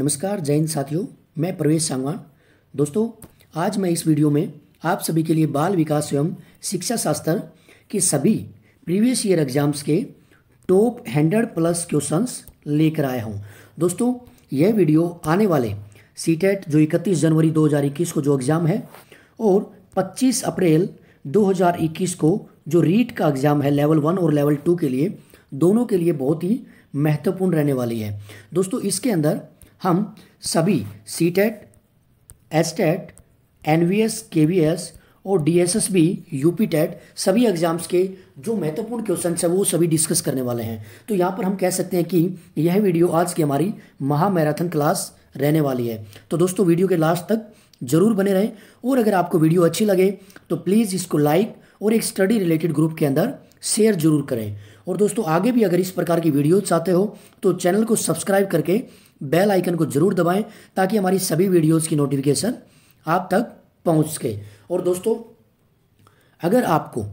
नमस्कार जैन साथियों मैं प्रवेश सांगवान दोस्तों आज मैं इस वीडियो में आप सभी के लिए बाल विकास एवं शिक्षा शास्त्र के सभी प्रीवियस ईयर एग्जाम्स के टॉप हंड्रेड प्लस क्वेश्चंस लेकर आया हूँ दोस्तों यह वीडियो आने वाले सी e जो 31 जनवरी 2021 को जो एग्ज़ाम है और 25 अप्रैल 2021 को जो रीट का एग्ज़ाम है लेवल वन और लेवल टू के लिए दोनों के लिए बहुत ही महत्वपूर्ण रहने वाली है दोस्तों इसके अंदर हम सभी C TET S TET N V S K V S और D S S B U P TET सभी एग्जाम्स के जो महत्वपूर्ण क्वेश्चन है वो सभी डिस्कस करने वाले हैं तो यहाँ पर हम कह सकते हैं कि यह वीडियो आज की हमारी महामैराथन क्लास रहने वाली है तो दोस्तों वीडियो के लास्ट तक जरूर बने रहें और अगर आपको वीडियो अच्छी लगे तो प्लीज़ इसको लाइक और एक स्टडी रिलेटेड ग्रुप के अंदर शेयर जरूर करें और दोस्तों आगे भी अगर इस प्रकार की वीडियो चाहते हो तो चैनल को सब्सक्राइब करके बेल आइकन को ज़रूर दबाएं ताकि हमारी सभी वीडियोस की नोटिफिकेशन आप तक पहुंच सके और दोस्तों अगर आपको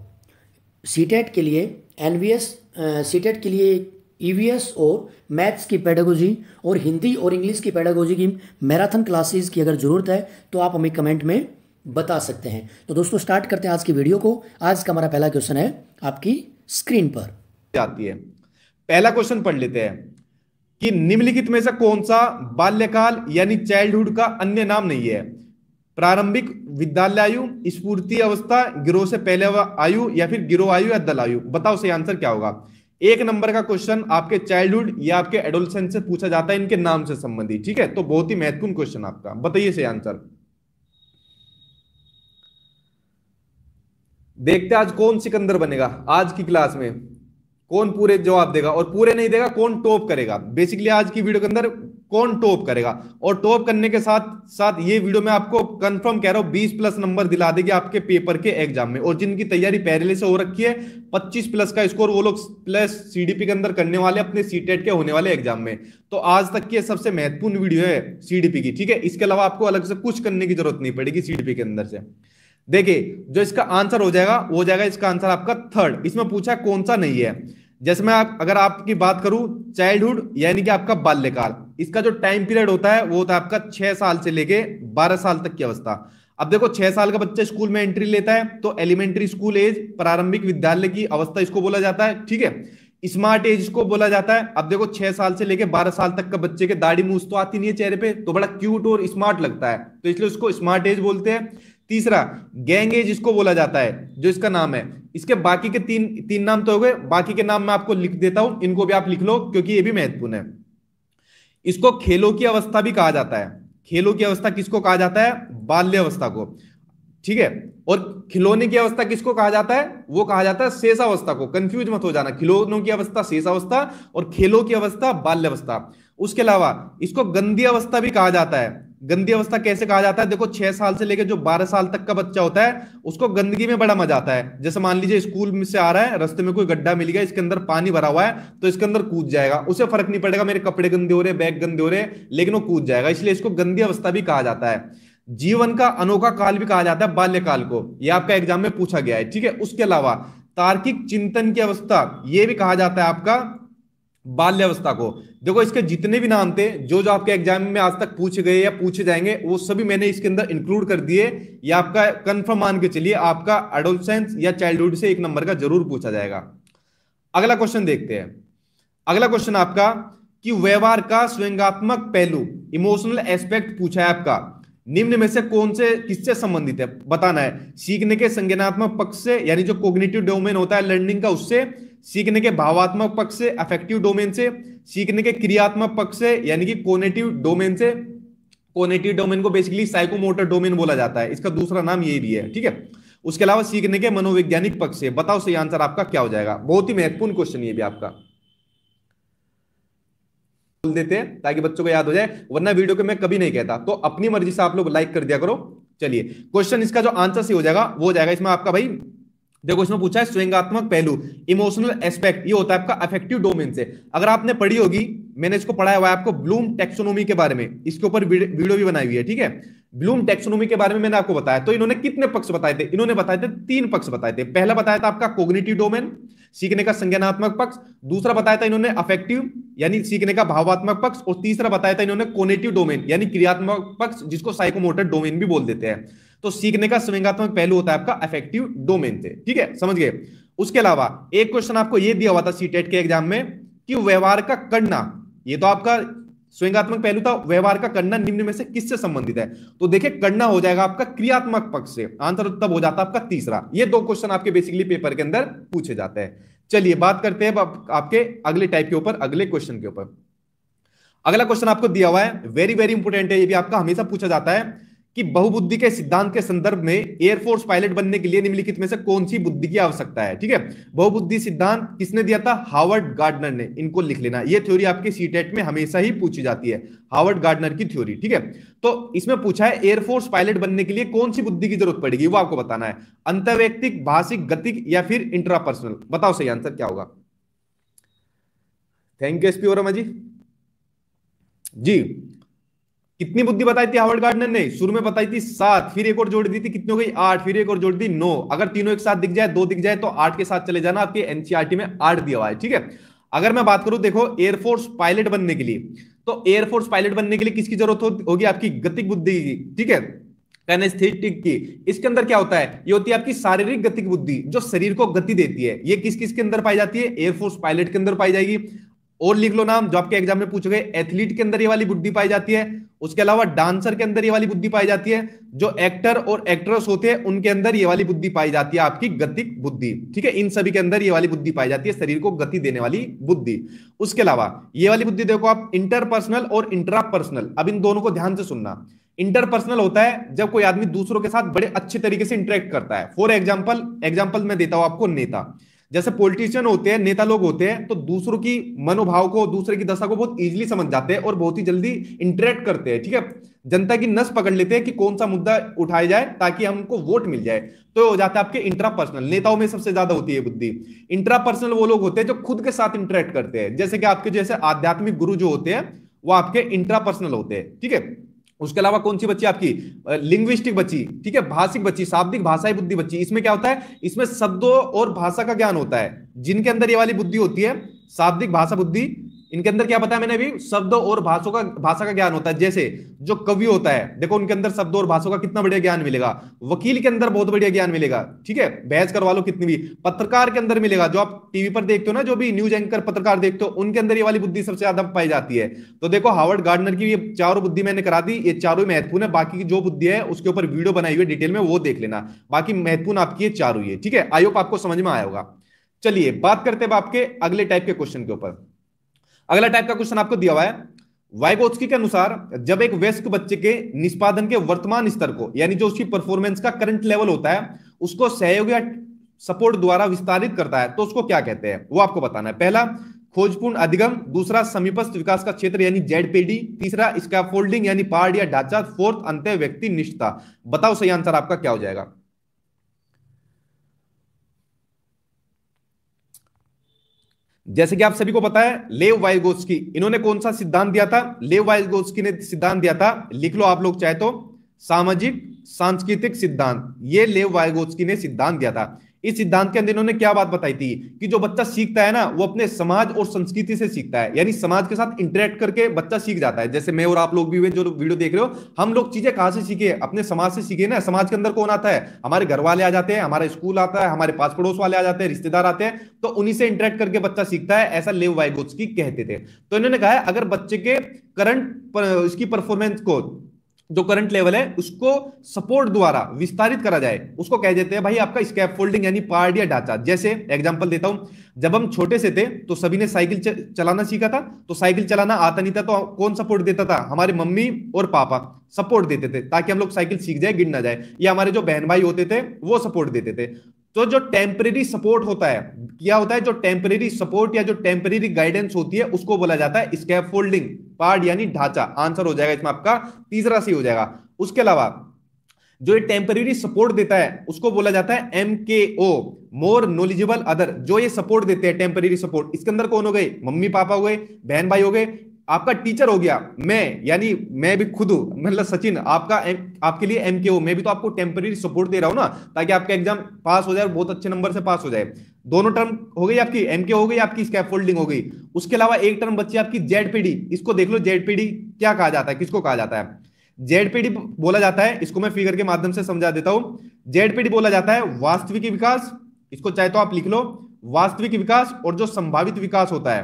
सी e के लिए एन वी e के लिए ई e और मैथ्स की पैडागोजी और हिंदी और इंग्लिश की पैडागोजी की मैराथन क्लासेस की अगर ज़रूरत है तो आप हमें कमेंट में बता सकते हैं तो दोस्तों स्टार्ट करते हैं आज की वीडियो को आज का हमारा पहला क्वेश्चन है आपकी स्क्रीन पर आती है पहला क्वेश्चन पढ़ लेते हैं कि निम्नलिखित में से कौन सा बाल्यकाल यानी चाइल्डहुड का अन्य नाम नहीं है प्रारंभिक विद्यालय आयु स्फूर्ति अवस्था गिरोह से पहले आयु या फिर गिरोह आयु या दल आयु बताओ सही आंसर क्या होगा एक नंबर का क्वेश्चन आपके चाइल्डहुड या आपके एडोलसेंट से पूछा जाता है इनके नाम से संबंधित ठीक है तो बहुत ही महत्वपूर्ण क्वेश्चन आपका बताइए सही आंसर देखते आज कौन सिकंदर बनेगा आज की क्लास में कौन पूरे जवाब देगा और पूरे नहीं देगा कौन टॉप करेगा बेसिकली आज की वीडियो के अंदर कौन टॉप करेगा और टॉप करने के साथ साथ ये वीडियो में आपको कंफर्म कह रहा हूं बीस प्लस नंबर दिला देगी आपके पेपर के एग्जाम में और जिनकी तैयारी पहले से हो रखी है पच्चीस प्लस का स्कोर वो लोग प्लस सीडीपी के अंदर करने वाले अपने सीटेट e के होने वाले एग्जाम में तो आज तक की सबसे महत्वपूर्ण वीडियो है सीडीपी की ठीक है इसके अलावा आपको अलग से कुछ करने की जरूरत नहीं पड़ेगी सीडीपी के अंदर से देखिए जो इसका आंसर हो जाएगा हो जाएगा इसका आंसर आपका थर्ड इसमें पूछा कौन सा नहीं है जैसे मैं आप अगर आपकी बात करूं चाइल्डहुड यानी कि आपका बाल्यकाल इसका जो टाइम पीरियड होता है वो होता है आपका छह साल से लेके बारह साल तक की अवस्था अब देखो छह साल का बच्चा स्कूल में एंट्री लेता है तो एलिमेंट्री स्कूल एज प्रारंभिक विद्यालय की अवस्था इसको बोला जाता है ठीक है स्मार्ट एज इसको बोला जाता है अब देखो छह साल से लेके बारह साल तक का बच्चे के दाढ़ी मूस तो आती नहीं है चेहरे पे तो बड़ा क्यूट और स्मार्ट लगता है तो इसलिए उसको स्मार्ट एज बोलते हैं तीसरा गैंग एज इसको बोला जाता है जो इसका नाम है इसके बाकी के तीन तीन नाम तो हो गए बाकी के नाम मैं आपको लिख देता हूं इनको भी आप लिख लो क्योंकि ये भी महत्वपूर्ण है इसको खेलों की अवस्था भी कहा जाता है खेलों की अवस्था किसको कहा जाता है बाल्य अवस्था को ठीक है और खिलौने की अवस्था किसको कहा जाता है वो कहा जाता है शेष अवस्था को कंफ्यूज मत हो जाना खिलौनों की अवस्था शेषावस्था और खेलों की अवस्था बाल्यवस्था उसके अलावा इसको गंदी अवस्था भी कहा जाता है गंदी अवस्था कैसे कहा जाता है देखो छह साल से लेकर जो बारह साल तक का बच्चा होता है उसको गंदगी में बड़ा मजा आता है जैसे मान लीजिए स्कूल में से आ रहा है रास्ते में कोई गड्ढा मिल गया इसके अंदर पानी भरा हुआ है तो इसके अंदर कूद जाएगा उसे फर्क नहीं पड़ेगा मेरे कपड़े गंदे हो रहे बैग गंदे हो रहे लेकिन वो कूद जाएगा इसलिए इसको गंदी अवस्था भी कहा जाता है जीवन का अनोखा काल भी कहा जाता है बाल्यकाल को यह आपका एग्जाम में पूछा गया है ठीक है उसके अलावा तार्किक चिंतन की अवस्था यह भी कहा जाता है आपका बाल्यावस्था को देखो इसके जितने भी नाम थे जो जो आपके एग्जाम में आज तक पूछे गए या पूछे जाएंगे वो सभी मैंने इसके अंदर इंक्लूड कर दिए या आपका कंफर्म मान के चलिए आपका एडोलसेंस या चाइल्डहुड से एक नंबर का जरूर पूछा जाएगा अगला क्वेश्चन देखते हैं अगला क्वेश्चन आपका कि व्यवहार का स्वयंगात्मक पहलू इमोशनल एस्पेक्ट पूछा है आपका निम्न में से कौन से किससे संबंधित है बताना है सीखने के संज्ञानात्मक पक्ष से यानी जो कोग्निटिव डोमेन होता है लर्निंग का उससे सीखने के भावात्मक पक्ष से अफेक्टिव डोमेन से सीखने के क्रियात्मक पक्ष से यानी कि कोनेटिव डोमेन से कोनेटिव डोमेन को बेसिकली साइकोमोटर डोमेन बोला जाता है इसका दूसरा नाम ये भी है ठीक है उसके अलावा सीखने के मनोवैज्ञानिक पक्ष से बताओ सही आंसर आपका क्या हो जाएगा बहुत ही महत्वपूर्ण क्वेश्चन ये भी आपका बोल देते हैं ताकि बच्चों को याद हो जाए वरना वीडियो को मैं कभी नहीं कहता तो अपनी मर्जी से आप लोग लाइक कर दिया करो चलिए क्वेश्चन इसका जो आंसर से हो जाएगा वो हो जाएगा इसमें आपका भाई देखो इसमें पूछा है स्वयंगात्मक पहलू इमोशनल एस्पेक्ट ये होता है आपका अफेक्टिव डोमेन से अगर आपने पढ़ी होगी मैंने इसको पढ़ाया हुआ है आपको ब्लूम टेक्सोनोमी के बारे में इसके ऊपर वीडियो भी बनाई हुई है ठीक है ब्लूम टेक्सोनोमी के बारे में मैंने आपको बताया तो इन्होंने कितने पक्ष बताए थे इन्होंने बताए थे तीन पक्ष बताए थे पहला बताया था आपका कोग्निटिव डोमेन सीखने का संज्ञानात्मक पक्ष दूसरा बताया था इन्होंने अफेक्टिव यानी सीखने का भावात्मक पक्ष और तीसरा बताया था इन्होंने कोनेटिव डोमेन यानी क्रियात्मक पक्ष जिसको साइकोमोटर डोमेन भी बोल देते हैं तो सीखने का स्वयंगात्मक पहलू होता है आपका इफेक्टिव डोमेन से ठीक है समझ गए उसके अलावा एक क्वेश्चन आपको यह दिया हुआ था सीटेट e के एग्जाम में कि व्यवहार का करना ये तो आपका स्वयंगात्मक पहलू था व्यवहार का करना निम्न में से किससे संबंधित है तो देखिए करना हो जाएगा आपका क्रियात्मक पक्ष से आंसर तब हो जाता है आपका तीसरा ये दो क्वेश्चन आपके बेसिकली पेपर के अंदर पूछे जाते हैं चलिए बात करते हैं आप, आपके अगले टाइप के ऊपर अगले क्वेश्चन के ऊपर अगला क्वेश्चन आपको दिया हुआ है वेरी वेरी इंपोर्टेंट है ये भी आपका हमेशा पूछा जाता है कि बहुबुद्धि के सिद्धांत के संदर्भ में एयरफोर्स पायलट बनने के लिए निम्नलिखित में से कौन सी बुद्धि की आवश्यकता है ठीक है बहुबुद्धि सिद्धांत किसने दिया था हार्वर्ड गार्डनर ने इनको लिख लेना यह थ्योरी आपके सीटेट e में हमेशा ही पूछी जाती है हार्वर्ड गार्डनर की थ्योरी ठीक है तो इसमें पूछा है एयरफोर्स पायलट बनने के लिए कौन सी बुद्धि की जरूरत पड़ेगी वो आपको बताना है अंतर्वैयक्तिक भाषिक गतिक या फिर इंट्रापर्सनल बताओ सही आंसर क्या होगा थैंक यू एसपी और जी जी कितनी बुद्धि बताई थी हावर्ड गार्डनर ने शुरू में बताई थी सात फिर एक और जोड़ दी थी कितनी हो गई आठ फिर एक और जोड़ दी नौ अगर तीनों एक साथ दिख जाए दो दिख जाए तो आठ के साथ चले जाना आपके एनसीआरटी e में आठ दिया हुआ है ठीक है अगर मैं बात करूं देखो एयरफोर्स पायलट बनने के लिए तो एयरफोर्स पायलट बनने के लिए किसकी जरूरत होगी आपकी गतिक बुद्धि की ठीक है की इसके अंदर क्या होता है ये होती है आपकी शारीरिक गतिक बुद्धि जो शरीर को गति देती है ये किस किस के अंदर पाई जाती है एयरफोर्स पायलट के अंदर पाई जाएगी और लिख लो नाम जो आपके एग्जाम में पूछे गए एथलीट के अंदर ये वाली बुद्धि पाई जाती है उसके अलावा डांसर के अंदर ये वाली बुद्धि पाई जाती है जो एक्टर और एक्ट्रेस होते हैं उनके अंदर ये वाली बुद्धि पाई जाती है आपकी गतिक बुद्धि ठीक है इन सभी के अंदर ये वाली बुद्धि पाई जाती है शरीर को गति देने वाली बुद्धि उसके अलावा ये वाली बुद्धि देखो आप इंटरपर्सनल और इंट्रापर्सनल अब इन दोनों को ध्यान से सुनना इंटरपर्सनल होता है जब कोई आदमी दूसरों के साथ बड़े अच्छे तरीके से इंटरेक्ट करता है फॉर एग्जाम्पल एग्जाम्पल मैं देता हूं आपको नेता जैसे पॉलिटिशियन होते हैं नेता लोग होते हैं तो दूसरों की मनोभाव को दूसरे की दशा को बहुत इजीली समझ जाते हैं और बहुत ही जल्दी इंटरेक्ट करते हैं ठीक है जनता की नस पकड़ लेते हैं कि कौन सा मुद्दा उठाया जाए ताकि हमको वोट मिल जाए तो हो जाता है आपके इंट्रापर्सनल नेताओं में सबसे ज्यादा होती है बुद्धि इंट्रापर्सनल वो लोग होते हैं जो खुद के साथ इंटरेक्ट करते हैं जैसे कि आपके जैसे आध्यात्मिक गुरु जो होते हैं वो आपके इंट्रापर्सनल होते हैं ठीक है उसके अलावा कौन सी बच्ची आपकी लिंग्विस्टिक बच्ची ठीक है भाषिक बच्ची शाब्दिक भाषाई बुद्धि बच्ची इसमें क्या होता है इसमें शब्दों और भाषा का ज्ञान होता है जिनके अंदर ये वाली बुद्धि होती है शाब्दिक भाषा बुद्धि इनके अंदर क्या बताया मैंने अभी शब्द और भाषा का भाषा का ज्ञान होता है जैसे जो कवि होता है देखो उनके अंदर शब्द और भाषा का कितना बढ़िया ज्ञान मिलेगा वकील के अंदर बहुत बढ़िया ज्ञान मिलेगा ठीक है बहस करवा लो कितनी भी पत्रकार के अंदर मिलेगा जो आप टीवी पर देखते हो ना जो भी न्यूज एंकर पत्रकार देखते हो उनके अंदर ये वाली बुद्धि सबसे ज्यादा पाई जाती है तो देखो हार्वर्ड गार्डनर की चारों बुद्धि मैंने करा दी ये चारों महत्वपूर्ण है बाकी जो बुद्धि है उसके ऊपर वीडियो बनाई हुई डिटेल में वो देख लेना बाकी महत्वपूर्ण आपकी ये चारों ये ठीक है आई आपको समझ में आया होगा चलिए बात करते हैं आपके अगले टाइप के क्वेश्चन के ऊपर अगला टाइप का क्वेश्चन आपको दिया हुआ है वाइगोत्सकी के अनुसार जब एक व्यस्क बच्चे के निष्पादन के वर्तमान स्तर को यानी जो उसकी परफॉर्मेंस का करंट लेवल होता है उसको सहयोग या सपोर्ट द्वारा विस्तारित करता है तो उसको क्या कहते हैं वो आपको बताना है पहला खोजपूर्ण अधिगम दूसरा समीपस्थ विकास का क्षेत्र यानी जेडपीडी तीसरा स्कैफोल्डिंग यानी पहाड़ या ढांचा फोर्थ अंत्य व्यक्ति निष्ठता बताओ सही आंसर आपका क्या हो जाएगा जैसे कि आप सभी को पता है लेव वाइगोस्की इन्होंने कौन सा सिद्धांत दिया था लेव वाइगोस्की ने सिद्धांत दिया था लिख लो आप लोग चाहे तो सामाजिक सांस्कृतिक सिद्धांत ये लेव वाइगोस्की ने सिद्धांत दिया था इस सिद्धांत के अंदर इन्होंने क्या बात बताई थी कि जो बच्चा सीखता है ना वो अपने समाज और संस्कृति से सीखता है यानी समाज के साथ इंटरेक्ट करके बच्चा सीख जाता है जैसे मैं और आप लोग भी हुए जो वीडियो देख रहे हो हम लोग चीजें कहाँ से सीखे अपने समाज से सीखे ना समाज के अंदर कौन आता है हमारे घर वाले आ जाते हैं हमारा स्कूल आता है हमारे पास पड़ोस वाले आ जाते हैं रिश्तेदार आते हैं तो उन्हीं से इंटरेक्ट करके बच्चा सीखता है ऐसा लेव वाइगोस्की कहते थे तो इन्होंने कहा अगर बच्चे के करंट इसकी परफॉर्मेंस को जो करंट लेवल है उसको सपोर्ट द्वारा विस्तारित करा जाए उसको कह देते हैं भाई आपका स्कैप फोल्डिंग यानी पार्ट या ढांचा जैसे एग्जाम्पल देता हूं जब हम छोटे से थे तो सभी ने साइकिल चलाना सीखा था तो साइकिल चलाना आता नहीं था तो कौन सपोर्ट देता था हमारे मम्मी और पापा सपोर्ट देते थे ताकि हम लोग साइकिल सीख जाए गिर ना जाए या हमारे जो बहन भाई होते थे वो सपोर्ट देते थे तो जो टेम्परेरी सपोर्ट होता है क्या होता है जो टेम्परेरी सपोर्ट या जो टेम्परेरी गाइडेंस होती है उसको बोला जाता है स्कैप फोल्डिंग पार्ट यानी ढांचा आंसर हो जाएगा इसमें आपका तीसरा सी हो जाएगा उसके अलावा जो ये टेम्परेरी सपोर्ट देता है उसको बोला जाता है एम के ओ मोर नॉलेजेबल अदर जो ये सपोर्ट देते हैं टेम्परेरी सपोर्ट इसके अंदर कौन हो गए मम्मी पापा हो गए बहन भाई हो गए आपका टीचर हो गया मैं यानी मैं भी खुद मतलब सचिन आपका आपके लिए एम के मैं भी तो आपको टेम्पररी सपोर्ट दे रहा हूं ना ताकि आपका एग्जाम पास हो जाए और बहुत अच्छे नंबर से पास हो जाए दोनों टर्म हो गई आपकी एम हो गई आपकी स्कैप हो गई उसके अलावा एक टर्म बच्ची आपकी जेडपीडी इसको देख लो जेडपीडी क्या कहा जाता है किसको कहा जाता है जेडपीडी बोला जाता है इसको मैं फिगर के माध्यम से समझा देता हूं जेडपीडी बोला जाता है वास्तविक विकास इसको चाहे तो आप लिख लो वास्तविक विकास और जो संभावित विकास होता है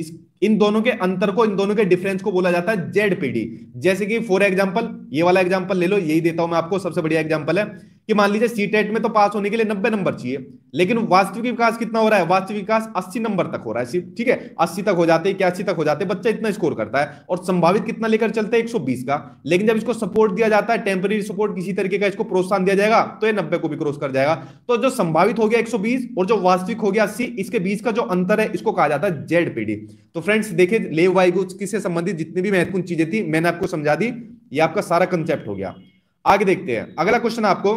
इस इन दोनों के अंतर को इन दोनों के डिफरेंस को बोला जाता है जेड पीडी जैसे कि फॉर एग्जाम्पल ये वाला एग्जाम्पल ले लो यही देता हूं मैं आपको सबसे बढ़िया एग्जाम्पल है कि मान लीजिए सी टेट e में तो पास होने के लिए नब्बे नंबर चाहिए लेकिन वास्तविक विकास कितना हो रहा है वास्तविक विकास अस्सी नंबर तक हो रहा है ठीक है अस्सी तक हो जाते हैं इक्यासी तक हो जाते हैं बच्चा इतना स्कोर करता है और संभावित कितना लेकर चलता है एक का लेकिन जब इसको सपोर्ट दिया जाता है टेम्पररी सपोर्ट किसी तरीके का इसको प्रोत्साहन दिया जाएगा तो ये नब्बे को भी क्रॉस कर जाएगा तो जो संभावित हो गया एक और जो वास्तविक हो गया अस्सी इसके बीच का जो अंतर है इसको कहा जाता है जेड पीडी तो फ्रेंड्स देखिए लेव गुज से संबंधित जितनी भी महत्वपूर्ण चीजें थी मैंने आपको समझा दी ये आपका सारा कंसेप्ट हो गया आगे देखते हैं अगला क्वेश्चन आपको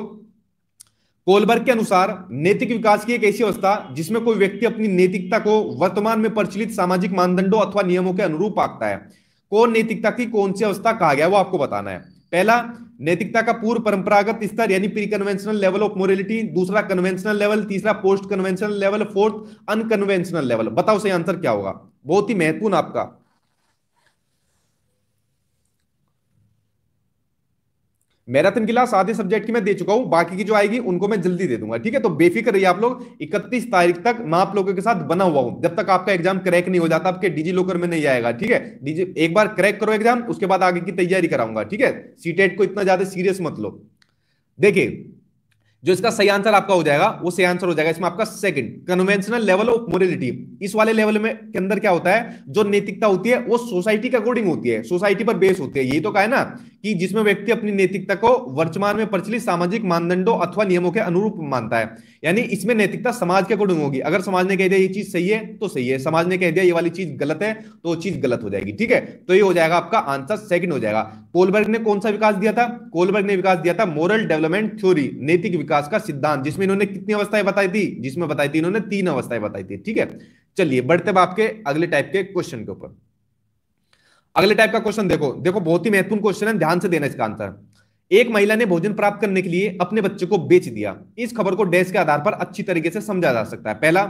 कोलबर्ग के अनुसार नैतिक विकास की एक ऐसी अवस्था जिसमें कोई व्यक्ति अपनी नैतिकता को वर्तमान में प्रचलित सामाजिक मानदंडों अथवा नियमों के अनुरूप आकता है कौन नैतिकता की कौन सी अवस्था कहा गया वो आपको बताना है पहला नैतिकता का पूर्व परंपरागत स्तर यानी pre conventional level of morality दूसरा कन्वेंशनल लेवल तीसरा post conventional level fourth unconventional level बताओ सही आंसर क्या होगा बहुत ही महत्वपूर्ण आपका मैराथन की क्लास आधे सब्जेक्ट की मैं दे चुका हूं बाकी की जो आएगी उनको मैं जल्दी दे दूंगा ठीक है तो बेफिक्र रहिए आप लोग 31 तारीख तक मैं आप लोगों के साथ बना हुआ हूं जब तक आपका एग्जाम क्रैक नहीं हो जाता आपके डिजी लॉकर में नहीं आएगा ठीक है डीजी एक बार क्रैक करो एग्जाम उसके बाद आगे की तैयारी कराऊंगा ठीक है सीटेट e को इतना ज्यादा सीरियस मत लो देखिए जो इसका सही आंसर आपका हो जाएगा वो सही आंसर हो जाएगा इसमें आपका second conventional level of morality इस वाले लेवल में के अंदर क्या होता है जो नैतिकता होती है वो सोसाइटी के अकॉर्डिंग होती है सोसाइटी पर बेस होती है यही तो कहा है ना कि जिसमें व्यक्ति अपनी नैतिकता को वर्तमान में प्रचलित सामाजिक मानदंडों अथवा नियमों के अनुरूप मानता है यानी इसमें नैतिकता समाज के अकॉर्डिंग होगी अगर समाज ने कह दिया ये चीज सही है तो सही है समाज ने कह दिया ये वाली चीज गलत है तो चीज गलत हो जाएगी ठीक है तो ये हो जाएगा आपका आंसर सेकंड हो जाएगा कोलबर्ग ने कौन सा विकास दिया था कोलबर्ग ने विकास दिया था मोरल डेवलपमेंट थ्योरी नैतिक विकास का सिद्धांत जिसमें इन्होंने कितनी अवस्थाएं बताई थी जिसमें बताई थी इन्होंने तीन अवस्थाएं बताई थी ठीक है चलिए बढ़ते अब आपके अगले टाइप के क्वेश्चन के ऊपर अगले टाइप का क्वेश्चन देखो देखो बहुत ही महत्वपूर्ण क्वेश्चन है ध्यान से देना इसका आंसर एक महिला ने भोजन प्राप्त करने के लिए अपने बच्चे को बेच दिया इस खबर को डैश के आधार पर अच्छी तरीके से समझा जा सकता है पहला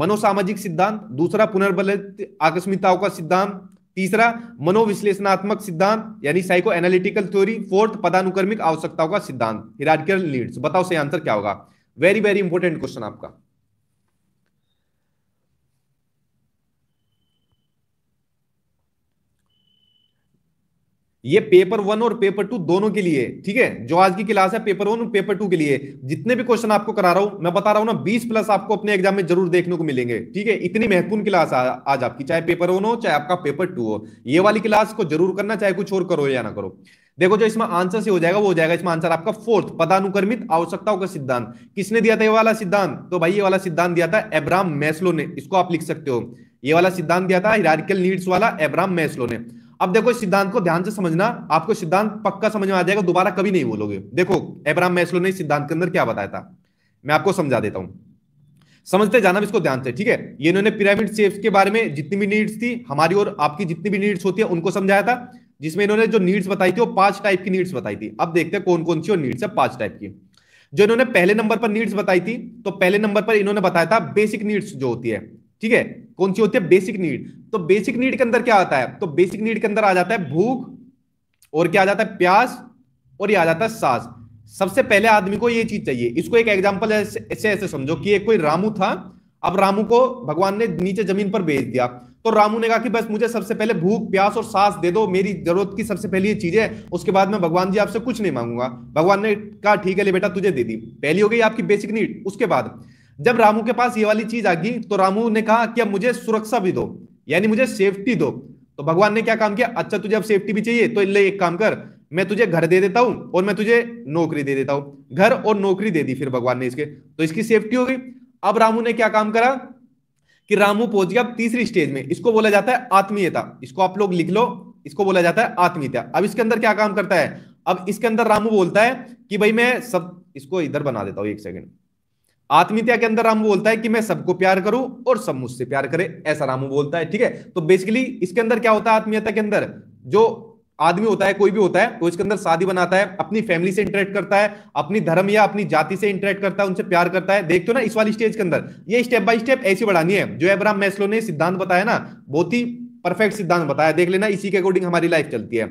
मनोसामाजिक सिद्धांत दूसरा पुनर्बलित आकस्मिकताओं का सिद्धांत तीसरा मनोविश्लेषणात्मक सिद्धांत यानी साइको एनालिटिकल थ्योरी फोर्थ पदानुक्रमिक आवश्यकताओं का सिद्धांत हिराडिकल लीड्स बताओ से आंसर क्या होगा वेरी वेरी इंपॉर्टेंट क्वेश्चन आपका ये पेपर वन और पेपर टू दोनों के लिए ठीक है जो आज की क्लास है पेपर वन और पेपर टू के लिए जितने भी क्वेश्चन आपको करा रहा हूं मैं बता रहा हूं ना बीस प्लस आपको अपने एग्जाम में जरूर देखने को मिलेंगे ठीक है इतनी महत्वपूर्ण क्लास आज आपकी चाहे पेपर वन हो चाहे आपका पेपर टू हो ये वाली क्लास को जरूर करना चाहे कुछ और करो या ना करो देखो जो इसमें आंसर से हो जाएगा वो हो जाएगा इसमें आंसर आपका फोर्थ पदानुक्रमित आवश्यकताओं का सिद्धांत किसने दिया था ये वाला सिद्धांत तो भाई ये वाला सिद्धांत दिया था एब्राम मैस्लो ने इसको आप लिख सकते हो ये वाला सिद्धांत दिया था हिरारिकल नीड्स वाला एब्राम मैस्लो ने अब देखो इस सिद्धांत को ध्यान से समझना आपको सिद्धांत पक्का समझ में आ जाएगा दोबारा कभी नहीं बोलोगे देखो एब्राम मैसलो ने सिद्धांत के अंदर क्या बताया था मैं आपको समझा देता हूं समझते जाना इसको ध्यान से ठीक है ये इन्होंने पिरामिड शेफ्स के बारे में जितनी भी नीड्स थी हमारी और आपकी जितनी भी नीड्स होती है उनको समझाया था जिसमें इन्होंने जो नीड्स बताई थी वो पांच टाइप की नीड्स बताई थी अब देखते हैं कौन कौन सी और नीड्स है पांच टाइप की जो इन्होंने पहले नंबर पर नीड्स बताई थी तो पहले नंबर पर इन्होंने बताया था बेसिक नीड्स जो होती है ठीक है कौन सी होती है बेसिक नीड तो बेसिक नीड के अंदर क्या आता है तो बेसिक नीड के अंदर आ जाता है भूख और क्या आ जाता है प्यास और ये आ जाता है सास सबसे पहले आदमी को ये चीज चाहिए इसको एक एग्जाम्पल ऐसे ऐसे समझो कि एक कोई रामू था अब रामू को भगवान ने नीचे जमीन पर भेज दिया तो रामू ने कहा कि बस मुझे सबसे पहले भूख प्यास और सांस दे दो मेरी जरूरत की सबसे पहले ये चीजें उसके बाद मैं भगवान जी आपसे कुछ नहीं मांगूंगा भगवान ने कहा ठीक है ले बेटा तुझे दे दी पहली हो गई आपकी बेसिक नीड उसके बाद जब रामू के पास ये वाली चीज आ गई तो रामू ने कहा कि अब मुझे सुरक्षा भी दो यानी मुझे सेफ्टी दो तो भगवान ने क्या काम किया अच्छा तुझे अब सेफ्टी भी चाहिए तो ले एक काम कर मैं तुझे घर दे देता हूं और मैं तुझे नौकरी दे देता हूं घर और नौकरी दे दी फिर भगवान ने इसके तो इसकी सेफ्टी होगी अब रामू ने क्या काम करा कि रामू पहुंच गया तीसरी स्टेज में इसको बोला जाता है आत्मीयता इसको आप लोग लिख लो इसको बोला जाता है आत्मीयता अब इसके अंदर क्या काम करता है अब इसके अंदर रामू बोलता है कि भाई मैं सब इसको इधर बना देता हूं एक सेकंड आत्मीयता के अंदर राम बोलता है कि मैं सबको प्यार करूं और सब मुझसे प्यार करे ऐसा राम बोलता है ठीक है तो बेसिकली इसके अंदर क्या होता है आत्मीयता के अंदर जो आदमी होता है कोई भी होता है तो इसके अंदर शादी बनाता है अपनी फैमिली से इंटरेक्ट करता है अपनी धर्म या अपनी जाति से इंटरेक्ट करता है उनसे प्यार करता है देखते हो ना इस वाली स्टेज के अंदर ये स्टेप बाय स्टेप ऐसी बढ़ानी है जो एब्राम मैस्लो ने सिद्धांत बताया ना बहुत ही परफेक्ट सिद्धांत बताया देख लेना इसी के अकॉर्डिंग हमारी लाइफ चलती है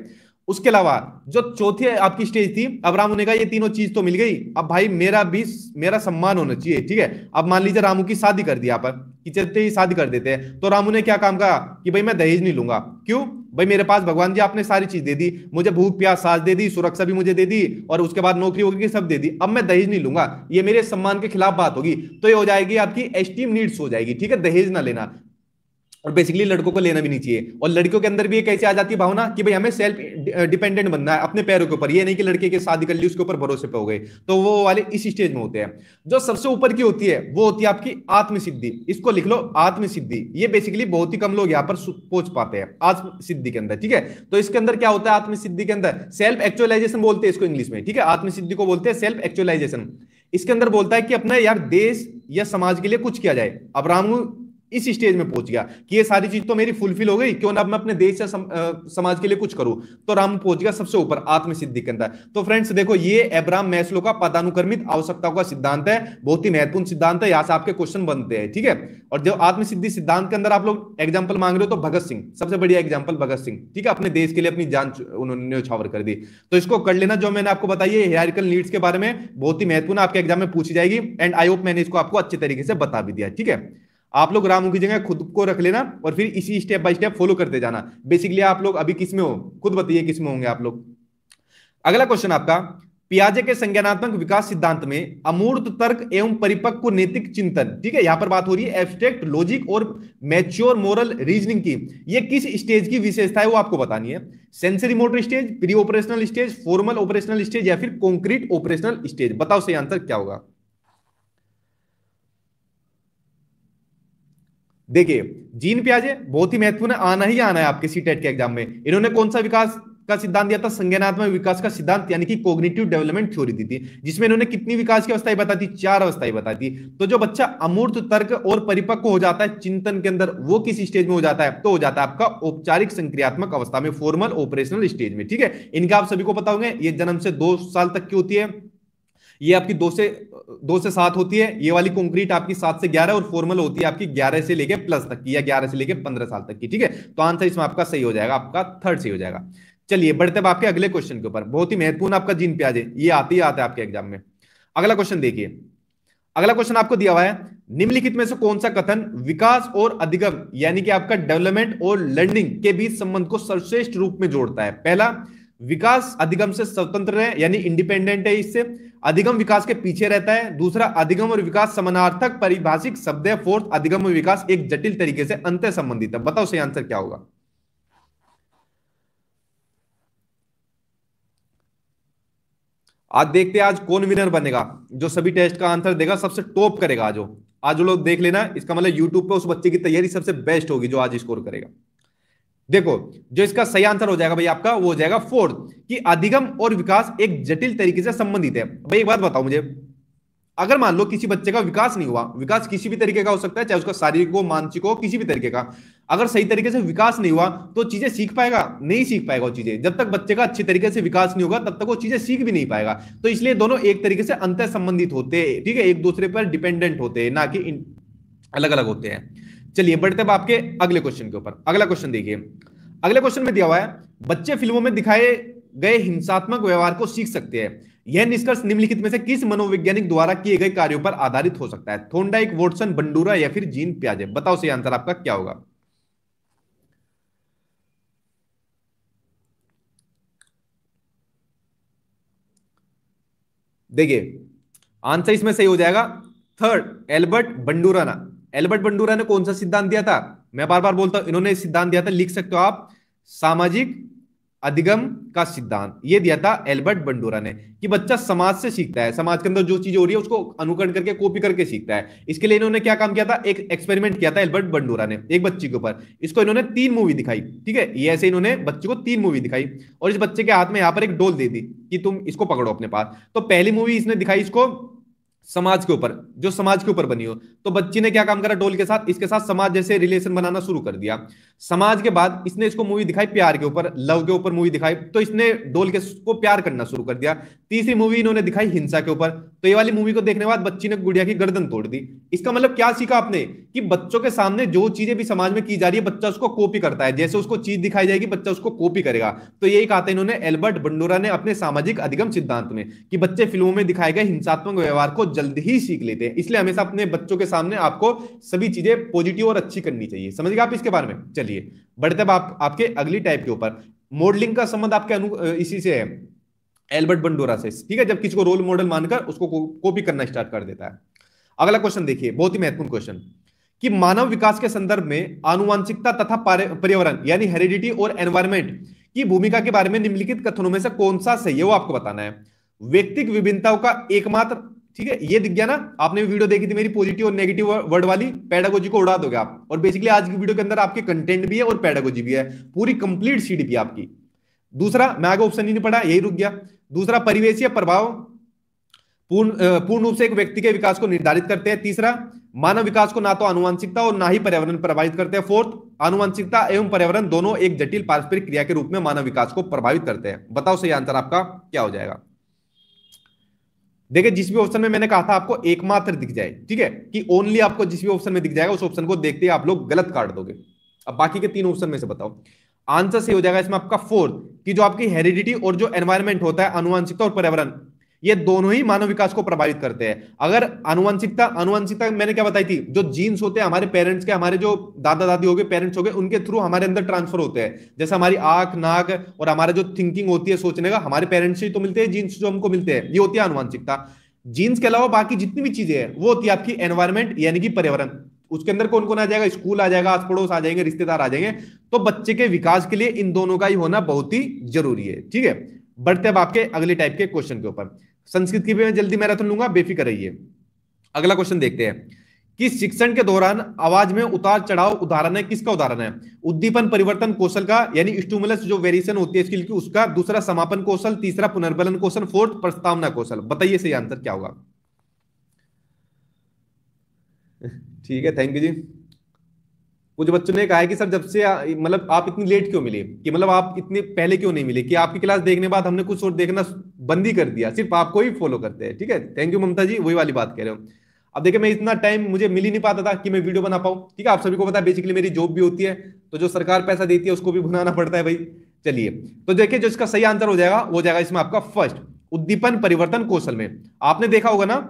उसके अलावा जो चौथी आपकी स्टेज थी अब राम ने कहा ये तीनों चीज तो मिल गई अब भाई मेरा भी मेरा सम्मान होना चाहिए ठीक है अब मान लीजिए रामू की शादी कर दी पर कि चलते ही शादी कर देते हैं तो रामू ने क्या काम कहा कि भाई मैं दहेज नहीं लूंगा क्यों भाई मेरे पास भगवान जी आपने सारी चीज दे दी मुझे भूख प्यास सास दे दी सुरक्षा भी मुझे दे दी और उसके बाद नौकरी होगी सब दे दी अब मैं दहेज नहीं लूंगा ये मेरे सम्मान के खिलाफ बात होगी तो ये हो जाएगी आपकी एस्टीम नीड्स हो जाएगी ठीक है दहेज ना लेना और बेसिकली लड़कों को लेना भी नहीं चाहिए और लड़कियों के अंदर भी एक ऐसी आ जाती है भावना कि भाई हमें सेल्फ डिपेंडेंट बनना है अपने पैरों के ऊपर ये नहीं कि लड़के के शादी कर ली उसके ऊपर भरोसे पे हो गए तो वो वाले इस स्टेज में होते हैं जो सबसे ऊपर की होती है वो होती है आपकी आत्मसिद्धि इसको लिख लो आत्मसिद्धि ये बेसिकली बहुत ही कम लोग यहाँ पर पहुंच पाते हैं आत्मसिद्धि के अंदर ठीक है तो इसके अंदर क्या होता है आत्मसिद्धि के अंदर सेल्फ एक्चुअलाइजेशन बोलते हैं इसको इंग्लिश में ठीक है आत्मसिद्धि को बोलते हैं सेल्फ एक्चुअलाइजेशन इसके अंदर बोलता है कि अपना यार देश या समाज के लिए कुछ किया जाए अब रामू इस स्टेज में पहुंच गया कि ये सारी चीज तो मेरी फुलफिल हो गई क्यों ना मैं अपने देश या सम, आ, समाज के लिए कुछ करूं तो राम पहुंच गया सबसे ऊपर आत्म सिद्धि के अंदर तो फ्रेंड्स देखो ये एब्राम मैसलो का पदानुक्रमित आवश्यकताओं का सिद्धांत है बहुत ही महत्वपूर्ण सिद्धांत है यहां से आपके क्वेश्चन बनते हैं ठीक है और जो आत्म सिद्धि सिद्धांत के अंदर आप लोग एग्जाम्पल मांग रहे हो तो भगत सिंह सबसे बढ़िया एग्जाम्पल भगत सिंह ठीक है अपने देश के लिए अपनी जान उन्होंने उछावर कर दी तो इसको कर लेना जो मैंने आपको बताइए हेरिकल नीड्स के बारे में बहुत ही महत्वपूर्ण आपके एग्जाम में पूछी जाएगी एंड आई होप मैंने इसको आपको अच्छे तरीके से बता भी दिया ठीक है आप लोग रामू की जगह खुद को रख लेना और फिर इसी स्टेप बाय स्टेप फॉलो करते जाना बेसिकली आप लोग अभी किसमें हो खुद बताइए किसमें होंगे आप लोग अगला क्वेश्चन आपका पियाजे के संज्ञानात्मक विकास सिद्धांत में अमूर्त तर्क एवं परिपक्व नैतिक चिंतन ठीक है यहां पर बात हो रही है एब्स्ट्रैक्ट लॉजिक और मैच्योर मोरल रीजनिंग की ये किस स्टेज की विशेषता है वो आपको बतानी है sensory motor stage pre operational stage formal operational stage या फिर कॉन्क्रीट ऑपरेशनल स्टेज बताओ सही आंसर क्या होगा देखिए जीन प्याजे बहुत ही महत्वपूर्ण है आना ही आना है आपके सी e के एग्जाम में इन्होंने कौन सा विकास का सिद्धांत दिया था संज्ञानात्मक विकास का सिद्धांत यानी कि कोग्निटिव डेवलपमेंट थ्योरी दी थी जिसमें इन्होंने कितनी विकास की अवस्थाएं बताती चार अवस्थाएं बताती तो जो बच्चा अमूर्त तर्क और परिपक्व हो जाता है चिंतन के अंदर वो किस स्टेज में हो जाता है तो हो जाता है आपका औपचारिक संक्रियात्मक अवस्था में फॉर्मल ऑपरेशनल स्टेज में ठीक है इनका आप सभी को पता होंगे ये जन्म से दो साल तक की होती है ये आपकी दो से दो से सात होती है ये वाली कंक्रीट आपकी सात से ग्यारह और फॉर्मल होती है आपकी ग्यारह से लेके प्लस तक की या ग्यारह से लेके पंद्रह साल तक की ठीक है तो आंसर इसमें आपका सही हो जाएगा आपका थर्ड सही हो जाएगा चलिए बढ़ते आपके अगले क्वेश्चन के ऊपर बहुत ही महत्वपूर्ण आपका जीन प्याज है ये आते ही आता है आपके एग्जाम में अगला क्वेश्चन देखिए अगला क्वेश्चन आपको दिया हुआ है निम्नलिखित में से कौन सा कथन विकास और अधिगम यानी कि आपका डेवलपमेंट और लर्निंग के बीच संबंध को सर्वश्रेष्ठ रूप में जोड़ता है पहला विकास अधिगम से स्वतंत्र है यानी इंडिपेंडेंट है इससे अधिगम विकास के पीछे रहता है दूसरा अधिगम और विकास समानार्थक परिभाषिक शब्द है फोर्थ अधिगम और विकास एक जटिल तरीके से अंत संबंधित है बताओ सही आंसर क्या होगा आज देखते हैं आज कौन विनर बनेगा जो सभी टेस्ट का आंसर देगा सबसे टॉप करेगा आज वो आज लोग देख लेना इसका मतलब यूट्यूब पे उस बच्चे की तैयारी सबसे बेस्ट होगी जो आज स्कोर करेगा देखो जो इसका सही आंसर हो जाएगा भाई आपका वो हो जाएगा फोर्थ कि अधिगम और विकास एक जटिल तरीके से संबंधित है भाई एक बात बताओ मुझे अगर मान लो किसी बच्चे का विकास नहीं हुआ विकास किसी भी तरीके का हो सकता है चाहे उसका शारीरिक हो मानसिक हो किसी भी तरीके का अगर सही तरीके से विकास नहीं हुआ तो चीजें सीख पाएगा नहीं सीख पाएगा वो चीजें जब तक बच्चे का अच्छी तरीके से विकास नहीं होगा तब तक वो चीजें सीख भी नहीं पाएगा तो इसलिए दोनों एक तरीके से अंतर संबंधित होते हैं ठीक है एक दूसरे पर डिपेंडेंट होते हैं ना कि अलग अलग होते हैं चलिए बढ़ते अब आपके अगले क्वेश्चन के ऊपर अगला क्वेश्चन देखिए अगले क्वेश्चन में दिया हुआ है बच्चे फिल्मों में दिखाए गए हिंसात्मक व्यवहार को सीख सकते हैं यह निष्कर्ष निम्नलिखित में से किस मनोवैज्ञानिक द्वारा किए गए कार्यों पर आधारित हो सकता है थोंडाइक वोटसन बंडूरा या फिर जीन प्याजे बताओ सही आंसर आपका क्या होगा देखिए आंसर इसमें सही हो जाएगा थर्ड एल्बर्ट बंडूराना एल्बर्ट बंडूरा ने कौन सा सिद्धांत दिया था मैं बार बार बोलता हूं इन्होंने सिद्धांत दिया था लिख सकते हो आप सामाजिक अधिगम का सिद्धांत ये दिया था एल्बर्ट बंडूरा ने कि बच्चा समाज से सीखता है समाज के अंदर जो चीज हो रही है उसको अनुकरण करके कॉपी करके सीखता है इसके लिए इन्होंने क्या काम किया था एक एक्सपेरिमेंट किया था एल्बर्ट बंडूरा ने एक बच्चे के ऊपर इसको इन्होंने तीन मूवी दिखाई ठीक है ये ऐसे इन्होंने बच्चे को तीन मूवी दिखाई और इस बच्चे के हाथ में यहां पर एक डोल दे दी कि तुम इसको पकड़ो अपने पास तो पहली मूवी इसने दिखाई इसको समाज के ऊपर जो समाज के ऊपर बनी हो तो बच्ची ने क्या काम करा डोल के साथ इसके साथ समाज जैसे रिलेशन बनाना शुरू कर दिया समाज के बाद इसने इसको मूवी दिखाई प्यार के ऊपर लव के ऊपर मूवी दिखाई तो इसने डोल के को प्यार करना शुरू कर दिया तीसरी मूवी इन्होंने दिखाई हिंसा के ऊपर तो ये वाली मूवी को देखने के बाद बच्ची ने गुड़िया की गर्दन तोड़ दी इसका मतलब क्या सीखा आपने कि बच्चों के सामने जो चीजें भी समाज में की जा रही है बच्चा उसको कॉपी करता है जैसे उसको चीज दिखाई जाएगी बच्चा उसको कॉपी करेगा तो यही कहा था इन्होंने एल्बर्ट बंडोरा ने अपने सामाजिक अधिगम सिद्धांत में कि बच्चे फिल्मों में दिखाए गए हिंसात्मक व्यवहार को जल्द ही सीख लेते हैं इसलिए हमेशा अपने बच्चों के सामने आपको सभी चीजें पॉजिटिव और अच्छी करनी चाहिए समझ गए आप इसके बारे में चलिए बढ़ते आप, आपके अगली टाइप के ऊपर मॉडलिंग का संबंध आपके अनु इसी से है एल्बर्ट बंडोरा से ठीक है जब किसी को रोल मॉडल मानकर उसको कॉपी करना स्टार्ट कर देता है अगला क्वेश्चन देखिए बहुत ही महत्वपूर्ण क्वेश्चन कि मानव विकास के संदर्भ में आनुवांशिकता तथा पर्यावरण यानी हेरिडिटी और एनवायरमेंट की भूमिका के बारे में निम्नलिखित कथनों में से कौन सा सही है वो आपको बताना है व्यक्तिक विभिन्नताओं का एकमात्र ठीक है ये दिख गया ना आपने वीडियो देखी थी मेरी पॉजिटिव और नेगेटिव वर्ड वाली पेडागोजी को उड़ा दोगे आप और बेसिकली आज की वीडियो के अंदर आपके कंटेंट भी है और पेडागोजी भी है पूरी कंप्लीट भी आपकी दूसरा मैं आगे ऑप्शन ही नहीं पढ़ा यही रुक गया दूसरा परिवेशीय प्रभाव पूर्ण पूर्ण रूप से एक व्यक्ति के विकास को निर्धारित करते हैं तीसरा मानव विकास को ना तो आनुवंशिकता और ना ही पर्यावरण प्रभावित करते हैं फोर्थ आनुवंशिकता एवं पर्यावरण दोनों एक जटिल पारस्परिक क्रिया के रूप में मानव विकास को प्रभावित करते हैं बताओ सही आंसर आपका क्या हो जाएगा देखिए जिस भी ऑप्शन में मैंने कहा था आपको एकमात्र दिख जाए ठीक है कि ओनली आपको जिस भी ऑप्शन में दिख जाएगा उस ऑप्शन को देखते ही आप लोग गलत काट दोगे अब बाकी के तीन ऑप्शन में से बताओ आंसर सही हो जाएगा इसमें आपका फोर्थ कि जो आपकी हेरिडिटी और जो एनवायरमेंट होता है अनुवांशिकता और पर्यावरण ये दोनों ही मानव विकास को प्रभावित करते हैं अगर अनुवांशिकता अनुवांशिकता मैंने क्या बताई थी जो जीन्स होते हैं हमारे पेरेंट्स के हमारे जो दादा दादी हो गए पेरेंट्स हो गए उनके थ्रू हमारे अंदर ट्रांसफर होते हैं जैसे हमारी आंख नाक और हमारा जो थिंकिंग होती है सोचने का हमारे पेरेंट्स ही तो मिलते हैं जीन्स जो हमको मिलते हैं ये होती है अनुवांशिकता जीन्स के अलावा बाकी जितनी भी चीजें हैं वो होती है आपकी एनवायरमेंट यानी कि पर्यावरण उसके अंदर कौन कौन आ जाएगा स्कूल आ जाएगा आस पड़ोस आ जाएंगे रिश्तेदार आ जाएंगे तो बच्चे के विकास के लिए इन दोनों का ही होना बहुत ही जरूरी है ठीक है बढ़ते अब आपके अगले टाइप के क्वेश्चन के ऊपर संस्कृत की भी मैं जल्दी मैराथन लूंगा बेफिक्र रहिए अगला क्वेश्चन देखते हैं कि शिक्षण के दौरान आवाज में उतार चढ़ाव उदाहरण है किसका उदाहरण है उद्दीपन परिवर्तन कौशल का यानी स्टूमुलस जो वेरिएशन होती है स्किल की उसका दूसरा समापन कौशल तीसरा पुनर्बलन कौशल फोर्थ प्रस्तावना कौशल बताइए सही आंसर क्या होगा ठीक है थैंक यू जी कुछ बच्चों ने कहा है कि सर जब से मतलब आप इतनी लेट क्यों मिले कि मतलब आप इतने पहले क्यों नहीं मिले कि आपकी क्लास देखने बाद हमने कुछ और देखना बंद ही कर दिया सिर्फ आपको ही फॉलो करते हैं ठीक है थैंक यू ममता जी वही वाली बात कह रहे हो अब देखिए मैं इतना टाइम मुझे मिल ही नहीं पाता था कि मैं वीडियो बना पाऊँ ठीक है आप सभी को पता है बेसिकली मेरी जॉब भी होती है तो जो सरकार पैसा देती है उसको भी भुनाना पड़ता है भाई चलिए तो देखिए जो इसका सही आंसर हो जाएगा वो जाएगा इसमें आपका फर्स्ट उद्दीपन परिवर्तन कौशल में आपने देखा होगा ना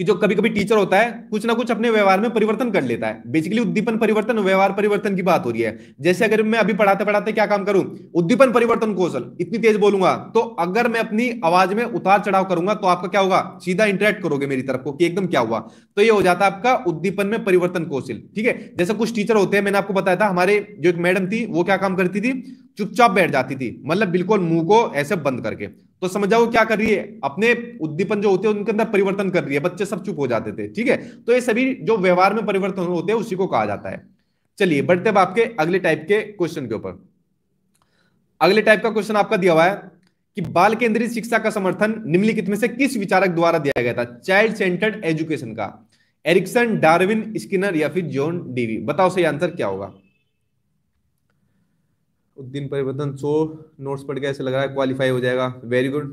कि जो कभी कभी टीचर होता है कुछ ना कुछ अपने व्यवहार में परिवर्तन कर लेता है बेसिकली उद्दीपन परिवर्तन व्यवहार परिवर्तन की बात हो रही है जैसे अगर मैं अभी पढ़ाते पढ़ाते क्या काम करूं उद्दीपन परिवर्तन कौशल इतनी तेज बोलूंगा तो अगर मैं अपनी आवाज में उतार चढ़ाव करूंगा तो आपका क्या होगा सीधा इंटरेक्ट करोगे मेरी तरफ को कि एकदम क्या हुआ तो ये हो जाता है आपका उद्दीपन में परिवर्तन कौशल ठीक है जैसे कुछ टीचर होते हैं मैंने आपको बताया था हमारे जो एक मैडम थी वो क्या काम करती थी चुपचाप बैठ जाती थी मतलब बिल्कुल मुंह को ऐसे बंद करके तो समझ जाओ क्या कर रही है अपने उद्दीपन जो होते हैं उनके अंदर परिवर्तन कर रही है बच्चे सब चुप हो जाते थे ठीक है तो ये सभी जो व्यवहार में परिवर्तन होते हैं उसी को कहा जाता है चलिए बढ़ते अब आपके अगले टाइप के क्वेश्चन के ऊपर अगले टाइप का क्वेश्चन आपका दिया हुआ है कि बाल केंद्रित शिक्षा का समर्थन निम्नलिखित में से किस विचारक द्वारा दिया गया था चाइल्ड सेंटर्ड एजुकेशन का एरिक्सन डार्विन स्किनर या फिर जोन डीवी बताओ सही आंसर क्या होगा उद्दीन परिवर्तन सो नोट्स पढ़ के ऐसे लग रहा है क्वालिफाई हो जाएगा वेरी गुड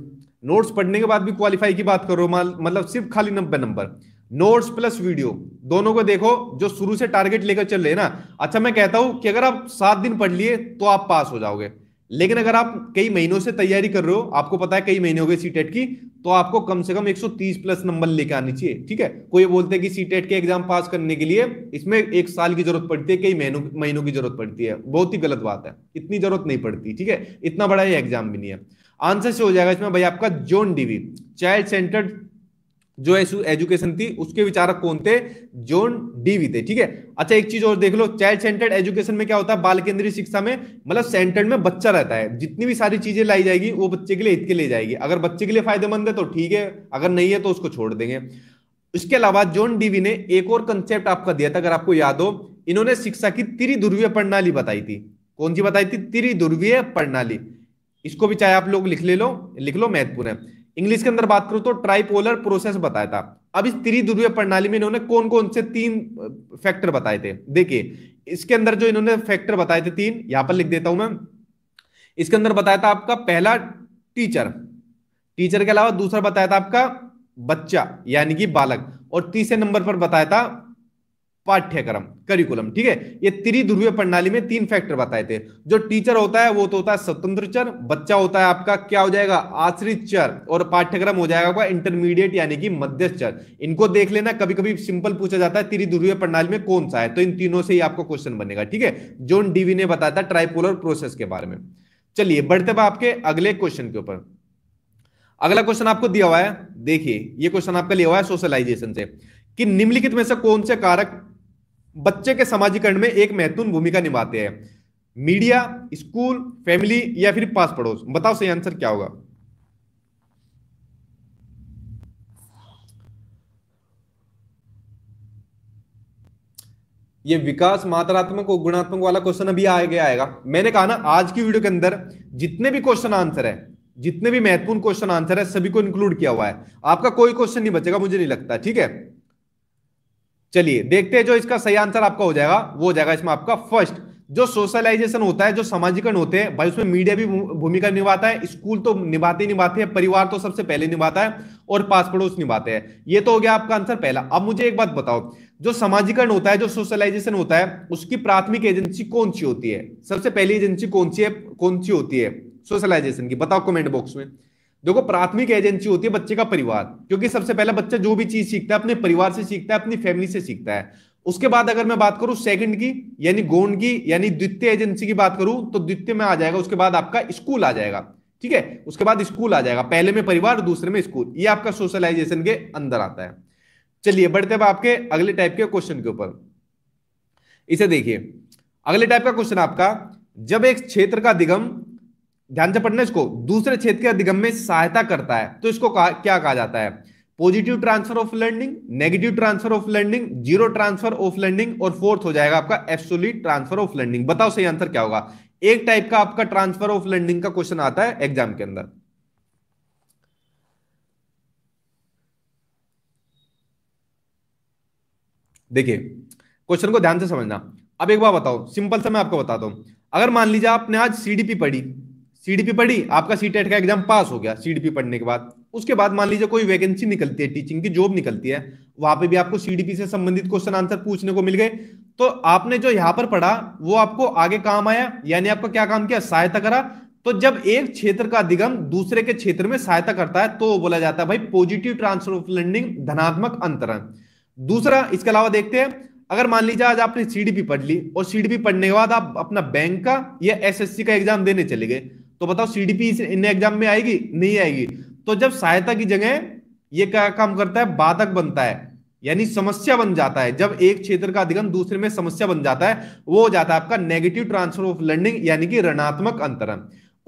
नोट्स पढ़ने के बाद भी क्वालिफाई की बात करो मतलब सिर्फ खाली नब्बे नंबर नोट्स प्लस वीडियो दोनों को देखो जो शुरू से टारगेट लेकर चल रहे ना अच्छा मैं कहता हूं कि अगर आप सात दिन पढ़ लिए तो आप पास हो जाओगे लेकिन अगर आप कई महीनों से तैयारी कर रहे हो आपको पता है कई महीने हो गए सी e की तो आपको कम से कम 130 प्लस नंबर लेके आनी चाहिए ठीक है कोई बोलते हैं कि सीटेट e के एग्जाम पास करने के लिए इसमें एक साल की जरूरत पड़ती है कई महीनों महीनों की जरूरत पड़ती है बहुत ही गलत बात है इतनी जरूरत नहीं पड़ती ठीक है इतना बड़ा ये एग्जाम भी नहीं है आंसर से हो जाएगा इसमें भाई आपका जोन डीवी चाइल्ड सेंटर जो एजुकेशन थी उसके विचारक कौन थे जोन डीवी थे ठीक है अच्छा एक चीज और देख लो चाइल्ड सेंटर्ड एजुकेशन में क्या होता है बाल केंद्रीय शिक्षा में मतलब सेंटर्ड में बच्चा रहता है जितनी भी सारी चीजें लाई जाएगी वो बच्चे के लिए हित के लिए जाएगी अगर बच्चे के लिए फायदेमंद है तो ठीक है अगर नहीं है तो उसको छोड़ देंगे इसके अलावा जोन डीवी ने एक और कंसेप्ट आपका दिया था अगर आपको याद हो इन्होंने शिक्षा की त्रिधुर्वीय प्रणाली बताई थी कौन सी बताई थी त्रिधुर्वीय प्रणाली इसको भी चाहे आप लोग लिख ले लो लिख लो महत्वपूर्ण है इंग्लिश के अंदर बात करूं तो ट्राइपोलर प्रोसेस बताया था अब इस त्रिध्रुवीय प्रणाली में इन्होंने कौन कौन से तीन फैक्टर बताए थे देखिए इसके अंदर जो इन्होंने फैक्टर बताए थे तीन यहां पर लिख देता हूं मैं इसके अंदर बताया था आपका पहला टीचर टीचर के अलावा दूसरा बताया था आपका बच्चा यानी कि बालक और तीसरे नंबर पर बताया था पाठ्यक्रम करिकुलम ठीक है ये त्रिध्रुवीय प्रणाली में तीन फैक्टर बताए थे जो टीचर होता है वो तो होता है स्वतंत्र चर बच्चा होता है आपका क्या हो जाएगा आश्रित चर और पाठ्यक्रम हो जाएगा आपका इंटरमीडिएट यानी कि मध्यस्थ चर इनको देख लेना कभी कभी सिंपल पूछा जाता है त्रिध्रुवीय प्रणाली में कौन सा है तो इन तीनों से ही आपको क्वेश्चन बनेगा ठीक है जोन डीवी ने बताया था ट्राइपोलर प्रोसेस के बारे में चलिए बढ़ते हुए आपके अगले क्वेश्चन के ऊपर अगला क्वेश्चन आपको दिया हुआ है देखिए ये क्वेश्चन आपका लिया हुआ है सोशलाइजेशन से कि निम्नलिखित में से कौन से कारक बच्चे के समाजीकरण में एक महत्वपूर्ण भूमिका निभाते हैं मीडिया स्कूल फैमिली या फिर पास पड़ोस बताओ सही आंसर क्या होगा ये विकास मात्रात्मक और गुणात्मक वाला क्वेश्चन अभी आ गया आएगा मैंने कहा ना आज की वीडियो के अंदर जितने भी क्वेश्चन आंसर है जितने भी महत्वपूर्ण क्वेश्चन आंसर है सभी को इंक्लूड किया हुआ है आपका कोई क्वेश्चन नहीं बचेगा मुझे नहीं लगता ठीक है चलिए देखते हैं जो इसका सही आंसर आपका हो जाएगा वो हो जाएगा इसमें आपका फर्स्ट जो सोशलाइजेशन होता है जो सामाजिकरण होते हैं भाई उसमें मीडिया भी भूमिका निभाता है स्कूल तो निभाते ही निभाते हैं परिवार तो सबसे पहले निभाता है और पास पड़ोस निभाते हैं ये तो हो गया आपका आंसर पहला अब मुझे एक बात बताओ जो सामाजिकरण होता है जो सोशलाइजेशन होता है उसकी प्राथमिक एजेंसी कौन सी होती है सबसे पहली एजेंसी कौन सी है कौन सी होती है सोशलाइजेशन की बताओ कॉमेंट बॉक्स में देखो प्राथमिक एजेंसी होती है बच्चे का परिवार क्योंकि सबसे पहले बच्चा जो भी चीज सीखता है अपने परिवार से सीखता है अपनी फैमिली से सीखता है उसके बाद अगर मैं बात करूं सेकंड की यानी गौण की यानी द्वितीय एजेंसी की बात करूं तो द्वितीय में आ जाएगा उसके बाद आपका स्कूल आ जाएगा ठीक है उसके बाद स्कूल आ जाएगा पहले में परिवार दूसरे में स्कूल ये आपका सोशलाइजेशन के अंदर आता है चलिए बढ़ते हैं आपके अगले टाइप के क्वेश्चन के ऊपर इसे देखिए अगले टाइप का क्वेश्चन आपका जब एक क्षेत्र का दिगम ध्यान से पढ़ना इसको दूसरे क्षेत्र के अधिगम में सहायता करता है तो इसको का, क्या कहा जाता है positive transfer of learning negative transfer of learning zero transfer of learning और फोर्थ हो जाएगा आपका एब्सोल्यूट ट्रांसफर ऑफ लर्निंग बताओ सही आंसर क्या होगा एक टाइप का आपका ट्रांसफर ऑफ लर्निंग का क्वेश्चन आता है एग्जाम के अंदर देखिए क्वेश्चन को ध्यान से समझना अब एक बार बताओ सिंपल से मैं आपको बताता हूं अगर मान लीजिए आपने आज सीडीपी पढ़ी सीडीपी पढ़ी आपका सी e का एग्जाम पास हो गया सीडीपी पढ़ने के बाद उसके बाद मान लीजिए कोई वैकेंसी निकलती है टीचिंग की जॉब निकलती है वहां पे भी आपको सीडीपी से संबंधित क्वेश्चन आंसर पूछने को मिल गए तो आपने जो यहाँ पर पढ़ा वो आपको आगे काम आया यानी आपका क्या काम किया सहायता करा तो जब एक क्षेत्र का अधिगम दूसरे के क्षेत्र में सहायता करता है तो बोला जाता है भाई पॉजिटिव ट्रांसफर ऑफ लर्निंग धनात्मक अंतरण दूसरा इसके अलावा देखते हैं अगर मान लीजिए आज आपने सीडीपी पढ़ ली और सीडीपी पढ़ने के बाद आप अपना बैंक का या एसएससी का एग्जाम देने चले गए तो बताओ सीडीपी इन एग्जाम में आएगी नहीं आएगी तो जब सहायता की जगह ये क्या काम करता है बाधक बनता है यानी समस्या बन जाता है जब एक क्षेत्र का अधिगम दूसरे में समस्या बन जाता है वो हो जाता है आपका नेगेटिव ट्रांसफर ऑफ लर्निंग यानी कि ऋणात्मक अंतरण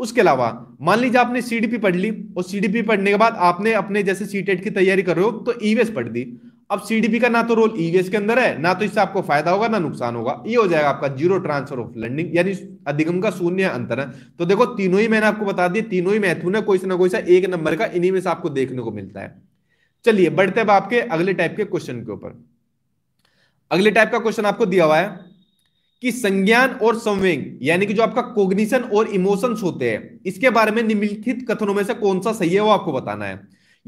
उसके अलावा मान लीजिए आपने सीडीपी पढ़ ली और सीडीपी पढ़ने के बाद आपने अपने जैसे सीटेट e की तैयारी कर रहे हो तो ईवेस e पढ़ दी अब सीडीपी का ना तो रोल ईवीएस के अंदर है ना तो इससे आपको फायदा होगा ना नुकसान होगा ये हो जाएगा आपका जीरो ट्रांसफर ऑफ लर्निंग यानी अधिगम का शून्य अंतर है तो देखो तीनों ही मैंने आपको बता दिया तीनों ही महत्वपूर्ण है कोई ना कोई सा एक नंबर का इन्हीं में से आपको देखने को मिलता है चलिए बढ़ते अब आपके अगले टाइप के क्वेश्चन के ऊपर अगले टाइप का क्वेश्चन आपको दिया हुआ है कि संज्ञान और संवेग यानी कि जो आपका कोग्निशन और इमोशंस होते हैं इसके बारे में निम्नलिखित कथनों में से कौन सा सही है वो आपको बताना है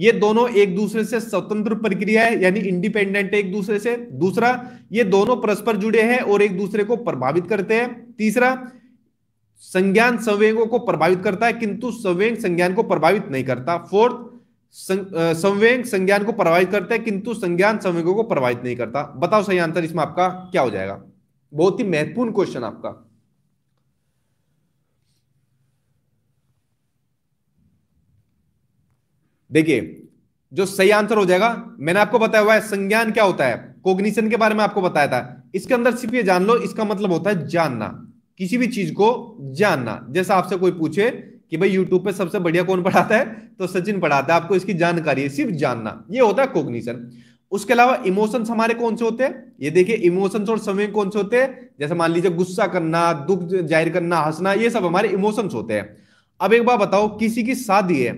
ये दोनों एक दूसरे से स्वतंत्र प्रक्रिया है यानी इंडिपेंडेंट है एक दूसरे से दूसरा ये दोनों परस्पर जुड़े हैं और एक दूसरे को प्रभावित करते हैं तीसरा संज्ञान संवेगों को प्रभावित करता है किंतु संवेग संज्ञान को प्रभावित नहीं करता फोर्थ संवेग संज्ञान को प्रभावित करता है किंतु संज्ञान संवेगों को प्रभावित नहीं करता बताओ सही आंसर इसमें आपका क्या हो जाएगा बहुत ही महत्वपूर्ण क्वेश्चन आपका देखिए जो सही आंसर हो जाएगा मैंने आपको बताया हुआ है संज्ञान क्या होता है कोग्निशन के बारे में आपको बताया था इसके अंदर सिर्फ ये जान लो इसका मतलब होता है जानना किसी भी चीज को जानना जैसा आपसे कोई पूछे कि भाई यूट्यूब पे सबसे बढ़िया कौन पढ़ाता है तो सचिन पढ़ाता है आपको इसकी जानकारी है सिर्फ जानना ये होता है कोग्निशन उसके अलावा इमोशंस हमारे कौन से होते हैं ये देखिए इमोशंस और संवेग कौन से होते हैं जैसे मान लीजिए गुस्सा करना दुख जाहिर करना हंसना ये सब हमारे इमोशंस होते हैं अब एक बार बताओ किसी की शादी है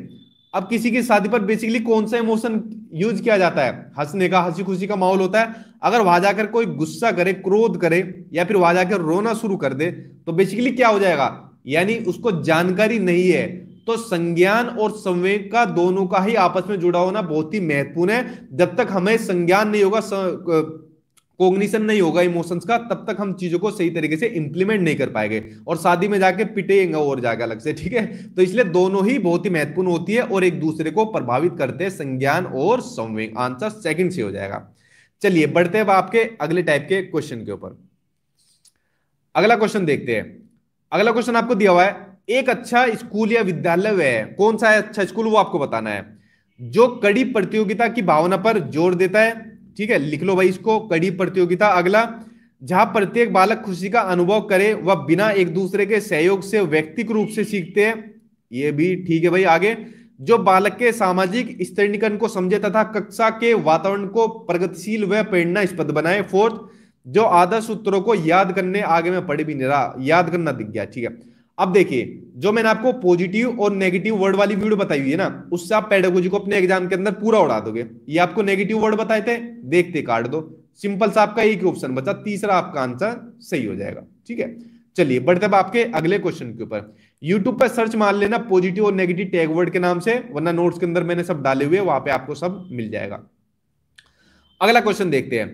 अब किसी की शादी पर बेसिकली कौन सा इमोशन यूज किया जाता है हंसने का हंसी खुशी का माहौल होता है अगर वहां जाकर कोई गुस्सा करे क्रोध करे या फिर वहां जाकर रोना शुरू कर दे तो बेसिकली क्या हो जाएगा यानी उसको जानकारी नहीं है तो संज्ञान और संवेद का दोनों का ही आपस में जुड़ा होना बहुत ही महत्वपूर्ण है जब तक हमें संज्ञान नहीं होगा कोग्निशन नहीं होगा इमोशंस का तब तक हम चीजों को सही तरीके से इंप्लीमेंट नहीं कर पाएंगे और शादी में जाके पिटेगा और जाएगा अलग से ठीक है तो इसलिए दोनों ही बहुत ही महत्वपूर्ण होती है और एक दूसरे को प्रभावित करते हैं संज्ञान और संवेग आंसर सेकंड से हो जाएगा चलिए बढ़ते हैं आपके अगले टाइप के क्वेश्चन के ऊपर अगला क्वेश्चन देखते हैं अगला क्वेश्चन आपको दिया हुआ है एक अच्छा स्कूल या विद्यालय वह है कौन सा है अच्छा स्कूल वो आपको बताना है जो कड़ी प्रतियोगिता की भावना पर जोर देता है ठीक है लिख लो भाई इसको कड़ी प्रतियोगिता अगला जहां प्रत्येक बालक खुशी का अनुभव करे वह बिना एक दूसरे के सहयोग से व्यक्तिक रूप से सीखते हैं ये भी ठीक है भाई आगे जो बालक के सामाजिक स्तरीकरण को समझे तथा कक्षा के वातावरण को प्रगतिशील व प्रेरणा स्पद बनाए फोर्थ जो आदर्श सूत्रों को याद करने आगे में पढ़ भी नहीं रहा याद करना दिख गया ठीक है अब देखिए जो मैंने आपको पॉजिटिव और नेगेटिव वर्ड वाली वीडियो बताई हुई है ना उससे आप पेडोगोजी को अपने एग्जाम के अंदर पूरा उड़ा दोगे ये आपको नेगेटिव वर्ड बताए थे देखते काट दो सिंपल सा आपका एक ही ऑप्शन बचा तीसरा आपका आंसर सही हो जाएगा ठीक है चलिए बढ़ते अब आपके अगले क्वेश्चन के ऊपर YouTube पर सर्च मार लेना पॉजिटिव और नेगेटिव टैग वर्ड के नाम से वरना नोट्स के अंदर मैंने सब डाले हुए वहां पे आपको सब मिल जाएगा अगला क्वेश्चन देखते हैं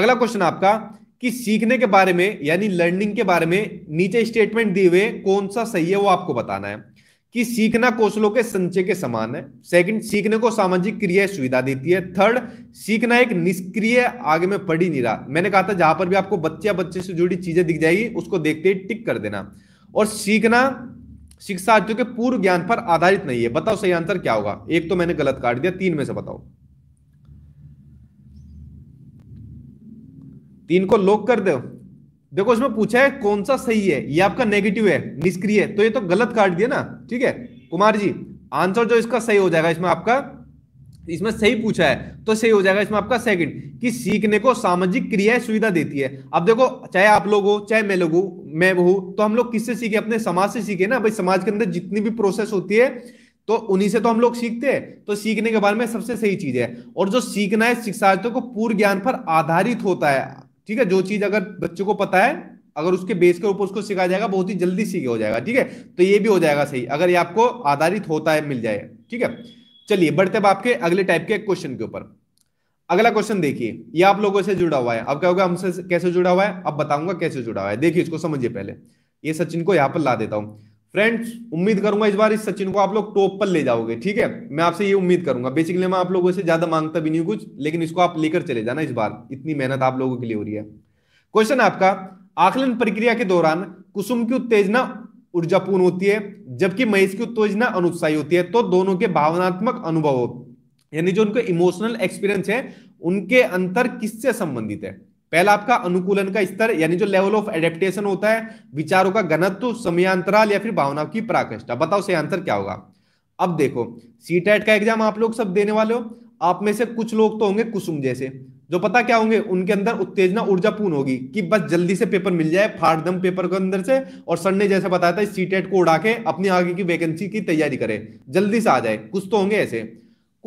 अगला क्वेश्चन आपका कि सीखने के बारे में यानी लर्निंग के बारे में नीचे स्टेटमेंट दिए हुए कौन सा सही है वो आपको बताना है कि सीखना कौशलों के संचय के समान है सेकंड सीखने को सामाजिक क्रिया सुविधा देती है थर्ड सीखना एक निष्क्रिय आगे में पड़ी नहीं रहा मैंने कहा था जहां पर भी आपको बच्चे या बच्चे से जुड़ी चीजें दिख जाएगी उसको देखते ही टिक कर देना और सीखना शिक्षार्थियों के पूर्व ज्ञान पर आधारित नहीं है बताओ सही आंसर क्या होगा एक तो मैंने गलत काट दिया तीन में से बताओ तीन को लॉक कर दो देखो इसमें पूछा है कौन सा सही है ये आपका नेगेटिव है निष्क्रिय है तो ये तो गलत काट दिया ना ठीक है कुमार जी आंसर जो इसका सही हो जाएगा इसमें आपका इसमें सही पूछा है तो सही हो जाएगा इसमें आपका सेकंड कि सीखने को सामाजिक क्रिया सुविधा देती है अब देखो चाहे आप लोग हो चाहे मैं लोग मैं वो हूं तो हम लोग किससे सीखे अपने समाज से सीखे ना भाई समाज के अंदर जितनी भी प्रोसेस होती है तो उन्हीं से तो हम लोग सीखते हैं तो सीखने के बारे में सबसे सही चीज है और जो सीखना है शिक्षार्थियों को पूर्व ज्ञान पर आधारित होता है ठीक है जो चीज अगर बच्चे को पता है अगर उसके बेस के ऊपर उसको सिखाया जाएगा बहुत ही जल्दी सीखे हो जाएगा ठीक है तो ये भी हो जाएगा सही अगर ये आपको आधारित होता है मिल जाए ठीक है चलिए बढ़ते अब आपके अगले टाइप के क्वेश्चन के ऊपर अगला क्वेश्चन देखिए ये आप लोगों से जुड़ा हुआ है अब क्या होगा हमसे कैसे जुड़ा हुआ है अब बताऊंगा कैसे जुड़ा हुआ है देखिए इसको समझिए पहले ये सचिन को यहाँ पर ला देता हूं फ्रेंड्स उम्मीद करूंगा इस बार इस सचिन को आप लोग टॉप पर ले जाओगे ठीक है मैं आपसे ये उम्मीद करूंगा बेसिकली मैं आप लोगों से ज्यादा मांगता भी नहीं कुछ लेकिन इसको आप लेकर चले जाना इस बार इतनी मेहनत आप लोगों के लिए हो रही है क्वेश्चन आपका आकलन प्रक्रिया के दौरान कुसुम की उत्तेजना ऊर्जापूर्ण होती है जबकि महेश की उत्तेजना अनुत्साही होती है तो दोनों के भावनात्मक अनुभव यानी जो उनके इमोशनल एक्सपीरियंस है उनके अंतर किससे संबंधित है पहला आपका अनुकूलन का स्तर यानी जो लेवल ऑफ एडेप्टेशन होता है विचारों का घनत्व तो समयांतराल या फिर भावनाओं की पराकष्ठा बताओ सही आंसर क्या होगा अब देखो सी का एग्जाम आप लोग सब देने वाले हो आप में से कुछ लोग तो होंगे कुसुम जैसे जो पता क्या होंगे उनके अंदर उत्तेजना ऊर्जापूर्ण होगी कि बस जल्दी से पेपर मिल जाए फाड़ दम पेपर के अंदर से और सर ने जैसे बताया था इस सीटेट को उड़ा के अपनी आगे की वैकेंसी की तैयारी करें जल्दी से आ जाए कुछ तो होंगे ऐसे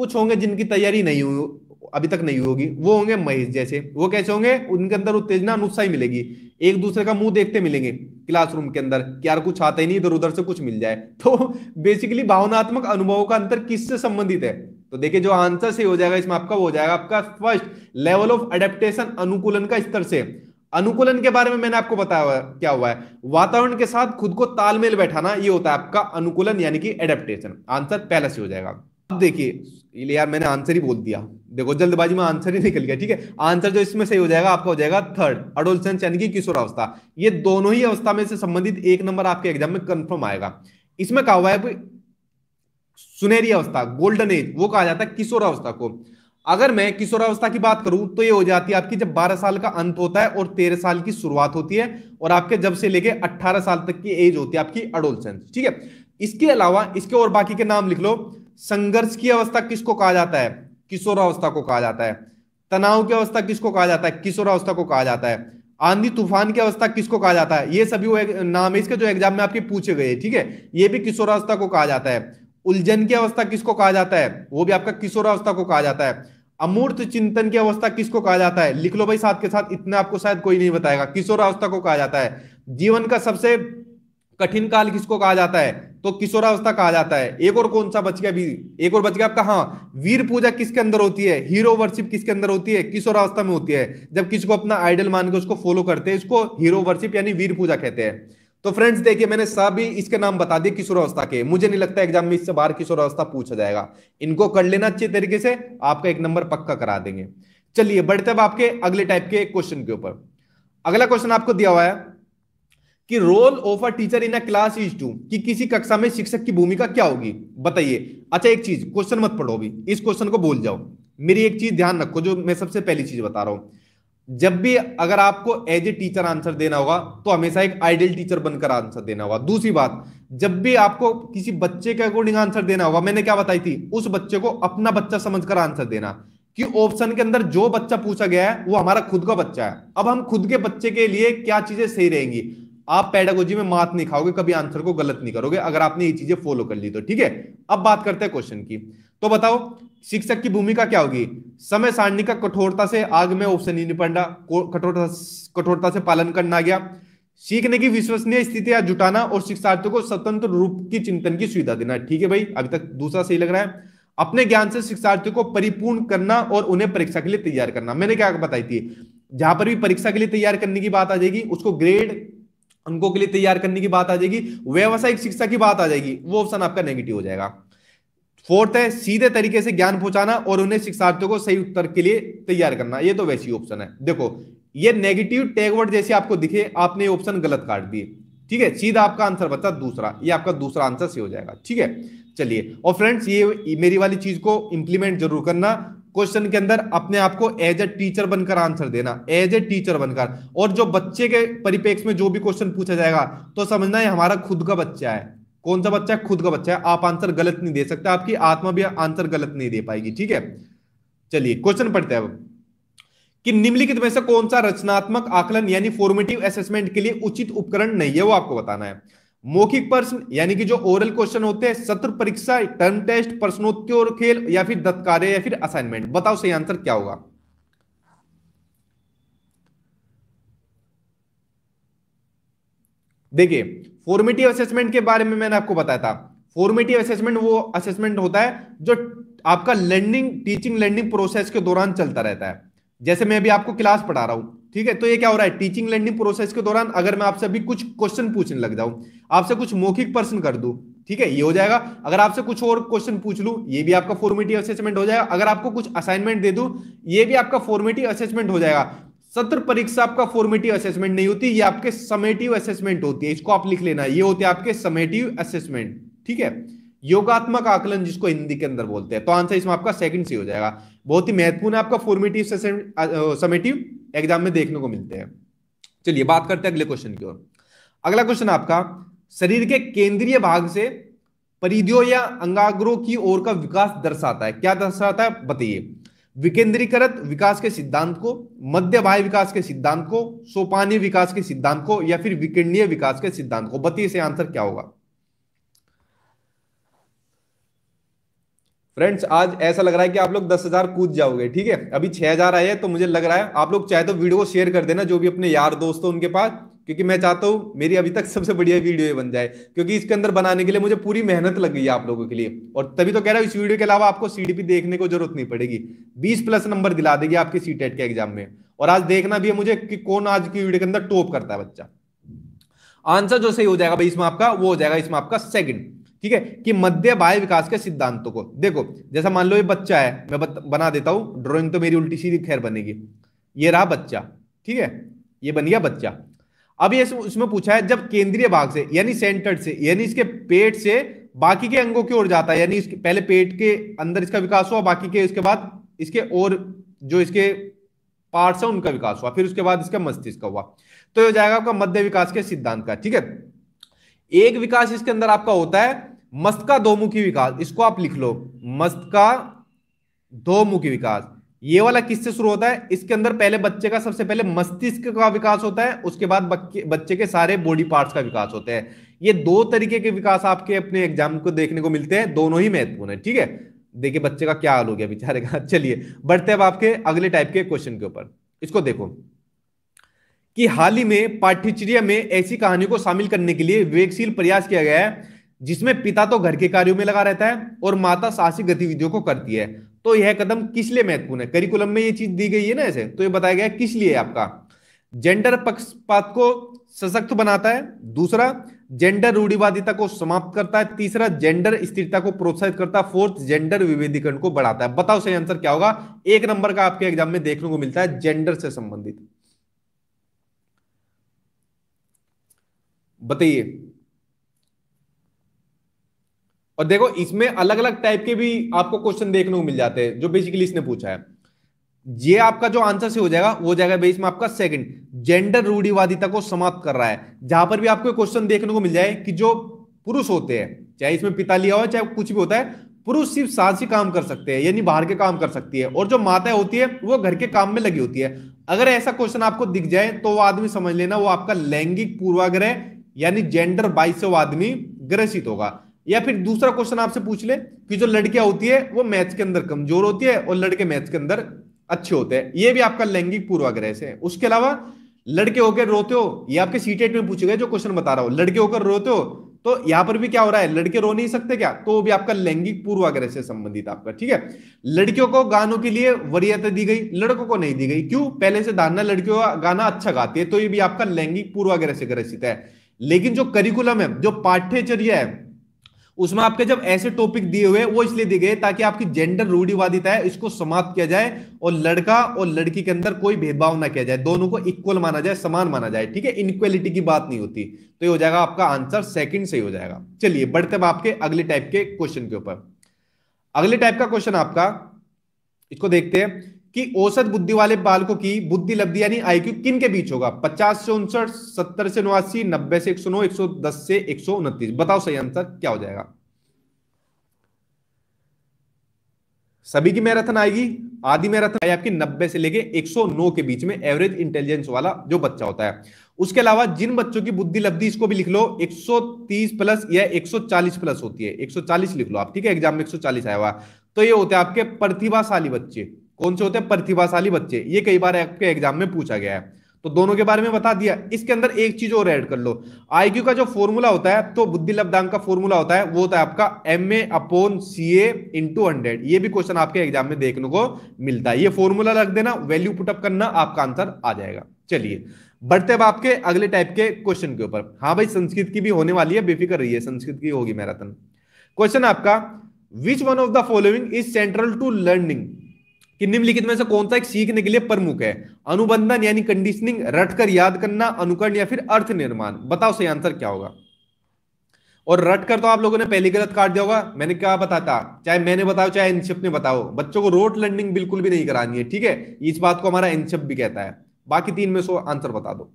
कुछ होंगे जिनकी तैयारी नहीं हुई अभी तक नहीं होगी वो होंगे महेश जैसे वो कैसे होंगे उनके अंदर उत्तेजना अनुत्साही मिलेगी एक दूसरे का मुंह देखते मिलेंगे क्लासरूम के अंदर कि यार कुछ आता ही नहीं इधर उधर से कुछ मिल जाए तो बेसिकली भावनात्मक अनुभवों का अंतर किससे संबंधित है तो देखिए जो आंसर से हो जाएगा इसमें आपका वो हो जाएगा आपका फर्स्ट लेवल ऑफ अडेप्टेशन अनुकूलन का स्तर से अनुकूलन के बारे में मैंने आपको बताया हुआ क्या हुआ है वातावरण के साथ खुद को तालमेल बैठाना ये होता है आपका अनुकूलन यानी कि एडेप्टेशन आंसर पहले से हो जाएगा अब देखिए यार मैंने आंसर ही बोल दिया देखो जल्दबाजी में आंसर ही निकल गया ठीक है आंसर जो इसमें सही हो जाएगा आपका हो जाएगा थर्ड अडोलसेंस यानी कि किशोर अवस्था ये दोनों ही अवस्था में से संबंधित एक नंबर आपके एग्जाम में कंफर्म आएगा इसमें कहा हुआ है सुनहरी अवस्था गोल्डन एज वो कहा जाता है किशोर अवस्था को अगर मैं किशोर अवस्था की बात करूं तो ये हो जाती है आपकी जब 12 साल का अंत होता है और 13 साल की शुरुआत होती है और आपके जब से लेके 18 साल तक की एज होती है आपकी अडोलसेंस ठीक है इसके अलावा इसके और बाकी के नाम लिख लो संघर्ष की अवस्था किसको कहा जाता है किशोरावस्था को कहा जाता है तनाव की अवस्था किसको कहा जाता है किशोरावस्था को कहा जाता है आंधी तूफान की अवस्था किसको कहा जाता है ये सभी नाम है इसके जो एग्जाम में आपके पूछे गए ठीक है ये भी किशोरावस्था को कहा जाता है उलझन की अवस्था किसको कहा जाता है वो भी आपका किशोरावस्था को कहा जाता है अमूर्त चिंतन की अवस्था किसको कहा जाता है लिख लो भाई साथ के साथ इतना आपको शायद कोई नहीं बताएगा किशोरावस्था को कहा जाता है जीवन का सबसे कठिन काल किसको कहा जाता है तो किशोरावस्था कहा जाता है एक और कौन सा बच गया अभी एक और बच गया आपका हाँ वीर पूजा किसके अंदर होती है हीरो वर्शिप किसके अंदर होती है किशोरावस्था में होती है जब किसी को अपना आइडल मान के उसको फॉलो करते हैं इसको हीरो वर्शिप यानी वीर पूजा कहते हैं तो फ्रेंड्स देखिए मैंने सभी इसके नाम बता दिए किशोरावस्था के मुझे नहीं लगता एग्जाम में इससे बाहर किशोरावस्था पूछा जाएगा इनको कर लेना अच्छे तरीके से आपका एक नंबर पक्का करा देंगे चलिए बढ़ते अब आपके अगले टाइप के क्वेश्चन के ऊपर अगला क्वेश्चन आपको दिया हुआ है कि role of a teacher in a class is to कि किसी कक्षा में शिक्षक की भूमिका क्या होगी बताइए अच्छा एक चीज क्वेश्चन मत पढ़ो भी इस क्वेश्चन को भूल जाओ मेरी एक चीज ध्यान रखो जो मैं सबसे पहली चीज बता रहा हूं जब भी अगर आपको एज ए टीचर आंसर देना होगा तो हमेशा एक आइडियल टीचर बनकर आंसर देना होगा दूसरी बात जब भी आपको किसी बच्चे के अकॉर्डिंग आंसर देना होगा मैंने क्या बताई थी उस बच्चे को अपना बच्चा समझकर आंसर देना कि ऑप्शन के अंदर जो बच्चा पूछा गया है वो हमारा खुद का बच्चा है अब हम खुद के बच्चे के लिए क्या चीजें सही रहेंगी आप पेडागोजी में मात नहीं खाओगे कभी आंसर को गलत नहीं करोगे अगर आपने ये चीजें फॉलो कर ली तो ठीक है अब बात करते हैं क्वेश्चन की तो बताओ शिक्षक की भूमिका क्या होगी समय सारणी का कठोरता से आग में ऑप्शन ही निपटना कठोरता कठोरता से पालन करना गया सीखने की विश्वसनीय स्थितियां जुटाना और शिक्षार्थियों को स्वतंत्र रूप की चिंतन की सुविधा देना ठीक है भाई अभी तक दूसरा सही लग रहा है अपने ज्ञान से शिक्षार्थियों को परिपूर्ण करना और उन्हें परीक्षा के लिए तैयार करना मैंने क्या बताई थी जहां पर भी परीक्षा के लिए तैयार करने की बात आ जाएगी उसको ग्रेड अंकों के लिए तैयार करने की बात आ जाएगी व्यावसायिक शिक्षा की बात आ जाएगी वो ऑप्शन आपका नेगेटिव हो जाएगा फोर्थ है सीधे तरीके से ज्ञान पहुंचाना और उन्हें शिक्षार्थियों को सही उत्तर के लिए तैयार करना ये तो वैसी ऑप्शन है देखो ये नेगेटिव टैगवर्ड जैसे आपको दिखे आपने ऑप्शन गलत काट दिए ठीक है सीधा आपका आंसर बचा दूसरा ये आपका दूसरा आंसर से हो जाएगा ठीक है चलिए और फ्रेंड्स ये मेरी वाली चीज को इंप्लीमेंट जरूर करना क्वेश्चन के अंदर अपने आपको एज ए टीचर बनकर आंसर देना एज ए टीचर बनकर और जो बच्चे के परिपेक्ष में जो भी क्वेश्चन पूछा जाएगा तो समझना है हमारा खुद का बच्चा है कौन सा बच्चा है खुद का बच्चा है आप आंसर गलत नहीं दे सकते आपकी आत्मा भी आंसर गलत नहीं दे पाएगी ठीक है चलिए क्वेश्चन पढ़ते हैं अब कि निम्नलिखित में से कौन सा रचनात्मक आकलन यानी फॉर्मेटिव असेसमेंट के लिए उचित उपकरण नहीं है वो आपको बताना है मौखिक प्रश्न यानी कि जो ओरल क्वेश्चन होते हैं सत्र परीक्षा टर्म टेस्ट प्रश्नोत्तर खेल या फिर दत्कार या फिर असाइनमेंट बताओ सही आंसर क्या होगा देखिए फॉर्मेटिव असेसमेंट के बारे में मैंने आपको बताया था फॉर्मेटिव असेसमेंट वो असेसमेंट होता है जो आपका लर्निंग टीचिंग लर्निंग प्रोसेस के दौरान चलता रहता है जैसे मैं अभी आपको क्लास पढ़ा रहा हूं ठीक है तो ये क्या हो रहा है टीचिंग लर्निंग प्रोसेस के दौरान अगर मैं आपसे अभी कुछ क्वेश्चन पूछने लग जाऊं आपसे कुछ मौखिक प्रश्न कर दू ठीक है ये हो जाएगा अगर आपसे कुछ और क्वेश्चन पूछ लू ये भी आपका फॉर्मेटिव असेसमेंट हो जाएगा अगर आपको कुछ असाइनमेंट दे दू ये भी आपका फॉर्मेटिव असेसमेंट हो जाएगा सत्र परीक्षा आपका फॉर्मेटिव असेसमेंट नहीं होती ये आपके समेटिव असेसमेंट होती है इसको आप लिख लेना ये होते हैं आपके समेटिव असेसमेंट ठीक है योगात्मक आकलन जिसको हिंदी के अंदर बोलते हैं तो आंसर इसमें आपका सेकंड सी हो जाएगा बहुत ही महत्वपूर्ण है आपका फॉर्मेटिव से समेटिव एग्जाम में देखने को मिलते हैं चलिए बात करते हैं अगले क्वेश्चन की ओर अगला क्वेश्चन आपका शरीर के केंद्रीय भाग से परिधियों या अंगाग्रो की ओर का विकास दर्शाता है क्या दर्शाता है बताइए विकेंद्रीकृत विकास के सिद्धांत को मध्य बाह्य विकास के सिद्धांत को सोपानी विकास के सिद्धांत को या फिर विकेंद्रीय विकास के सिद्धांत को बताइए से आंसर क्या होगा फ्रेंड्स आज ऐसा लग रहा है कि आप लोग दस हजार कूद जाओगे ठीक है अभी छह हजार आए हैं तो मुझे लग रहा है आप लोग चाहे तो वीडियो को शेयर कर देना जो भी अपने यार दोस्त हो उनके पास क्योंकि मैं चाहता हूँ मेरी अभी तक सबसे बढ़िया वीडियो बन जाए क्योंकि इसके अंदर बनाने के लिए मुझे पूरी मेहनत लग गई है आप लोगों के लिए और तभी तो कह रहा हूँ इस वीडियो के अलावा आपको सीडीपी देखने को जरूरत नहीं पड़ेगी बीस प्लस नंबर दिला देगी आपके सी e के एग्जाम में और आज देखना भी है मुझे कि कौन आज की वीडियो के अंदर टॉप करता है बच्चा आंसर जो सही हो जाएगा भाई इसमें आपका वो हो जाएगा इसमें आपका सेकंड ठीक है कि मध्य बाह्य विकास के सिद्धांतों को देखो जैसा मान लो ये बच्चा है मैं बत, बना देता हूं ड्रॉइंग तो मेरी उल्टी सीधी खैर बनेगी ये रहा बच्चा ठीक है ये बन गया बच्चा अब ये उसमें पूछा है जब केंद्रीय भाग से यानी सेंटर से यानी इसके पेट से बाकी के अंगों की ओर जाता है यानी पहले पेट के अंदर इसका विकास हुआ बाकी के उसके बाद इसके और जो इसके पार्ट्स है उनका विकास हुआ फिर उसके बाद इसका मस्तिष्क हुआ तो ये हो जाएगा आपका मध्य विकास के सिद्धांत का ठीक है एक विकास इसके अंदर आपका होता है मस्त का दोमुखी विकास इसको आप लिख लो मस्त का दोमुखी विकास ये वाला किससे शुरू होता है इसके अंदर पहले बच्चे का सबसे पहले मस्तिष्क का विकास होता है उसके बाद बच्चे के सारे बॉडी पार्ट्स का विकास होता है ये दो तरीके के विकास आपके अपने एग्जाम को देखने को मिलते हैं दोनों ही महत्वपूर्ण है ठीक है देखिए बच्चे का क्या हाल हो गया बेचारे का चलिए बढ़ते अब आपके अगले टाइप के क्वेश्चन के ऊपर इसको देखो कि हाल ही में पाठ्यचर्या में ऐसी कहानियों को शामिल करने के लिए विवेकशील प्रयास किया गया है जिसमें पिता तो घर के कार्यों में लगा रहता है और माता साहसिक गतिविधियों को करती है तो यह कदम किस लिए महत्वपूर्ण है करिकुलम में ये चीज दी गई है ना ऐसे तो ये बताया गया किस लिए आपका जेंडर पक्षपात को सशक्त बनाता है दूसरा जेंडर रूढ़िवादिता को समाप्त करता है तीसरा जेंडर स्थिरता को प्रोत्साहित करता है फोर्थ जेंडर विभेदीकरण को बढ़ाता है बताओ सही आंसर क्या होगा एक नंबर का आपके एग्जाम में देखने को मिलता है जेंडर से संबंधित बताइए और देखो इसमें अलग अलग टाइप के भी आपको क्वेश्चन देखने को मिल जाते हैं जो बेसिकली इसने पूछा है ये आपका जो आंसर से हो जाएगा वो जाएगा बेस में आपका सेकंड जेंडर रूढ़ीवादिता को समाप्त कर रहा है जहां पर भी आपको क्वेश्चन देखने को मिल जाए कि जो पुरुष होते हैं चाहे इसमें पिता लिया हो चाहे कुछ भी होता है पुरुष सिर्फ सांस काम कर सकते हैं यानी बाहर के काम कर सकती है और जो माता होती है वो घर के काम में लगी होती है अगर ऐसा क्वेश्चन आपको दिख जाए तो वो आदमी समझ लेना वो आपका लैंगिक पूर्वाग्रह यानी जेंडर बाइसव आदमी ग्रसित होगा या फिर दूसरा क्वेश्चन आपसे पूछ ले कि जो लड़कियां होती है वो मैथ्स के अंदर कमजोर होती है और लड़के मैथ्स के अंदर अच्छे होते हैं ये भी आपका लैंगिक पूर्वाग्रह से उसके अलावा लड़के होकर रोते हो ये आपके सीटेट e में पूछे गए जो क्वेश्चन बता रहा हो लड़के होकर रोते हो तो यहां पर भी क्या हो रहा है लड़के रो नहीं सकते क्या तो वो भी आपका लैंगिक पूर्वाग्रह से संबंधित आपका ठीक है लड़कियों को गानों के लिए वरीयता दी गई लड़कों को नहीं दी गई क्यों पहले से धारणा लड़कियों का गाना अच्छा गाती है तो ये भी आपका लैंगिक पूर्वाग्रह से ग्रसित है लेकिन जो करिकुलम है जो पाठ्यचर्या है उसमें आपके जब ऐसे टॉपिक दिए हुए वो इसलिए दिए गए ताकि आपकी जेंडर रूढ़िवादिता है इसको समाप्त किया जाए और लड़का और लड़की के अंदर कोई भेदभाव ना किया जाए दोनों को इक्वल माना जाए समान माना जाए ठीक है इनक्वेलिटी की बात नहीं होती तो ये हो जाएगा आपका आंसर सेकंड सही ही हो जाएगा चलिए बढ़ते अब आपके अगले टाइप के क्वेश्चन के ऊपर अगले टाइप का क्वेश्चन आपका इसको देखते हैं कि औसत बुद्धि वाले बालकों की बुद्धि लब्धि यानी आईक्यू किन के बीच होगा 50 से उनसठ 70 से नवासी 90 से 109 110 से एक बताओ सही आंसर क्या हो जाएगा सभी की मैराथन आएगी आधी मैराथन आई आपकी 90 से लेके 109 के बीच में एवरेज इंटेलिजेंस वाला जो बच्चा होता है उसके अलावा जिन बच्चों की बुद्धि लब्धि इसको भी लिख लो 130 प्लस या 140 प्लस होती है 140 लिख लो आप ठीक है एग्जाम में 140 आया हुआ तो ये होते हैं आपके प्रतिभाशाली बच्चे कौन से होते हैं प्रतिभाशाली बच्चे ये कई बार आपके एग्जाम में पूछा गया है तो दोनों के बारे में बता दिया इसके अंदर एक चीज और ऐड कर लो आईक्यू का जो फॉर्मूला होता है तो बुद्धि लब्धांक का फॉर्मूला होता है वो होता है आपका M A upon C A into hundred ये भी क्वेश्चन आपके एग्जाम में देखने को मिलता है ये फॉर्मूला रख देना वैल्यू पुटअप करना आपका आंसर आ जाएगा चलिए बढ़ते अब आपके अगले टाइप के क्वेश्चन के ऊपर हाँ भाई संस्कृत की भी होने वाली है बेफिक्र रही है संस्कृत की होगी मैराथन क्वेश्चन आपका which one of the following is central to learning कि निम्नलिखित में से कौन सा एक सीखने के लिए प्रमुख है अनुबंधन यानी कंडीशनिंग रटकर याद करना अनुकरण या फिर अर्थ निर्माण बताओ सही आंसर क्या होगा और रट कर तो आप लोगों ने पहले गलत काट दिया होगा मैंने क्या बताता चाहे मैंने बताओ चाहे एनशिप ने बताओ बच्चों को रोट लर्निंग बिल्कुल भी नहीं करानी है ठीक है इस बात को हमारा एनशिप भी कहता है बाकी तीन में सो आंसर बता दो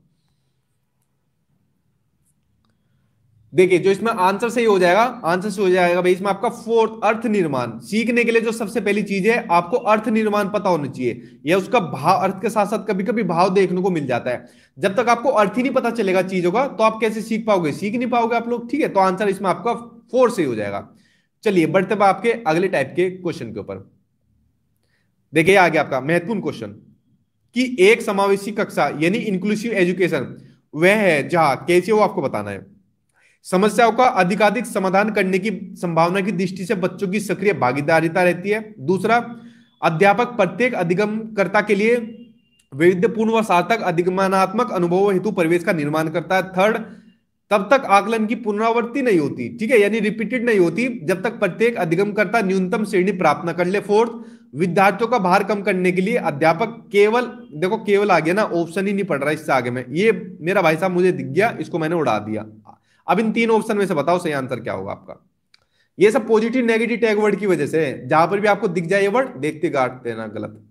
देखिए जो इसमें आंसर सही हो जाएगा आंसर सही हो जाएगा भाई इसमें आपका फोर्थ अर्थ निर्माण सीखने के लिए जो सबसे पहली चीज है आपको अर्थ निर्माण पता होना चाहिए या उसका भाव अर्थ के साथ साथ कभी कभी भाव देखने को मिल जाता है जब तक आपको अर्थ ही नहीं पता चलेगा चीजों का तो आप कैसे सीख पाओगे सीख नहीं पाओगे आप लोग ठीक है तो आंसर इसमें आपका फोर सही हो जाएगा चलिए बढ़ते हुए आपके अगले टाइप के क्वेश्चन के ऊपर देखिए आगे आपका महत्वपूर्ण क्वेश्चन कि एक समावेशी कक्षा यानी इंक्लूसिव एजुकेशन वह है जहां कैसे वो आपको बताना है समस्याओं का अधिकाधिक समाधान करने की संभावना की दृष्टि से बच्चों की सक्रिय भागीदारिता रहती है दूसरा अध्यापक प्रत्येक अधिगमकर्ता के लिए वैविध्यपूर्ण व सार्थक अधिगमनात्मक अनुभव हेतु परिवेश का निर्माण करता है थर्ड तब तक आकलन की पुनरावृत्ति नहीं होती ठीक है यानी रिपीटेड नहीं होती जब तक प्रत्येक अधिगमकर्ता न्यूनतम श्रेणी प्राप्त न कर ले फोर्थ विद्यार्थियों का भार कम करने के लिए अध्यापक केवल देखो केवल आ गया ना ऑप्शन ही नहीं पड़ रहा इससे आगे में ये मेरा भाई साहब मुझे दिख गया इसको मैंने उड़ा दिया अब इन तीन ऑप्शन में से बताओ सही आंसर क्या होगा आपका ये सब पॉजिटिव नेगेटिव टैग वर्ड की वजह से जहां पर भी आपको दिख जाए ये वर्ड देखते गाट देना गलत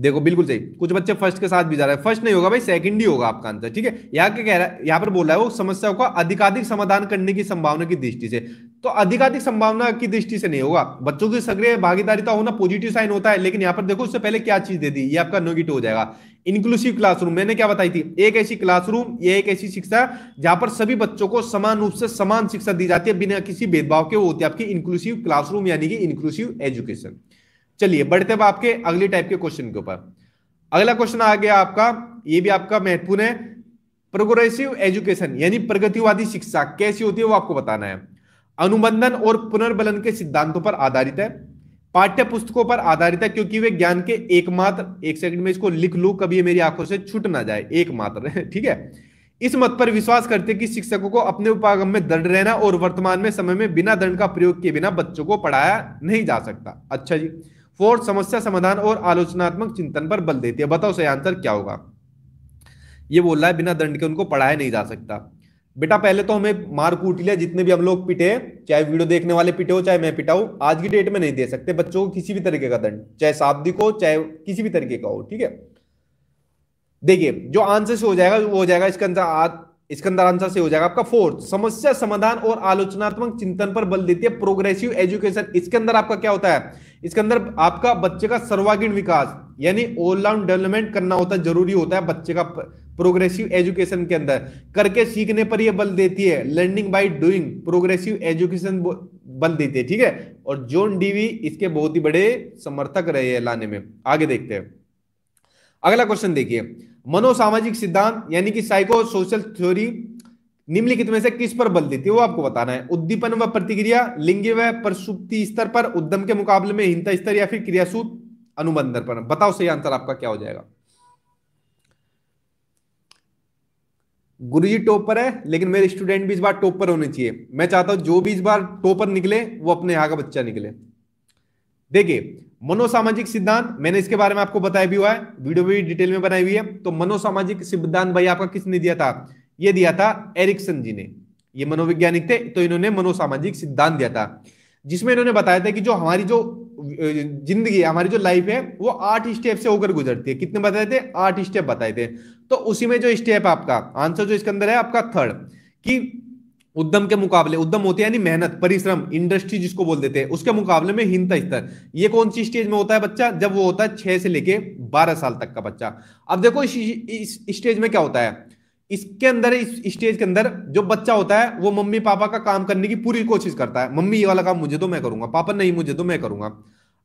देखो बिल्कुल सही कुछ बच्चे फर्स्ट के साथ भी जा रहे हैं फर्स्ट नहीं होगा भाई सेकंड ही होगा आपका आंसर ठीक है यहाँ क्या कह रहा है यहाँ पर बोल रहा है वो समस्याओं का अधिकाधिक समाधान करने की संभावना की दृष्टि से तो अधिकाधिक संभावना की दृष्टि से नहीं होगा बच्चों की सक्रिय भागीदारी तो होना पॉजिटिव साइन होता है लेकिन यहाँ पर देखो उससे पहले क्या चीज दे दी ये आपका नेगेटिव हो जाएगा इंक्लूसिव क्लासरूम मैंने क्या बताई थी एक ऐसी क्लासरूम ये एक ऐसी शिक्षा जहां पर सभी बच्चों को समान रूप से समान शिक्षा दी जाती है बिना किसी भेदभाव के वो होती है आपकी इंक्लूसिव क्लासरूम यानी कि इंक्लूसिव एजुकेशन चलिए बढ़ते हैं आपके अगले टाइप के क्वेश्चन के ऊपर अगला क्वेश्चन आ गया आपका ये भी आपका महत्वपूर्ण है प्रोग्रेसिव एजुकेशन यानी प्रगतिवादी शिक्षा कैसी होती है वो आपको बताना है अनुबंधन और पुनर्बलन के सिद्धांतों पर आधारित है पाठ्य पुस्तकों पर आधारित है क्योंकि वे ज्ञान के एकमात्र एक सेकंड में इसको लिख लू कभी मेरी आंखों से छूट ना जाए एकमात्र ठीक है इस मत पर विश्वास करते कि शिक्षकों को अपने उपागम में दंड रहना और वर्तमान में समय में बिना दंड का प्रयोग किए बिना बच्चों को पढ़ाया नहीं जा सकता अच्छा जी फोर्थ समस्या समाधान और आलोचनात्मक चिंतन पर बल देती है बताओ सही आंसर क्या होगा ये बोल रहा है बिना दंड के उनको पढ़ाया नहीं जा सकता बेटा पहले तो हमें मार कूट लिया जितने भी हम लोग पिटे चाहे वीडियो देखने वाले पिटे हो चाहे मैं पिटाऊ आज की डेट में नहीं दे सकते बच्चों को किसी भी तरीके का दंड चाहे शाब्दिक हो चाहे किसी भी तरीके का हो ठीक है देखिए जो आंसर हो जाएगा वो हो जाएगा इसका इसके अंदर आंसर से हो जाएगा आपका फोर्थ समस्या समाधान और आलोचनात्मक चिंतन पर बल देती है प्रोग्रेसिव एजुकेशन इसके अंदर आपका क्या होता है इसके अंदर आपका बच्चे का सर्वागीण विकास यानी ऑलराउंड डेवलपमेंट करना होता है जरूरी होता है बच्चे का प्रोग्रेसिव एजुकेशन के अंदर करके सीखने पर यह बल देती है learning by doing progressive education बल देती है ठीक है और जोन डीवी इसके बहुत ही बड़े समर्थक रहे हैं लाने में आगे देखते हैं अगला क्वेश्चन देखिए मनोसामाजिक सिद्धांत यानी कि साइको सोशल थ्योरी निम्नलिखित में से किस पर बल देती है वो आपको बताना है उद्दीपन व प्रतिक्रिया लिंग व प्रसुप्ति स्तर पर उद्यम के मुकाबले में हिंता स्तर या फिर क्रियासूत अनुबंधन पर बताओ सही आंसर आपका क्या हो जाएगा गुरु जी टॉप पर है लेकिन मेरे स्टूडेंट भी इस बार टॉपर पर होने चाहिए मैं चाहता हूं जो भी इस बार टॉपर निकले वो अपने यहां का बच्चा निकले देखिए मनोसामाजिक सिद्धांत मैंने इसके बारे में आपको बताया भी हुआ है वीडियो भी डिटेल में बनाई हुई है तो मनोसामाजिक सिद्धांत भाई आपका किसने दिया था ये दिया था एरिक्सन जी ने ये मनोवैज्ञानिक थे तो इन्होंने मनोसामाजिक सिद्धांत दिया था जिसमें इन्होंने बताया था कि जो हमारी जो जिंदगी हमारी जो लाइफ है वो आठ स्टेप से होकर गुजरती है कितने बताए थे आठ स्टेप बताए थे तो उसी में जो स्टेप आपका आंसर जो इसके अंदर है आपका थर्ड कि उद्यम के मुकाबले उद्यम होते हैं यानी मेहनत परिश्रम इंडस्ट्री जिसको बोल देते हैं उसके मुकाबले में हिंता स्तर ये कौन सी स्टेज में होता है बच्चा जब वो होता है छह से लेके बारह साल तक का बच्चा अब देखो इस, इस, इस स्टेज में क्या होता है इसके अंदर इस स्टेज के अंदर जो बच्चा होता है वो मम्मी पापा का काम करने की पूरी कोशिश करता है मम्मी ये वाला काम मुझे तो मैं करूंगा पापा नहीं मुझे तो मैं करूंगा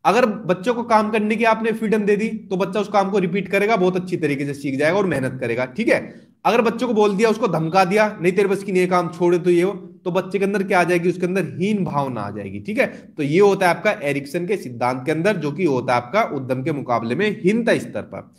अगर बच्चों को काम करने की आपने फ्रीडम दे दी तो बच्चा उस काम को रिपीट करेगा बहुत अच्छी तरीके से सीख जाएगा और मेहनत करेगा ठीक है अगर बच्चे को बोल दिया उसको धमका दिया नहीं तेरे बस की नहीं काम छोड़े तो ये हो तो बच्चे के अंदर क्या आ जाएगी उसके अंदर हीन भावना आ जाएगी ठीक है तो ये होता है आपका एरिक्सन के सिद्धांत के अंदर जो कि होता है आपका उद्यम के मुकाबले में हीनता स्तर पर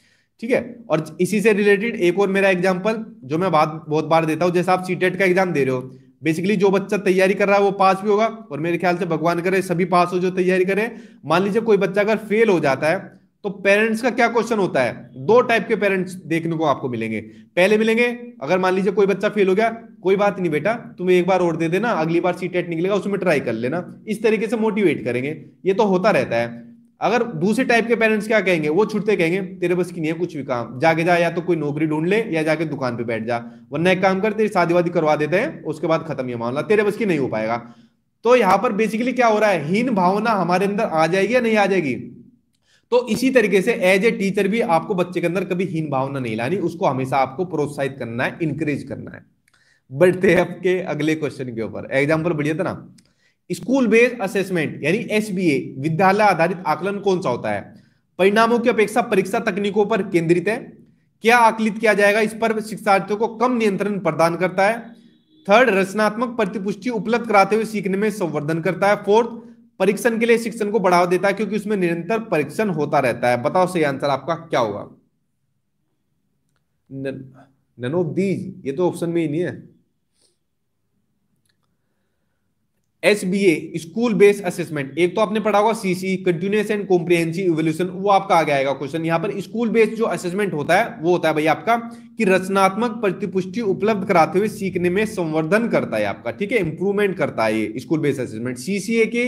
ठीक है और इसी से रिलेटेड एक और मेरा एग्जाम्पल जो मैं बात बहुत बार देता हूँ जैसे आप सीटेट e का एग्जाम दे रहे हो बेसिकली जो बच्चा तैयारी कर रहा है वो पास भी होगा और मेरे ख्याल से भगवान करे सभी पास हो जो तैयारी करे मान लीजिए कोई बच्चा अगर फेल हो जाता है तो पेरेंट्स का क्या क्वेश्चन होता है दो टाइप के पेरेंट्स देखने को आपको मिलेंगे पहले मिलेंगे अगर मान लीजिए कोई बच्चा फेल हो गया कोई बात नहीं बेटा तुम्हें एक बार और दे देना अगली बार सी टेट निकलेगा उसमें ट्राई कर लेना इस तरीके से मोटिवेट करेंगे ये तो होता रहता है अगर दूसरे टाइप के पेरेंट्स क्या कहेंगे वो छुटते कहेंगे तेरे बस की नहीं है कुछ भी काम जाके जा या तो कोई नौकरी ढूंढ ले या जाके दुकान पे बैठ जा वरना एक काम कर तेरी शादी वादी करवा देते हैं उसके बाद खत्म ये मामला तेरे बस की नहीं हो पाएगा तो यहाँ पर बेसिकली क्या हो रहा है हीन भावना हमारे अंदर आ जाएगी या नहीं आ जाएगी तो इसी तरीके से एज ए टीचर भी आपको बच्चे के अंदर कभी हीन भावना नहीं लानी उसको हमेशा आपको प्रोत्साहित करना है इंकरेज करना है बढ़ते हैं आपके अगले क्वेश्चन के ऊपर एग्जाम्पल बढ़िया था ना स्कूल बेस्ड असेसमेंट यानी एस विद्यालय आधारित आकलन कौन सा होता है परिणामों की अपेक्षा परीक्षा तकनीकों पर केंद्रित है क्या आकलित किया जाएगा इस पर शिक्षार्थियों को कम नियंत्रण प्रदान करता है थर्ड रचनात्मक प्रतिपुष्टि उपलब्ध कराते हुए सीखने में संवर्धन करता है फोर्थ परीक्षण के लिए शिक्षण को बढ़ावा देता है क्योंकि उसमें निरंतर परीक्षण होता रहता है बताओ सही आंसर आपका क्या होगा नन ऑफ दीज ये तो ऑप्शन में ही नहीं है S B A school based assessment एक तो आपने पढ़ा होगा CC continuous and comprehensive evolution वो आपका आगे आएगा क्वेश्चन यहाँ पर स्कूल बेस्ड जो असेसमेंट होता है वो होता है भाई आपका कि रचनात्मक प्रतिपुष्टि उपलब्ध कराते हुए सीखने में संवर्धन करता है आपका ठीक है इंप्रूवमेंट करता है ये स्कूल बेस्ड असेसमेंट सीसीए के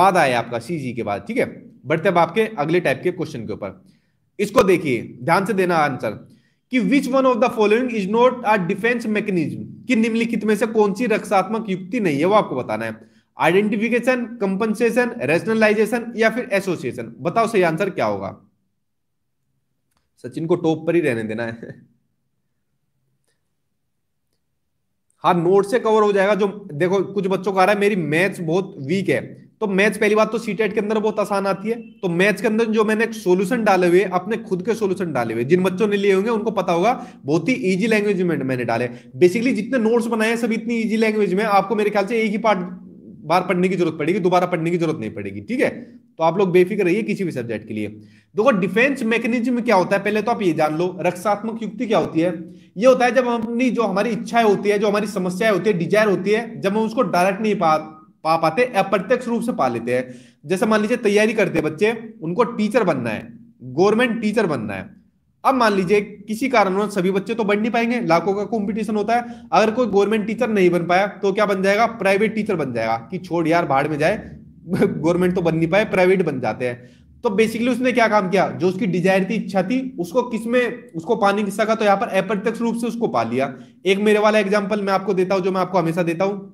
बाद आया आपका सीजी के बाद ठीक है बढ़ते अब आपके अगले टाइप के क्वेश्चन के ऊपर इसको देखिए ध्यान से देना आंसर कि which one of the following is not a defence mechanism कि निम्नलिखित में से कौन सी रक्षात्मक युक्ति नहीं है वो आपको बताना है आइडेंटिफिकेशन कंपनसेशन रेशनलाइजेशन या फिर एसोसिएशन बताओ सही आंसर क्या होगा सचिन को टॉप पर ही रहने देना है हाँ नोट से कवर हो जाएगा जो देखो कुछ बच्चों का आ रहा है मेरी मैथ्स बहुत वीक है तो मैथ्स पहली बात तो सीटेट के अंदर बहुत आसान आती है तो मैथ्स के अंदर जो मैंने सोल्यूशन डाले हुए अपने खुद के सोल्यूशन डाले हुए जिन बच्चों ने लिए होंगे उनको पता होगा बहुत ही ईजी लैंग्वेज में मैंने डाले बेसिकली जितने नोट्स बनाए सब इतनी ईजी लैंग्वेज में आपको मेरे ख्याल से एक ही पार्ट बार पढ़ने की जरूरत पड़ेगी दोबारा पढ़ने की जरूरत नहीं पड़ेगी ठीक है तो आप लोग बेफिक्र रहिए किसी भी सब्जेक्ट के लिए देखो डिफेंस मैकेनिज्म क्या होता है पहले तो आप ये जान लो रक्षात्मक युक्ति क्या होती है ये होता है जब हम अपनी जो हमारी इच्छाएं होती है जो हमारी समस्याएं होती है डिजायर होती है जब हम उसको डायरेक्ट नहीं पा पा पाते अप्रत्यक्ष रूप से पा लेते हैं जैसे मान लीजिए तैयारी करते हैं बच्चे उनको टीचर बनना है गवर्नमेंट टीचर बनना है अब मान लीजिए किसी कारण सभी बच्चे तो बन नहीं पाएंगे लाखों का कंपटीशन होता है अगर कोई गवर्नमेंट टीचर नहीं बन पाया तो क्या बन जाएगा प्राइवेट टीचर बन जाएगा कि छोड़ यार बाढ़ में जाए गवर्नमेंट तो बन नहीं पाए प्राइवेट बन जाते हैं तो बेसिकली उसने क्या काम किया जो उसकी डिजायर थी इच्छा थी उसको किसमें उसको पाने की सका तो यहाँ पर अप्रत्यक्ष रूप से उसको पा लिया एक मेरे वाला एग्जाम्पल मैं आपको देता हूँ जो मैं आपको हमेशा देता हूँ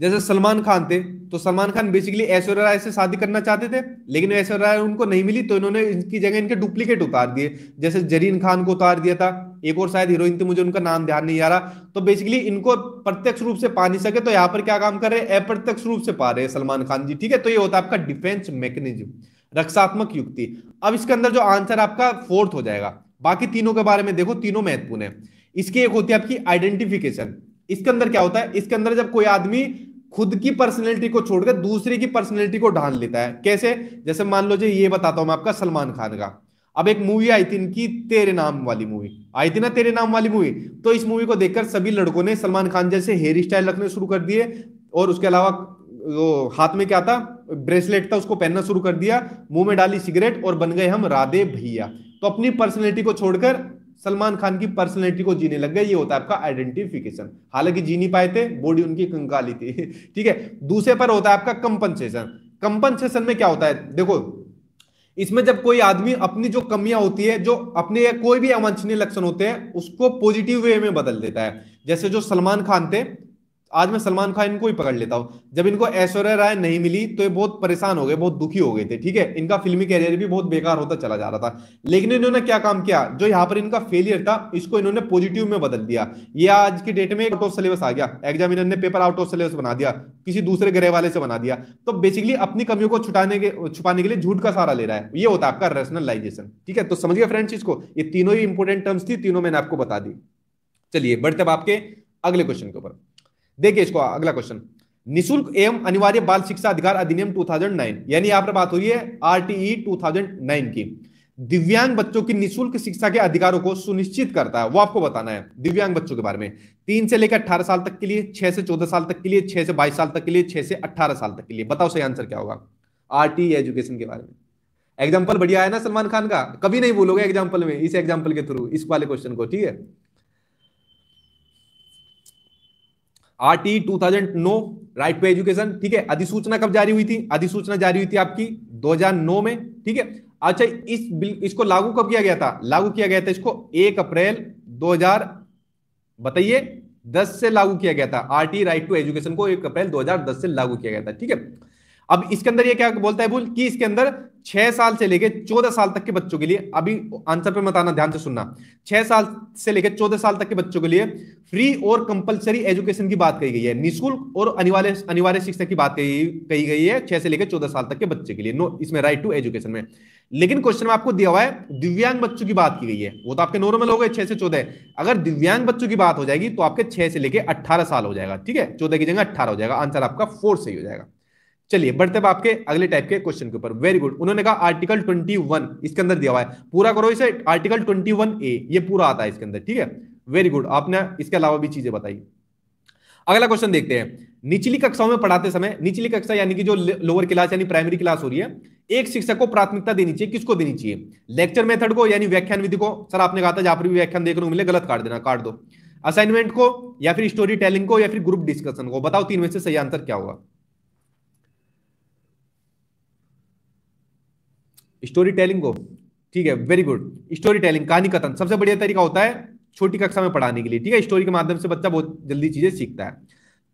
जैसे सलमान खान थे तो सलमान खान बेसिकली ऐश्वर्या राय से शादी करना चाहते थे लेकिन ऐश्वर्या राय उनको नहीं मिली तो इन्होंने इनकी जगह इनके डुप्लीकेट उतार दिए जैसे जरीन खान को उतार दिया था एक और शायद हीरोइन थी मुझे उनका नाम ध्यान नहीं आ रहा तो बेसिकली इनको प्रत्यक्ष रूप से पा नहीं सके तो यहाँ पर क्या काम कर रहे हैं अप्रत्यक्ष रूप से पा रहे हैं सलमान खान जी ठीक है तो ये होता है आपका डिफेंस मैकेनिज्म रक्षात्मक युक्ति अब इसके अंदर जो आंसर आपका फोर्थ हो जाएगा बाकी तीनों के बारे में देखो तीनों महत्वपूर्ण है इसकी एक होती है आपकी आइडेंटिफिकेशन इसके अंदर क्या होता है इसके अंदर जब कोई आदमी खुद की पर्सनैलिटी को छोड़कर दूसरे की पर्सनैलिटी को ढाल लेता है कैसे जैसे मान लो जी ये बताता हूं मैं आपका सलमान खान का अब एक मूवी आई थी इनकी तेरे नाम वाली मूवी आई थी ना तेरे नाम वाली मूवी तो इस मूवी को देखकर सभी लड़कों ने सलमान खान जैसे हेयर स्टाइल रखने शुरू कर दिए और उसके अलावा वो हाथ में क्या था ब्रेसलेट था उसको पहनना शुरू कर दिया मुंह में डाली सिगरेट और बन गए हम राधे भैया तो अपनी पर्सनैलिटी को छोड़कर सलमान खान की पर्सनैलिटी को जीने लग गए ये होता है आपका आइडेंटिफिकेशन हालांकि जी नहीं पाए थे बॉडी उनकी कंकाली थी ठीक है दूसरे पर होता है आपका कंपनसेशन कंपनसेशन में क्या होता है देखो इसमें जब कोई आदमी अपनी जो कमियां होती है जो अपने कोई भी अवंछनीय लक्षण होते हैं उसको पॉजिटिव वे में बदल देता है जैसे जो सलमान खान थे आज मैं सलमान खान इनको ही पकड़ लेता हूँ जब इनको ऐश्वर्या राय नहीं मिली तो ये बहुत परेशान हो गए बहुत दुखी हो गए थे ठीक है इनका फिल्मी कैरियर भी बहुत बेकार होता चला जा रहा था लेकिन इन्होंने क्या काम किया जो यहाँ पर इनका फेलियर था इसको इन्होंने पॉजिटिव में बदल दिया ये आज की डेट में आउट ऑफ सिलेबस आ गया एग्जामिनर ने पेपर आउट ऑफ सिलेबस बना दिया किसी दूसरे ग्रह वाले से बना दिया तो बेसिकली अपनी कमियों को छुटाने के छुपाने के लिए झूठ का सहारा ले रहा है ये होता है आपका रेशनलाइजेशन ठीक है तो समझ गया फ्रेंड्स इसको ये तीनों ही इंपोर्टेंट टर्म्स थी तीनों मैंने आपको बता दी चलिए बढ़ते अब आपके अगले क्वेश्चन के ऊपर देखिए इसको अगला क्वेश्चन निशुल्क एवं अनिवार्य बाल शिक्षा अधिकार अधिनियम 2009 यानी यहां पर बात हो रही है आरटीई 2009 e की दिव्यांग बच्चों की निशुल्क शिक्षा के अधिकारों को सुनिश्चित करता है वो आपको बताना है दिव्यांग बच्चों के बारे में तीन से लेकर अठारह साल तक के लिए छह से चौदह साल तक के लिए छह से बाईस साल तक के लिए छह से अठारह साल तक के लिए बताओ सही आंसर क्या होगा आरटी एजुकेशन e के बारे में एग्जाम्पल बढ़िया है ना सलमान खान का कभी नहीं भूलोगे एग्जाम्पल में इस एग्जाम्पल के थ्रू इस वाले क्वेश्चन को ठीक है RT two thousand nine right to education ठीक है अधिसूचना कब जारी हुई थी अधिसूचना जारी हुई थी आपकी 2009 में ठीक है अच्छा इस बिल इसको लागू कब किया गया था लागू किया गया था इसको 1 अप्रैल 2000 बताइए 10 से लागू किया गया था R T right to education को 1 अप्रैल 2010 से लागू किया गया था ठीक है अब इसके अंदर ये क्या बोलता है बोल कि इसके अंदर छह साल से लेकर चौदह साल तक के बच्चों के लिए अभी आंसर पे मत आना ध्यान से सुनना छह साल से लेकर चौदह साल तक के बच्चों के लिए फ्री और कंपलसरी एजुकेशन की बात कही गई है निःशुल्क और अनिवार्य अनिवार्य शिक्षा की बात कही गई है छह से लेकर चौदह साल तक के बच्चे के लिए नो इसमें राइट टू एजुकेशन में लेकिन क्वेश्चन में आपको दिया हुआ है दिव्यांग बच्चों की बात की गई है वो तो आपके नॉर्मल हो गए छह से चौदह अगर दिव्यांग बच्चों की बात हो जाएगी तो आपके छह से लेकर अट्ठारह साल हो जाएगा ठीक है चौदह की जगह अट्ठारह हो जाएगा आंसर आपका फोर सही हो जाएगा चलिए बढ़ते हैं आपके अगले टाइप के क्वेश्चन के ऊपर वेरी गुड उन्होंने कहा आर्टिकल 21 इसके अंदर दिया हुआ है पूरा करो इसे आर्टिकल 21 ए ये पूरा आता है इसके अंदर ठीक है वेरी गुड आपने इसके अलावा भी चीजें बताई अगला क्वेश्चन देखते हैं निचली कक्षाओं में पढ़ाते समय निचली कक्षा यानी कि जो लोअर क्लास यानी प्राइमरी क्लास हो रही है एक शिक्षक को प्राथमिकता देनी चाहिए किसको देनी चाहिए लेक्चर मेथड को यानी व्याख्यान विधि को सर आपने कहा था जहां पर भी व्याख्यान देखने को मिले गलत काट देना काट दो असाइनमेंट को या फिर स्टोरी टेलिंग को या फिर ग्रुप डिस्कशन को बताओ तीन में से सही आंसर क्या होगा स्टोरी टेलिंग को ठीक है वेरी गुड स्टोरी टेलिंग कहानी कथन सबसे बढ़िया तरीका होता है छोटी कक्षा में पढ़ाने के लिए ठीक है स्टोरी के माध्यम से बच्चा बहुत जल्दी चीजें सीखता है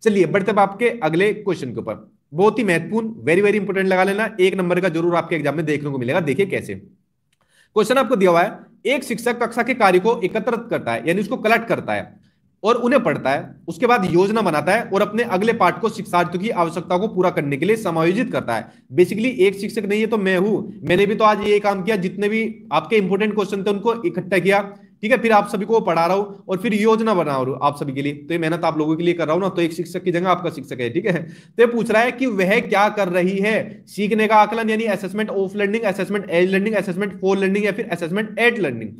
चलिए बढ़ते आपके अगले क्वेश्चन के ऊपर बहुत ही महत्वपूर्ण वेरी वेरी इंपॉर्टेंट लगा लेना एक नंबर का जरूर आपके एग्जाम में देखने को मिलेगा देखिए कैसे क्वेश्चन आपको दिया हुआ है एक शिक्षक कक्षा के कार्य को एकत्रित करता है यानी उसको कलेक्ट करता है और उन्हें पढ़ता है उसके बाद योजना बनाता है और अपने अगले पाठ को शिक्षार्थियों की आवश्यकता को पूरा करने के लिए समायोजित करता है बेसिकली एक शिक्षक नहीं है तो मैं हूं मैंने भी तो आज ये काम किया जितने भी आपके इंपोर्टेंट क्वेश्चन थे उनको इकट्ठा किया ठीक है फिर आप सभी को पढ़ा रहा हूं और फिर योजना बना रहा हूं आप सभी के लिए तो ये मेहनत आप लोगों के लिए कर रहा हूं ना तो एक शिक्षक की जगह आपका शिक्षक है ठीक है तो ये पूछ रहा है कि वह क्या कर रही है सीखने का आकलन यानी assessment of learning assessment as learning assessment for learning या फिर असेसमेंट एट लर्निंग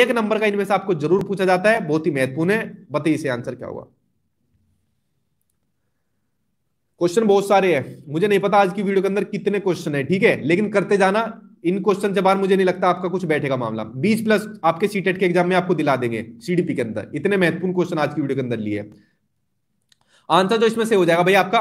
एक नंबर का इनमें से आपको जरूर पूछा जाता है बहुत ही महत्वपूर्ण है बताइए इसे आंसर क्या होगा क्वेश्चन बहुत सारे हैं मुझे नहीं पता आज की वीडियो के अंदर कितने क्वेश्चन है ठीक है लेकिन करते जाना इन क्वेश्चन से बाहर मुझे नहीं लगता आपका कुछ बैठेगा मामला 20 प्लस आपके सीटेट e के एग्जाम में आपको दिला देंगे सीडीपी के अंदर इतने महत्वपूर्ण क्वेश्चन आज की वीडियो के अंदर लिए आंसर जो इसमें से हो जाएगा भाई आपका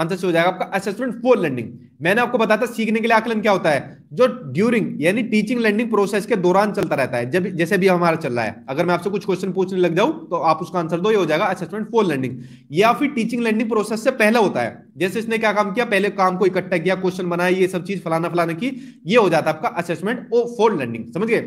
आंसर से हो जाएगा आपका असेसमेंट फॉर लर्निंग मैंने आपको बताया था सीखने के लिए आकलन क्या होता है जो ड्यूरिंग यानी टीचिंग लर्निंग प्रोसेस के दौरान चलता रहता है जब जैसे भी हमारा चल रहा है अगर मैं आपसे कुछ क्वेश्चन पूछने लग जाऊं तो आप उसका आंसर दो ये हो जाएगा असेसमेंट फॉर लर्निंग या फिर टीचिंग लर्निंग प्रोसेस से पहले होता है जैसे इसने क्या काम किया पहले काम को इकट्ठा किया क्वेश्चन बनाया ये सब चीज फलाना फलाना की ये हो जाता है आपका असेसमेंट फॉर लर्निंग समझ गए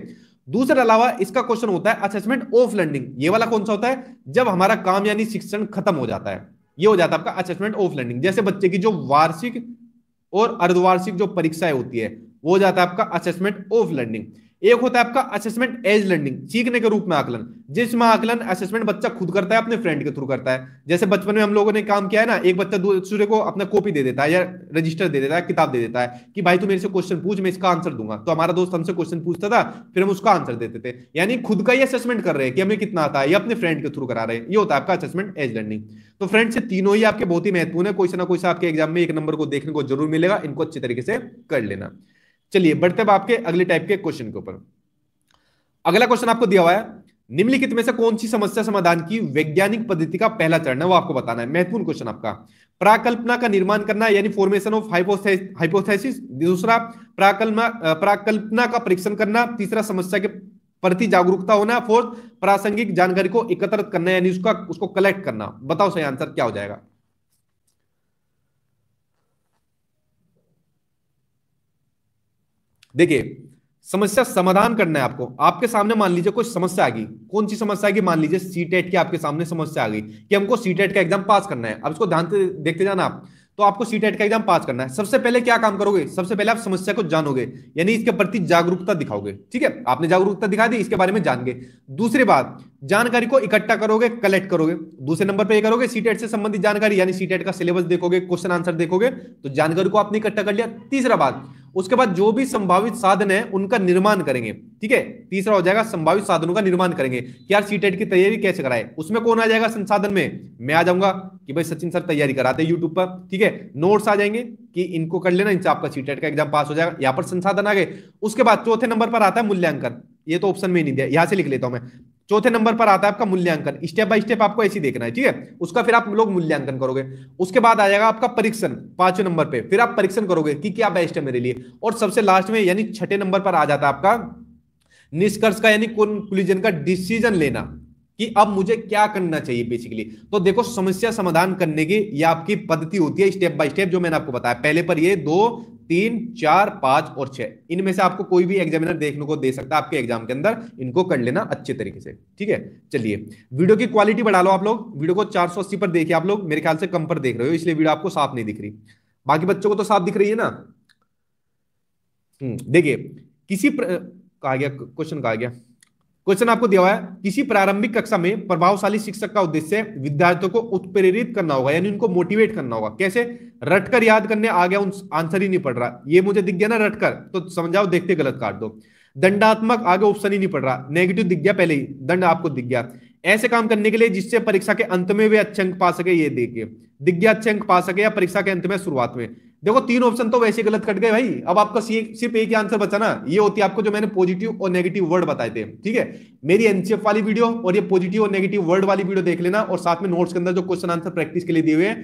दूसरे अलावा इसका क्वेश्चन होता है असेसमेंट ऑफ लर्निंग ये वाला कौन सा होता है जब हमारा काम यानी शिक्षण खत्म हो जाता है ये हो जाता है आपका असेसमेंट ऑफ लर्निंग जैसे बच्चे की जो वार्षिक और अर्धवार्षिक जो परीक्षाएं होती है वो हो जाता है आपका असेसमेंट ऑफ लर्निंग एक होता है आपका असेसमेंट एज लर्निंग सीखने के रूप में आकलन जिसमें आकलन असेसमेंट बच्चा खुद करता है अपने फ्रेंड के थ्रू करता है जैसे बचपन में हम लोगों ने काम किया है ना एक बच्चा दूसरे को अपना कॉपी दे देता है या रजिस्टर दे देता है किताब दे देता है कि भाई तू मेरे से क्वेश्चन पूछ मैं इसका आंसर दूंगा तो हमारा दोस्त हमसे क्वेश्चन पूछता था फिर हम उसका आंसर देते थे यानी खुद का ही असेसमेंट कर रहे हैं कि हमें कितना आता है या अपने फ्रेंड के थ्रू करा रहे हैं ये होता है आपका असेसमेंट एज लर्निंग तो फ्रेंड से तीनों ही आपके बहुत ही महत्वपूर्ण है कोई ना कोई आपके एग्जाम में एक नंबर को देखने को जरूर मिलेगा इनको अच्छे तरीके से कर लेना चलिए बढ़ते हैं आपके अगले टाइप के क्वेश्चन के ऊपर अगला क्वेश्चन आपको दिया हुआ है निम्नलिखित में से कौन सी समस्या समाधान की वैज्ञानिक पद्धति का पहला चरण है वो आपको बताना है महत्वपूर्ण क्वेश्चन आपका प्राकल्पना का निर्माण करना यानी फॉर्मेशन ऑफ हाइपोथेसिस दूसरा प्राकल्पना प्राकल्पना का परीक्षण करना तीसरा समस्या के प्रति जागरूकता होना फोर्थ प्रासंगिक जानकारी को एकत्रित करना यानी उसका उसको कलेक्ट करना बताओ सही आंसर क्या हो जाएगा देखिए समस्या समाधान करना है आपको आपके सामने मान लीजिए कोई समस्या आ गई कौन सी समस्या आ गई मान लीजिए सी टेट की आपके सामने समस्या आ गई कि हमको सी टेट का एग्जाम पास करना है अब इसको ध्यान से देखते जाना आप तो आपको सी टेट का एग्जाम पास करना है सबसे पहले क्या काम करोगे सबसे पहले आप समस्या को जानोगे यानी इसके प्रति जागरूकता दिखाओगे ठीक है आपने जागरूकता दिखा दी इसके बारे में जानगे दूसरी बात जानकारी को इकट्ठा करोगे कलेक्ट करोगे दूसरे नंबर पर ये करोगे सीटेट से संबंधित जानकारी यानी सीटेट का सिलेबस देखोगे क्वेश्चन आंसर देखोगे तो जानकारी को आपने इकट्ठा कर लिया तीसरा बात उसके बाद जो भी संभावित साधन है उनका निर्माण करेंगे ठीक है तीसरा हो जाएगा संभावित साधनों का निर्माण करेंगे यार सीटेट e की तैयारी कैसे कराए उसमें कौन आ जाएगा संसाधन में मैं आ जाऊंगा कि भाई सचिन सर तैयारी कराते हैं यूट्यूब पर ठीक है नोट्स आ जाएंगे कि इनको कर लेना इनसे आपका सीटेट e का एग्जाम पास हो जाएगा यहाँ पर संसाधन आ गए उसके बाद चौथे नंबर पर आता है मूल्यांकन ये तो ऑप्शन में नहीं दिया यहां से लिख लेता हूं मैं चौथे नंबर पर आता है आपका मूल्यांकन स्टेप बाय स्टेप आपको ऐसी देखना है ठीक है उसका फिर आप लोग मूल्यांकन करोगे उसके बाद आ जाएगा आपका परीक्षण पांचवे नंबर पे फिर आप परीक्षण करोगे कि क्या बेस्ट है मेरे लिए और सबसे लास्ट में यानी छठे नंबर पर आ जाता है आपका निष्कर्ष का यानी कंक्लूजन का डिसीजन लेना कि अब मुझे क्या करना चाहिए बेसिकली तो देखो समस्या समाधान करने की ये आपकी पद्धति होती है स्टेप बाय स्टेप जो मैंने आपको बताया पहले पर ये दो तीन चार पांच और छह इनमें से आपको कोई भी एग्जामिनर देखने को दे सकता है आपके एग्जाम के अंदर इनको कर लेना अच्छे तरीके से ठीक है चलिए वीडियो की क्वालिटी बढ़ा लो आप लोग वीडियो को चार पर देखिए आप लोग मेरे ख्याल से कम पर देख रहे हो इसलिए वीडियो आपको साफ नहीं दिख रही बाकी बच्चों को तो साफ दिख रही है ना हम्म, देखिए किसी कहा गया क्वेश्चन कहा गया क्वेश्चन आपको दिया हुआ है किसी प्रारंभिक कक्षा में प्रभावशाली शिक्षक का उद्देश्य विद्यार्थियों को उत्प्रेरित करना होगा यानी उनको मोटिवेट करना होगा कैसे रटकर याद करने आ गया उन आंसर ही नहीं पड़ रहा ये मुझे दिख गया ना रटकर तो समझाओ देखते गलत काट दो दंडात्मक आगे ऑप्शन ही नहीं पड़ रहा नेगेटिव दिख गया पहले ही दंड आपको दिख गया ऐसे काम करने के लिए जिससे परीक्षा के अंत में वे अच्छे अंक पा सके ये देखिए दिख गया अच्छे अंक पा सके या परीक्षा के अंत में शुरुआत में देखो तीन ऑप्शन तो वैसे गलत कट गए भाई अब आपका सिर्फ एक ही आंसर बचा ना ये होती है आपको जो मैंने पॉजिटिव और नेगेटिव वर्ड बताए थे ठीक है मेरी एनसीएफ वाली वीडियो और ये पॉजिटिव और नेगेटिव वर्ड वाली वीडियो देख लेना और साथ में नोट्स के अंदर जो क्वेश्चन आंसर प्रैक्टिस के लिए दिए हुए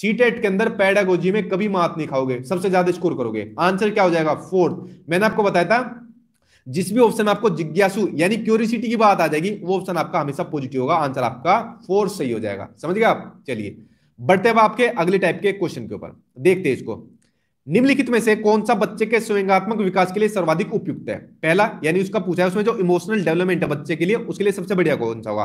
सीटेट e के अंदर पैडागोजी में कभी मात नहीं खाओगे सबसे ज्यादा स्कोर करोगे आंसर क्या हो जाएगा फोर्थ मैंने आपको बताया था जिस भी ऑप्शन आपको जिज्ञासु यानी क्यूरिसिटी की बात आ जाएगी वो ऑप्शन आपका हमेशा पॉजिटिव होगा आंसर आपका फोर्थ सही हो जाएगा समझ गए आप चलिए बढ़ते हैं आपके अगले टाइप के क्वेश्चन के ऊपर देखते हैं इसको निम्नलिखित में से कौन सा बच्चे के स्वयंगात्मक विकास के लिए सर्वाधिक उपयुक्त है पहला यानी उसका पूछा है उसमें जो इमोशनल डेवलपमेंट है बच्चे के लिए उसके लिए सबसे बढ़िया कौन सा होगा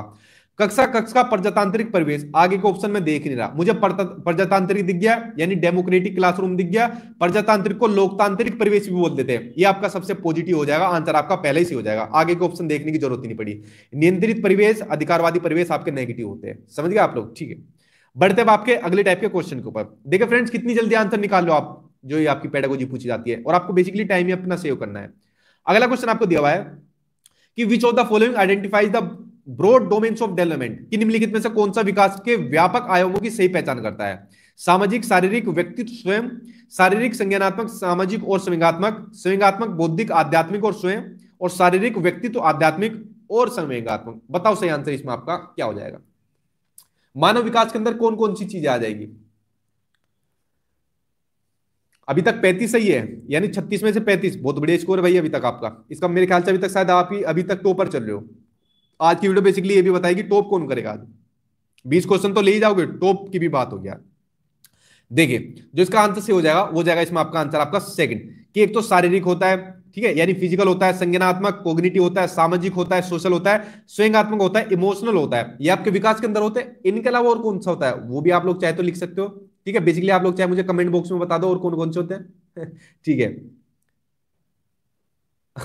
कक्षा कक्ष का प्रजातांत्रिक परिवेश आगे के ऑप्शन में देख नहीं रहा मुझे प्रजातांत्रिक दिख गया यानी डेमोक्रेटिक क्लासरूम दिख गया प्रजातांत्रिक को लोकतांत्रिक परिवेश भी बोल देते हैं ये आपका सबसे पॉजिटिव हो जाएगा आंसर आपका पहले ही हो जाएगा आगे के ऑप्शन देखने की जरूरत नहीं पड़ी नियंत्रित परिवेश अधिकारवादी परिवेश आपके नेगेटिव होते हैं समझ गए आप लोग ठीक है बढ़ते हैं आपके अगले टाइप के क्वेश्चन के ऊपर देखिए फ्रेंड्स कितनी जल्दी आंसर निकाल लो आप जो ये आपकी पेडागोजी पूछी जाती है और आपको बेसिकली टाइम ही अपना सेव करना है अगला क्वेश्चन आपको दिया हुआ है कि which of the following identifies the broad domains of development कि निम्नलिखित में से कौन सा विकास के व्यापक आयोगों की सही पहचान करता है सामाजिक शारीरिक व्यक्तित्व स्वयं शारीरिक संज्ञानात्मक सामाजिक और स्वयंगात्मक स्वयंगात्मक बौद्धिक आध्यात्मिक और स्वयं और शारीरिक व्यक्तित्व आध्यात्मिक और संवेगात्मक बताओ सही आंसर इसमें आपका क्या हो जाएगा मानव विकास के अंदर कौन कौन सी चीजें आ जाएगी अभी तक पैंतीस सही है यानी छत्तीस में से पैंतीस बहुत बढ़िया स्कोर है भाई अभी तक आपका इसका मेरे ख्याल से अभी तक शायद आप ही अभी तक टॉपर चल रहे हो आज की वीडियो बेसिकली ये भी बताएगी टॉप कौन करेगा आज बीस क्वेश्चन तो ले ही जाओगे टॉप की भी बात हो गया देखिए जो इसका आंसर से हो जाएगा वो जाएगा इसमें आपका आंसर आपका सेकंड कि एक तो शारीरिक होता है ठीक है यानी फिजिकल होता है संज्ञानात्मक कोग्निटिव होता है सामाजिक होता है सोशल होता है स्वयंगात्मक होता है इमोशनल होता है ये आपके विकास के अंदर होते हैं इनके अलावा और कौन सा होता है वो भी आप लोग चाहे तो लिख सकते हो ठीक है बेसिकली आप लोग चाहे मुझे कमेंट बॉक्स में बता दो और कौन कौन से होते हैं ठीक है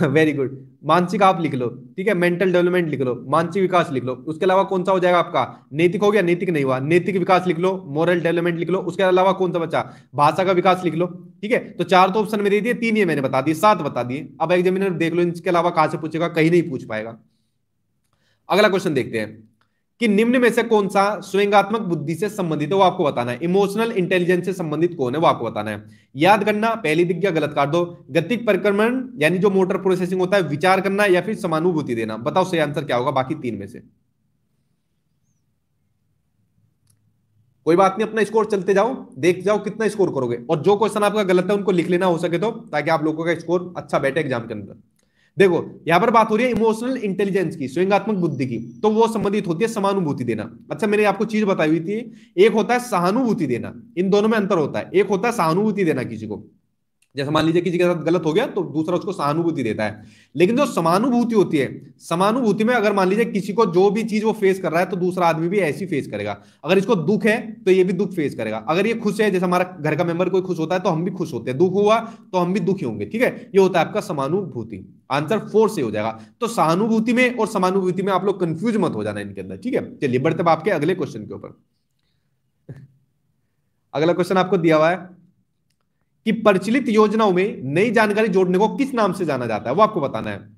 वेरी गुड मानसिक आप लिख लो ठीक है मेंटल डेवलपमेंट लिख लो मानसिक विकास लिख लो उसके अलावा कौन सा हो जाएगा आपका नैतिक हो गया नैतिक नहीं हुआ नैतिक विकास लिख लो मॉरल डेवलपमेंट लिख लो उसके अलावा कौन सा बचा भाषा का विकास लिख लो ठीक है तो चार तो ऑप्शन में दे दिए तीन ये मैंने बता दिए सात बता दिए अब एग्जामिनर देख लो इसके अलावा कहां से पूछेगा कहीं नहीं पूछ पाएगा अगला क्वेश्चन देखते हैं कि निम्न में से कौन सा स्वयंगात्मक बुद्धि से संबंधित है वो आपको बताना है इमोशनल इंटेलिजेंस से संबंधित कौन है वो आपको बताना है याद करना पहली दिग्ञा गलत कर दो गतिक परिक्रमण यानी जो मोटर प्रोसेसिंग होता है विचार करना या फिर समानुभूति देना बताओ सही आंसर क्या होगा बाकी तीन में से कोई बात नहीं अपना स्कोर चलते जाओ देख जाओ कितना स्कोर करोगे और जो क्वेश्चन आपका गलत है उनको लिख लेना हो सके तो ताकि आप लोगों का स्कोर अच्छा बैठे एग्जाम के अंदर देखो यहां पर बात हो रही है इमोशनल इंटेलिजेंस की स्वयंगात्मक बुद्धि की तो वो संबंधित होती है समानुभूति देना अच्छा मैंने आपको चीज बताई हुई थी एक होता है सहानुभूति देना इन दोनों में अंतर होता है एक होता है सहानुभूति देना किसी को जैसे मान लीजिए किसी के साथ गलत हो गया तो दूसरा उसको सहानुभूति देता है लेकिन जो समानुभूति होती है समानुभूति में अगर मान लीजिए किसी को जो भी चीज वो फेस कर रहा है तो दूसरा आदमी भी ऐसी फेस करेगा अगर इसको दुख है तो ये भी दुख फेस करेगा अगर ये खुश है जैसे हमारा घर का मेंबर कोई खुश होता है तो हम भी खुश होते हैं दुख हुआ तो हम भी दुखी होंगे ठीक है ये होता है आपका समानुभूति आंसर फोर से हो जाएगा तो सहानुभूति में और समानुभूति में आप लोग कंफ्यूज मत हो जाना इनके अंदर ठीक है चलिए बढ़ते आपके अगले क्वेश्चन के ऊपर अगला क्वेश्चन आपको दिया हुआ है कि प्रचलित योजनाओं में नई जानकारी जोड़ने को किस नाम से जाना जाता है वो आपको बताना है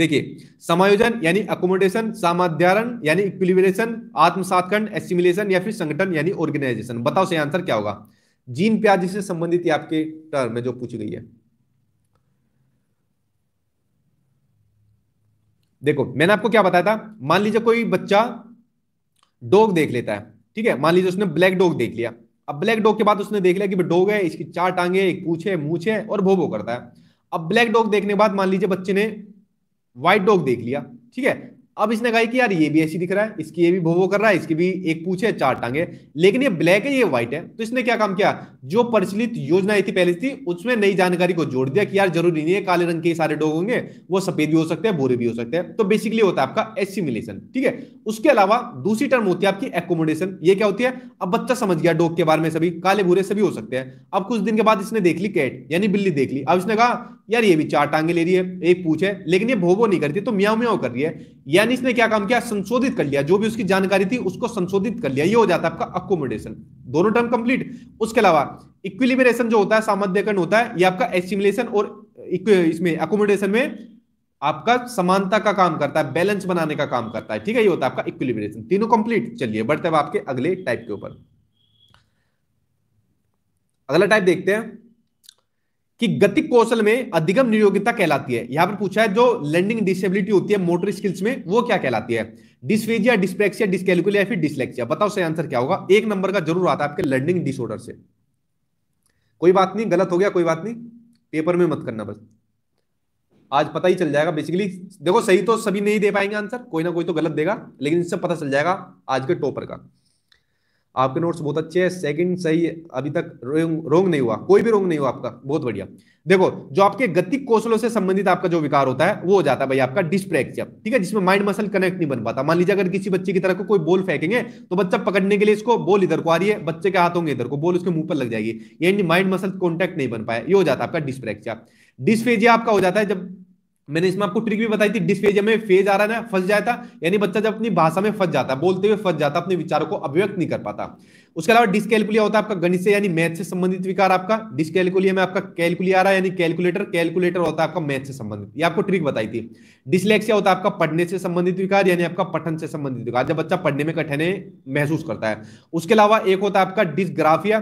देखिए समायोजन यानी अकोमोडेशन सामाध्यारण यानी इक्विलिब्रेशन आत्मसातखंड एसिमिलेशन या फिर संगठन यानी ऑर्गेनाइजेशन बताओ सही आंसर क्या होगा जीन प्याजी से संबंधित आपके टर्म में जो पूछी गई है देखो मैंने आपको क्या बताया था मान लीजिए कोई बच्चा डॉग देख लेता है ठीक है मान लीजिए उसने ब्लैक डॉग देख लिया अब ब्लैक डॉग के बाद उसने देख लिया कि डॉग है इसकी चार टांगे एक पूछ है मूछ है और भो भो करता है अब ब्लैक डॉग देखने के बाद मान लीजिए बच्चे ने व्हाइट डॉग देख लिया ठीक है अब इसने कहा कि यार ये भी ऐसी दिख रहा है इसकी ये भी भोवो कर रहा है इसकी भी एक पूछे चार टांगे लेकिन ये ब्लैक है ये व्हाइट है तो इसने क्या काम किया जो प्रचलित योजना थी पहले थी उसमें नई जानकारी को जोड़ दिया कि यार जरूरी नहीं है काले रंग के सारे डॉग होंगे वो सफेद भी हो सकते हैं भूरे भी हो सकते हैं तो बेसिकली होता है आपका एसिमिलेशन ठीक है उसके अलावा दूसरी टर्म होती है आपकी एकोमोडेशन ये क्या होती है अब बच्चा समझ गया डॉग के बारे में सभी काले भूरे सभी हो सकते हैं अब कुछ दिन के बाद इसने देख ली कैट यानी बिल्ली देख ली अब इसने कहा यार ये भी चार टांगे ले रही है एक पूछ है लेकिन ये भोवो नहीं करती तो म्याओ म्याओ कर रही है यानी इसने क्या काम किया संशोधित कर लिया जो भी उसकी जानकारी थी उसको संशोधित कर लिया ये हो जाता है आपका अकोमोडेशन दोनों टर्म कंप्लीट उसके अलावा इक्विलिबरेशन जो होता है सामान्यकरण होता है ये आपका एस्टिमुलेशन और इसमें अकोमोडेशन में आपका समानता का काम करता है बैलेंस बनाने का काम करता है ठीक है ये होता है आपका इक्विलिबरेशन तीनों कंप्लीट चलिए बढ़ते हैं आपके अगले टाइप के ऊपर अगला टाइप देखते हैं कि गति कौशल में अधिगम नियोग्यता कहलाती है यहां पर पूछा है जो लर्निंग डिसेबिलिटी होती है मोटर स्किल्स में वो क्या कहलाती है डिस्फेजिया डिस्प्लेक्सिया डिस्कैलकुलिया फिर डिसलेक्सिया बताओ सही आंसर क्या होगा एक नंबर का जरूर आता है आपके लर्निंग डिसऑर्डर से कोई बात नहीं गलत हो गया कोई बात नहीं पेपर में मत करना बस आज पता ही चल जाएगा बेसिकली देखो सही तो सभी नहीं दे पाएंगे आंसर कोई ना कोई तो गलत देगा लेकिन इससे पता चल जाएगा आज के टॉपर का आपके नोट्स बहुत अच्छे हैं सेकंड सही है अभी तक रोंग नहीं हुआ कोई भी रोंग नहीं हुआ आपका बहुत बढ़िया देखो जो आपके गतिक कौशलों से संबंधित आपका जो विकार होता है वो हो जाता है भाई आपका डिस्प्रेक्सिया ठीक है जिसमें माइंड मसल कनेक्ट नहीं बन पाता मान लीजिए अगर किसी बच्चे की तरह को कोई बॉल फेंकेंगे तो बच्चा पकड़ने के लिए इसको बॉल इधर को आ रही है बच्चे के हाथ होंगे इधर को बॉल उसके मुंह पर लग जाएगी एंड माइंड मसल कॉन्टेक्ट नहीं बन पाया ये हो जाता है आपका डिस्प्रेक्सिया डिस्फेजिया आपका हो जाता है जब मैंने इसमें आपको ट्रिक भी बताई थी डिस्फेजिया में फेज आ रहा है ना फंस जाता यानी बच्चा जब अपनी भाषा में फंस जाता बोलते हुए फंस जाता अपने विचारों को अभिव्यक्त नहीं कर पाता उसके अलावा डिस्कैलकुलिया होता है आपका गणित से यानी मैथ से संबंधित विकार आपका डिस्कैलकुलिया में आपका कैलकुलिया आ रहा है यानी कैलकुलेटर कैलकुलेटर होता है आपका मैथ से संबंधित ये आपको ट्रिक बताई थी डिसलेक्सिया होता है आपका पढ़ने से संबंधित विकार यानी आपका पठन से संबंधित विकार जब बच्चा पढ़ने में कठिन महसूस करता है उसके अलावा एक होता है आपका डिस्ग्राफिया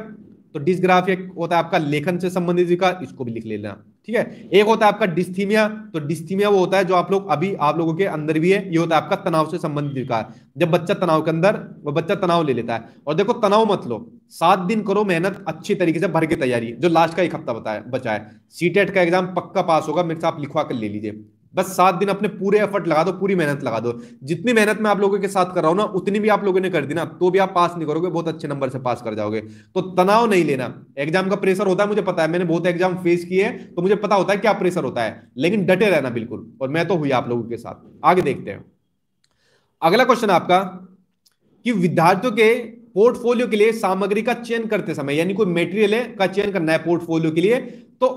तो डिस्ग्राफिया होता है आपका लेखन से संबंधित विकार इसको भी लिख लेना ठीक है एक होता है आपका डिस्थीमिया तो डिस्थीमिया वो होता है जो आप लोग अभी आप लोगों के अंदर भी है ये होता है आपका तनाव से संबंधित विकार जब बच्चा तनाव के अंदर वो बच्चा तनाव ले लेता है और देखो तनाव मत लो सात दिन करो मेहनत अच्छी तरीके से भर के तैयारी जो लास्ट का एक हफ्ता बताया बचा है सी e का एग्जाम पक्का पास होगा मेरे से आप लिखवा कर ले लीजिए बस सात दिन अपने पूरे एफर्ट लगा दो पूरी मेहनत लगा दो जितनी मेहनत मैं आप लोगों के साथ कर रहा हूं ना उतनी भी आप लोगों ने कर दी ना तो भी आप पास नहीं करोगे बहुत अच्छे नंबर से पास कर जाओगे तो तनाव नहीं लेना एग्जाम का प्रेशर होता है मुझे पता है मैंने बहुत एग्जाम फेस किए हैं तो मुझे पता होता है क्या प्रेशर होता है लेकिन डटे रहना बिल्कुल और मैं तो हुई आप लोगों के साथ आगे देखते हैं अगला क्वेश्चन आपका कि विद्यार्थियों के पोर्टफोलियो के लिए सामग्री का चयन करते समय यानी कोई मेटेरियल का चयन करना है पोर्टफोलियो के लिए तो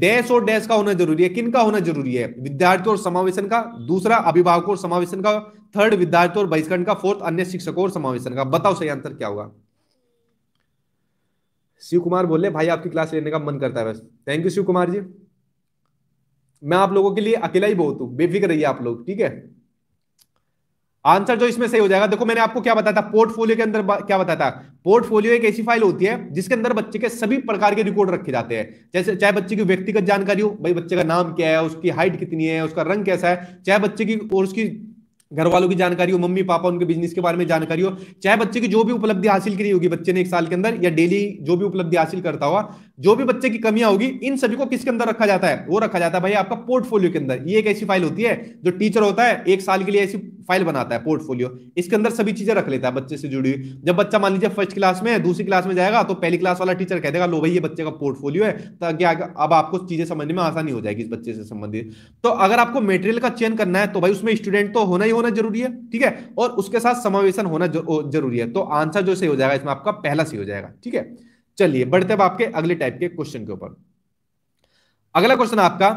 डैश और डैश का होना जरूरी है किन का होना जरूरी है विद्यार्थी और समावेशन का दूसरा अभिभावक और समावेशन का थर्ड विद्यार्थी और बहिष्करण का फोर्थ अन्य शिक्षकों और समावेशन का बताओ सही आंसर क्या होगा शिव कुमार बोले भाई आपकी क्लास लेने का मन करता है बस थैंक यू शिव कुमार जी मैं आप लोगों के लिए अकेला ही बहुत हूं बेफिक्र रहिए आप लोग ठीक है आंसर जो इसमें सही हो जाएगा देखो मैंने आपको क्या बताया था पोर्टफोलियो के अंदर क्या बताया था पोर्टफोलियो एक ऐसी फाइल होती है जिसके अंदर बच्चे के सभी प्रकार के रिकॉर्ड रखे जाते हैं जैसे चाहे बच्चे की व्यक्तिगत जानकारी हो भाई बच्चे का नाम क्या है उसकी हाइट कितनी है उसका रंग कैसा है चाहे बच्चे की और उसकी घर वालों की जानकारी हो मम्मी पापा उनके बिजनेस के बारे में जानकारी हो चाहे बच्चे की जो भी उपलब्धि हासिल करी होगी बच्चे ने एक साल के अंदर या डेली जो भी उपलब्धि हासिल करता हुआ जो भी बच्चे की कमियां होगी इन सभी को किसके अंदर रखा जाता है वो रखा जाता है भाई आपका पोर्टफोलियो के अंदर ये एक ऐसी फाइल होती है जो टीचर होता है एक साल के लिए ऐसी फाइल बनाता है पोर्टफोलियो इसके अंदर सभी चीजें रख लेता है बच्चे से जुड़ी हुई जब बच्चा मान लीजिए फर्स्ट क्लास में दूसरी क्लास में जाएगा तो पहली क्लास वाला टीचर कह देगा लो भाई ये बच्चे का पोर्टफोलियो है ताकि तो अब आपको चीजें समझने में आसानी हो जाएगी इस बच्चे से संबंधित तो अगर आपको मेटेरियल का चेंज करना है तो भाई उसमें स्टूडेंट तो होना ही होना जरूरी है ठीक है और उसके साथ समावेशन होना जरूरी है तो आंसर जो सही हो जाएगा इसमें आपका पहला सही हो जाएगा ठीक है चलिए बढ़ते अब आपके अगले टाइप के क्वेश्चन के ऊपर अगला क्वेश्चन आपका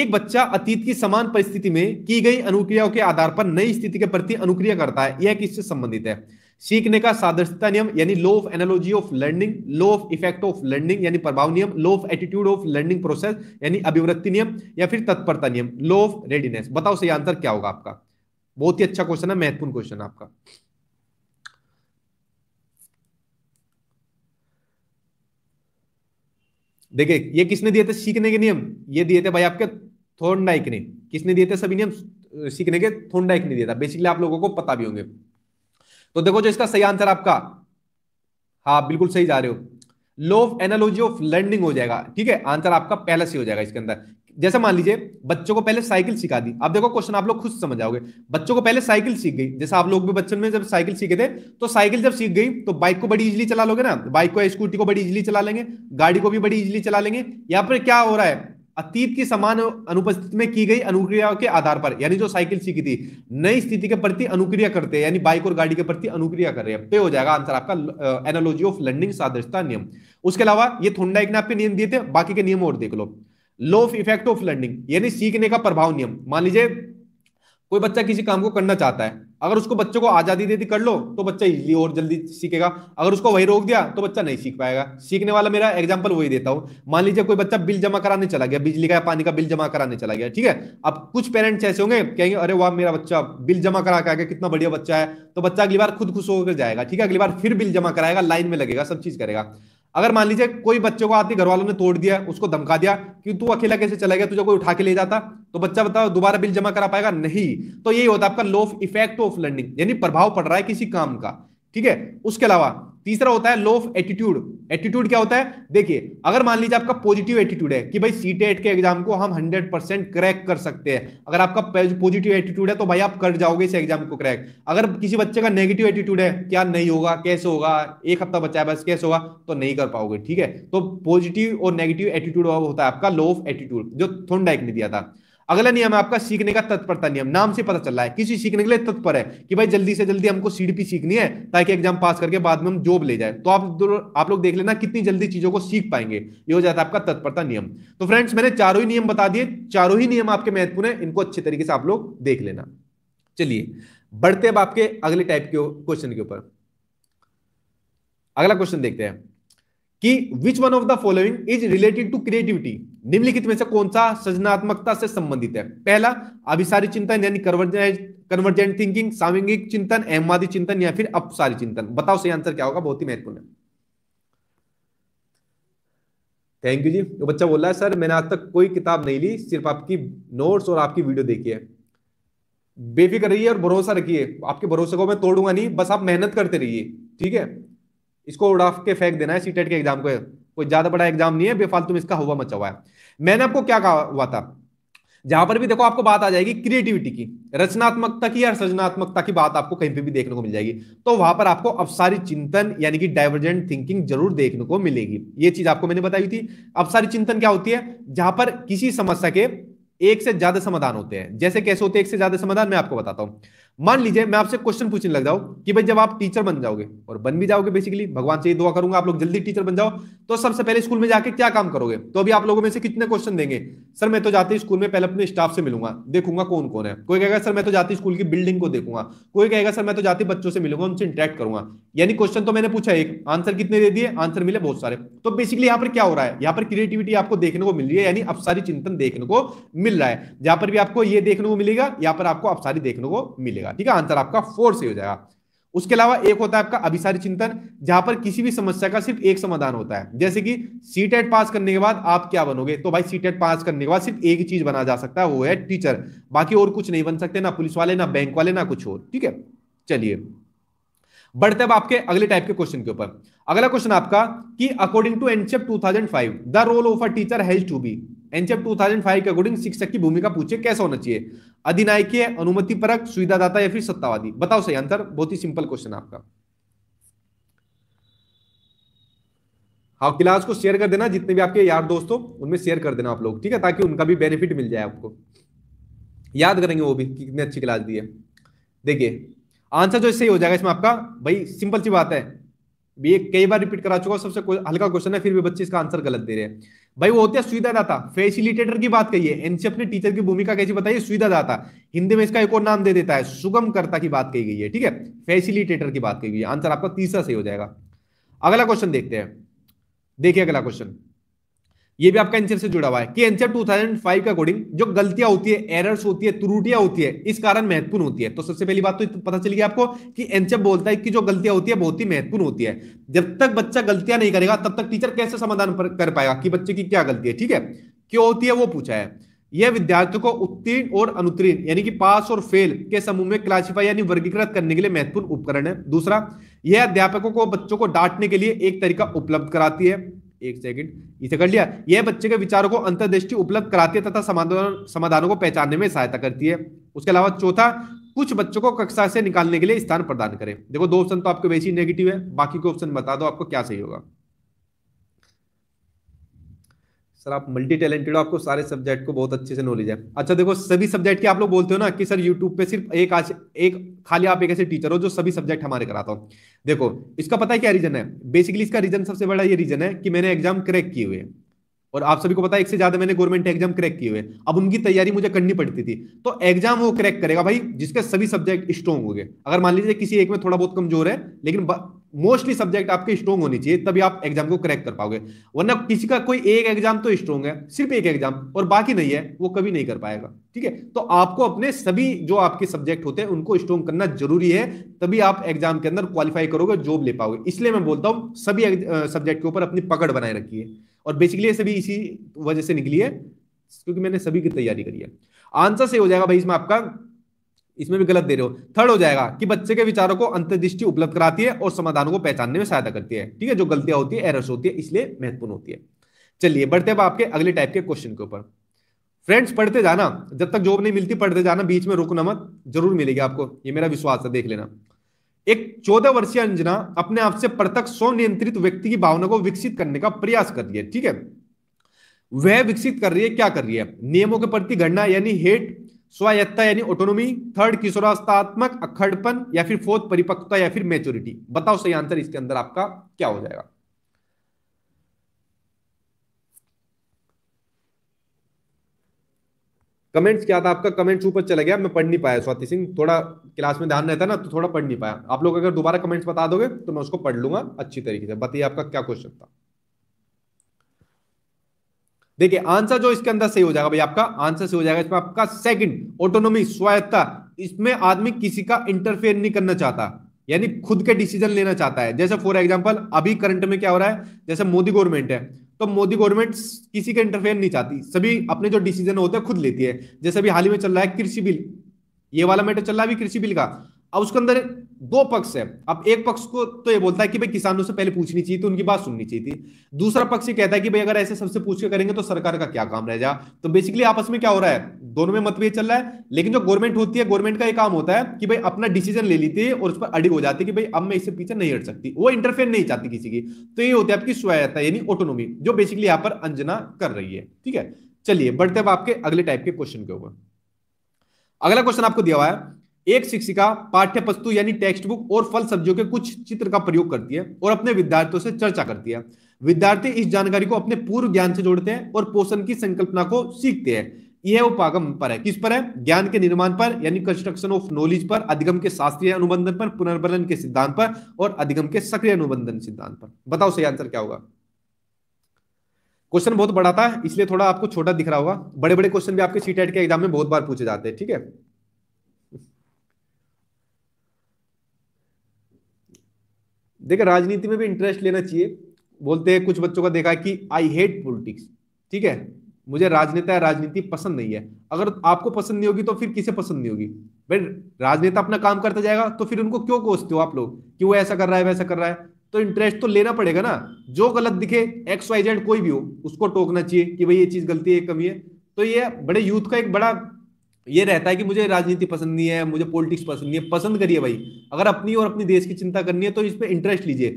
एक बच्चा अतीत की समान परिस्थिति में की गई अनुक्रियाओं के आधार पर नई स्थिति के प्रति अनुक्रिया करता है यह किससे संबंधित है सीखने का सादृश्यता नियम यानी law of analogy of learning law of effect of learning यानी प्रभाव नियम law of attitude of learning process यानी अभिवृत्ति नियम या फिर तत्परता नियम लो ऑफ रेडीनेस बताओ सही आंसर क्या होगा आपका बहुत ही अच्छा क्वेश्चन है महत्वपूर्ण क्वेश्चन आपका देखिए ये किसने दिए थे सीखने के नियम ये दिए थे भाई आपके थोर्नडाइक ने किसने दिए थे सभी नियम सीखने के थोर्नडाइक ने दिया था बेसिकली आप लोगों को पता भी होंगे तो देखो जो इसका सही आंसर आपका हाँ बिल्कुल सही जा रहे हो law of analogy of learning हो जाएगा ठीक है आंसर आपका पहला से हो जाएगा इसके अंदर जैसे मान लीजिए बच्चों को पहले साइकिल सिखा दी आप देखो क्वेश्चन आप लोग खुद समझ आओगे बच्चों को पहले साइकिल सीख गई जैसे आप लोग भी बच्चों में जब साइकिल सीखे थे तो साइकिल जब सीख गई तो बाइक को बड़ी इजिली चला लोगे ना बाइक को स्कूटी को बड़ी इजिली चला लेंगे गाड़ी को भी बड़ी इजिली चला लेंगे यहाँ पर क्या हो रहा है अतीत की समान अनुपस्थिति में की गई अनुक्रिया के आधार पर यानी जो साइकिल सीखी थी नई स्थिति के प्रति अनुक्रिया करते हैं यानी बाइक और गाड़ी के प्रति अनुक्रिया कर रहे हैं पे हो जाएगा आंसर आपका एनोलॉजी ऑफ लर्निंग सादृशता नियम उसके अलावा ये थोंडा एक ने आपके नियम दिए थे बाकी के नियम और देख लो law of effect of learning यानी सीखने का प्रभाव नियम मान लीजिए कोई बच्चा किसी काम को करना चाहता है अगर उसको बच्चे को आजादी दे दी कर लो तो बच्चा इजली और जल्दी सीखेगा अगर उसको वही रोक दिया तो बच्चा नहीं सीख पाएगा सीखने वाला मेरा एग्जाम्पल वही देता हूं मान लीजिए कोई बच्चा बिल जमा कराने चला गया बिजली का या पानी का बिल जमा कराने चला गया ठीक है अब कुछ पेरेंट्स ऐसे होंगे कहेंगे अरे वाह मेरा बच्चा बिल जमा करा के कितना बढ़िया बच्चा है तो बच्चा अगली बार खुद खुश होकर जाएगा ठीक है अगली बार फिर बिल जमा कराएगा लाइन में लगेगा सब चीज करेगा अगर मान लीजिए कोई बच्चे को आती घर वालों ने तोड़ दिया उसको धमका दिया कि तू अकेला कैसे चला गया तुझे कोई उठा के ले जाता तो बच्चा बताओ दोबारा बिल जमा करा पाएगा नहीं तो यही होता है आपका लो इफेक्ट ऑफ लर्निंग यानी प्रभाव पड़ रहा है किसी काम का ठीक है उसके अलावा तीसरा होता है लो ऑफ एटीट्यूड एटीट्यूड क्या होता है देखिए अगर मान लीजिए आपका पॉजिटिव एटीट्यूड है कि भाई सी e के एग्जाम को हम 100 परसेंट क्रैक कर सकते हैं अगर आपका पॉजिटिव एटीट्यूड है तो भाई आप कर जाओगे इस एग्जाम को क्रैक अगर किसी बच्चे का नेगेटिव एटीट्यूड है क्या नहीं होगा कैसे होगा एक हफ्ता बचा है बस कैसे होगा तो नहीं कर पाओगे ठीक है तो पॉजिटिव और नेगेटिव एटीट्यूड होता है आपका लो ऑफ एटीट्यूड जो थोंडाइक ने दिया था अगला नियम है आपका सीखने का तत्परता नियम नाम से पता चल रहा है किसी सीखने के लिए तत्पर है कि भाई जल्दी से जल्दी हमको सीडीपी सीखनी है ताकि एग्जाम पास करके बाद में हम जॉब ले जाए तो आप आप लोग देख लेना कितनी जल्दी चीजों को सीख पाएंगे ये हो जाता है आपका तत्परता नियम तो फ्रेंड्स मैंने चारों ही नियम बता दिए चारों ही नियम आपके महत्वपूर्ण है इनको अच्छे तरीके से आप लोग देख लेना चलिए बढ़ते अब आपके अगले टाइप के क्वेश्चन के ऊपर अगला क्वेश्चन देखते हैं कि which one of the following is related to creativity निम्नलिखित में से कौन सा सृजनात्मकता से संबंधित है पहला अभिसारी चिंतन यानी कन्वर्जेंट थिंकिंग सामिंगिक चिंतन अहमवादी चिंतन या फिर अपसारी चिंतन बताओ सही आंसर क्या होगा बहुत ही महत्वपूर्ण है थैंक यू जी वो बच्चा बोल रहा है सर मैंने आज तक कोई किताब नहीं ली सिर्फ आपकी नोट्स और आपकी वीडियो देखी है बेफिक्र रहिए और भरोसा रखिए आपके भरोसे को मैं तोड़ूंगा नहीं बस आप मेहनत करते रहिए ठीक है इसको उड़ाफ के फेंक देना है सीटेट e के एग्जाम को कोई ज्यादा बड़ा एग्जाम नहीं है बेफालतू में इसका हुआ मचा हुआ है मैंने आपको क्या कहा हुआ था जहां पर भी देखो आपको बात आ जाएगी क्रिएटिविटी की रचनात्मकता की या सृजनात्मकता की बात आपको कहीं पे भी देखने को मिल जाएगी तो वहां पर आपको अपसारी चिंतन यानी कि डाइवर्जेंट थिंकिंग जरूर देखने को मिलेगी ये चीज आपको मैंने बताई थी अपसारी चिंतन क्या होती है जहां पर किसी समस्या के एक से ज्यादा समाधान होते हैं जैसे कैसे होते हैं एक से ज्यादा समाधान मैं आपको बताता हूं मान लीजिए मैं आपसे क्वेश्चन पूछने लग जाऊं कि भाई जब आप टीचर बन जाओगे और बन भी जाओगे बेसिकली भगवान से ये दुआ करूंगा आप लोग जल्दी टीचर बन जाओ तो सबसे पहले स्कूल में जाके क्या काम करोगे तो अभी आप लोगों में से कितने क्वेश्चन देंगे सर मैं तो जाते स्कूल में पहले अपने स्टाफ से मिलूंगा देखूंगा कौन कौन है कोई कहेगा सर मैं तो जाती स्कूल की बिल्डिंग को देखूंगा कोई कहेगा सर मैं तो जाती बच्चों से मिलूंगा उनसे इंटरेक्ट करूंगा यानी क्वेश्चन तो मैंने पूछा एक आंसर कितने दे दिए आंसर मिले बहुत सारे तो बेसिकली यहाँ पर क्या हो रहा है यहाँ पर क्रिएटिविटी आपको देखने को मिल रही है यानी अपसारी चिंतन देखने को मिल रहा है जहां पर भी आपको ये देखने को मिलेगा यहाँ पर आपको अपसारी देखने को मिलेगा जाएगा ठीक है आंसर आपका फोर सही हो जाएगा उसके अलावा एक होता है आपका अभिसारी चिंतन जहां पर किसी भी समस्या का सिर्फ एक समाधान होता है जैसे कि सी टेट पास करने के बाद आप क्या बनोगे तो भाई सी टेट पास करने के बाद सिर्फ एक ही चीज बना जा सकता है वो है टीचर बाकी और कुछ नहीं बन सकते ना पुलिस वाले ना बैंक वाले ना कुछ और ठीक है चलिए बढ़ते अब आपके अगले टाइप के क्वेश्चन के ऊपर अगला क्वेश्चन आपका कि according to two thousand five the role of a teacher has to be NCF five के अकॉर्डिंग शिक्षक की भूमिका पूछे कैसा होना चाहिए अधिनायक अनुमति परक सुविधादाता या फिर सत्तावादी बताओ सही आंसर बहुत ही सिंपल क्वेश्चन आपका हाँ क्लास को शेयर कर देना जितने भी आपके यार दोस्तों उनमें शेयर कर देना आप लोग ठीक है ताकि उनका भी बेनिफिट मिल जाए आपको याद करेंगे वो भी कितने कितनी अच्छी क्लास दी है देखिए आंसर जो सही हो जाएगा इसमें आपका भाई सिंपल सी बात है ये कई बार रिपीट करा चुका सबसे हल्का क्वेश्चन है फिर भी बच्चे इसका आंसर गलत दे रहे हैं भाई वो होते हैं सुविधादाता फैसिलिटेटर की बात कही एनसीएफ ने टीचर की भूमिका कैसी बताई सुविधादाता हिंदी में इसका एक और नाम दे देता है सुगमकर्ता की बात कही गई है ठीक है फैसिलिटेटर की बात कही गई है आंसर आपका तीसरा सही हो जाएगा अगला क्वेश्चन देखते हैं देखिए अगला क्वेश्चन ये भी आपका एंसर से जुड़ा हुआ है कि एनसीएफ 2005 के अकॉर्डिंग जो गलतियां होती है एरर्स होती है त्रुटियां होती है इस कारण महत्वपूर्ण होती है तो सबसे पहली बात तो पता चली आपको कि एनसीएफ बोलता है कि जो गलतियां होती है बहुत ही महत्वपूर्ण होती है जब तक बच्चा गलतियां नहीं करेगा तब तक टीचर कैसे समाधान कर पाएगा कि बच्चे की क्या गलती है ठीक है क्यों होती है वो पूछा है यह विद्यार्थियों को उत्तीर्ण और अनुत्तीर्ण यानी कि पास और फेल के समूह में क्लासिफाई यानी वर्गीकृत करने के लिए महत्वपूर्ण उपकरण है दूसरा यह अध्यापकों को बच्चों को डांटने के लिए एक तरीका उपलब्ध कराती है एक सेकंड इसे कर लिया यह बच्चे के विचारों को अंतर्दृष्टि उपलब्ध कराती है तथा समाधान समाधानों को पहचानने में सहायता करती है उसके अलावा चौथा कुछ बच्चों को कक्षा से निकालने के लिए स्थान प्रदान करें देखो दो ऑप्शन तो आपके वैसे ही नेगेटिव है बाकी के ऑप्शन बता दो आपको क्या सही होगा सर आप मल्टी टैलेंटेड हो आपको सारे सब्जेक्ट को बहुत अच्छे से नॉलेज है अच्छा देखो सभी सब्जेक्ट के आप लोग बोलते हो ना कि सर यूट्यूब पे सिर्फ एक आज एक खाली आप एक ऐसे टीचर हो जो सभी सब्जेक्ट हमारे कराता हो देखो इसका पता है क्या रीजन है बेसिकली इसका रीजन सबसे बड़ा ये रीजन है कि मैंने एग्जाम क्रैक किए हुए और आप सभी को पता है एक से ज्यादा मैंने गवर्नमेंट एग्जाम क्रैक किए हुए अब उनकी तैयारी मुझे करनी पड़ती थी तो एग्जाम वो क्रैक करेगा भाई जिसके सभी सब्जेक्ट स्ट्रॉन्ग हो गए अगर मान लीजिए किसी एक में थोड़ा बहुत कमजोर है लेकिन मोस्टली सब्जेक्ट आपके स्ट्रॉन्ग होनी चाहिए तभी आप एग्जाम को क्रैक कर पाओगे वरना किसी का कोई एक एग्जाम तो स्ट्रॉन्ग है सिर्फ एक एग्जाम और बाकी नहीं है वो कभी नहीं कर पाएगा ठीक है तो आपको अपने सभी जो आपके सब्जेक्ट होते हैं उनको स्ट्रॉन्ग करना जरूरी है तभी आप एग्जाम के अंदर क्वालिफाई करोगे जॉब ले पाओगे इसलिए मैं बोलता हूँ सभी सब्जेक्ट के ऊपर अपनी पकड़ बनाए रखिए और बेसिकली सभी इसी वजह से निकली है क्योंकि मैंने सभी की तैयारी करी है आंसर से हो जाएगा भाई इसमें आपका इसमें भी गलत दे रहे हो थर्ड हो जाएगा कि बच्चे के विचारों को अंतर्दृष्टि उपलब्ध कराती है और समाधानों को पहचानने में सहायता करती है ठीक है जो गलतियां होती है एरर्स होती है इसलिए महत्वपूर्ण होती है चलिए बढ़ते अब आपके अगले टाइप के क्वेश्चन के ऊपर फ्रेंड्स पढ़ते जाना जब तक जॉब नहीं मिलती पढ़ते जाना बीच में रुकना मत जरूर मिलेगी आपको ये मेरा विश्वास है देख लेना एक चौदह वर्षीय अंजना अपने आप से प्रत्यक स्वनियंत्रित व्यक्ति की भावना को विकसित करने का प्रयास कर रही है ठीक है वह विकसित कर रही है क्या कर रही है नियमों के प्रति गणना यानी हेट स्वायत्ता यानी ऑटोनोमी थर्ड किशोरावस्थात्मक अखड़पन या फिर फोर्थ परिपक्वता या फिर मेच्योरिटी बताओ सही आंसर इसके अंदर आपका क्या हो जाएगा कमेंट्स क्या था आपका कमेंट्स ऊपर चला गया मैं पढ़ नहीं पाया स्वाति सिंह थोड़ा क्लास में ध्यान रहता ना तो थोड़ा पढ़ नहीं पाया आप लोग अगर दोबारा कमेंट्स बता दोगे तो मैं उसको पढ़ लूंगा अच्छी तरीके से बताइए आपका क्या क्वेश्चन था देखिए आंसर जो इसके अंदर सही हो जाएगा भाई आपका आंसर सही हो जाएगा इसमें आपका सेकंड ऑटोनोमी स्वायत्ता इसमें आदमी किसी का इंटरफेयर नहीं करना चाहता यानी खुद के डिसीजन लेना चाहता है जैसे फॉर एग्जाम्पल अभी करंट में क्या हो रहा है जैसे मोदी गवर्नमेंट है तो मोदी गवर्नमेंट किसी का इंटरफेयर नहीं चाहती सभी अपने जो डिसीजन होते हैं खुद लेती है जैसे अभी हाल ही में चल रहा है कृषि बिल ये वाला मैटर चल रहा है अभी कृषि बिल का अब उसके अंदर दो पक्ष है अब एक पक्ष को तो ये बोलता है कि भाई किसानों से पहले पूछनी चाहिए तो उनकी बात सुननी चाहिए थी दूसरा पक्ष ये कहता है कि भाई अगर ऐसे सबसे पूछ के करेंगे तो सरकार का क्या काम रह जा तो बेसिकली आपस में क्या हो रहा है दोनों में मतभेद चल रहा है लेकिन जो गवर्नमेंट होती है गवर्नमेंट का एक काम होता है कि भाई अपना डिसीजन ले लेती है और उस पर अडिग हो जाती है कि भाई अब मैं इससे पीछे नहीं हट सकती वो इंटरफेयर नहीं चाहती किसी की तो ये होती है आपकी स्वायत्ता यानी ऑटोनोमी जो बेसिकली यहाँ पर अंजना कर रही है ठीक है चलिए बढ़ते अब आपके अगले टाइप के क्वेश्चन के ऊपर अगला क्वेश्चन आपको दिया हुआ है एक शिक्षिका पाठ्य पस्तु यानी टेक्स्ट बुक और फल सब्जियों के कुछ चित्र का प्रयोग करती है और अपने विद्यार्थियों से चर्चा करती है विद्यार्थी इस जानकारी को अपने पूर्व ज्ञान से जोड़ते हैं और पोषण की संकल्पना को सीखते हैं यह है उपागम पर है किस पर है ज्ञान के निर्माण पर यानी कंस्ट्रक्शन ऑफ नॉलेज पर अधिगम के शास्त्रीय अनुबंधन पर पुनर्बलन के सिद्धांत पर और अधिगम के सक्रिय अनुबंधन सिद्धांत पर बताओ सही आंसर क्या होगा क्वेश्चन बहुत बड़ा था इसलिए थोड़ा आपको छोटा दिख रहा होगा बड़े बड़े क्वेश्चन भी आपके सीटेट e के एग्जाम में बहुत बार पूछे जाते हैं ठीक है थीके? देखिए राजनीति में भी इंटरेस्ट लेना चाहिए बोलते हैं कुछ बच्चों का देखा है कि आई हेट पॉलिटिक्स ठीक है मुझे राजनेता राजनीति पसंद नहीं है अगर आपको पसंद नहीं होगी तो फिर किसे पसंद नहीं होगी भाई राजनेता अपना काम करता जाएगा तो फिर उनको क्यों कोसते हो आप लोग कि वो ऐसा कर रहा है वैसा कर रहा है तो इंटरेस्ट तो लेना पड़ेगा ना जो गलत दिखे एक्स वाई जेड कोई भी हो उसको टोकना चाहिए कि भाई ये चीज गलती है कमी है तो ये बड़े यूथ का एक बड़ा ये रहता है कि मुझे राजनीति पसंद नहीं है मुझे पॉलिटिक्स पसंद नहीं है पसंद करिए भाई अगर अपनी और अपने देश की चिंता करनी है तो इस पर इंटरेस्ट लीजिए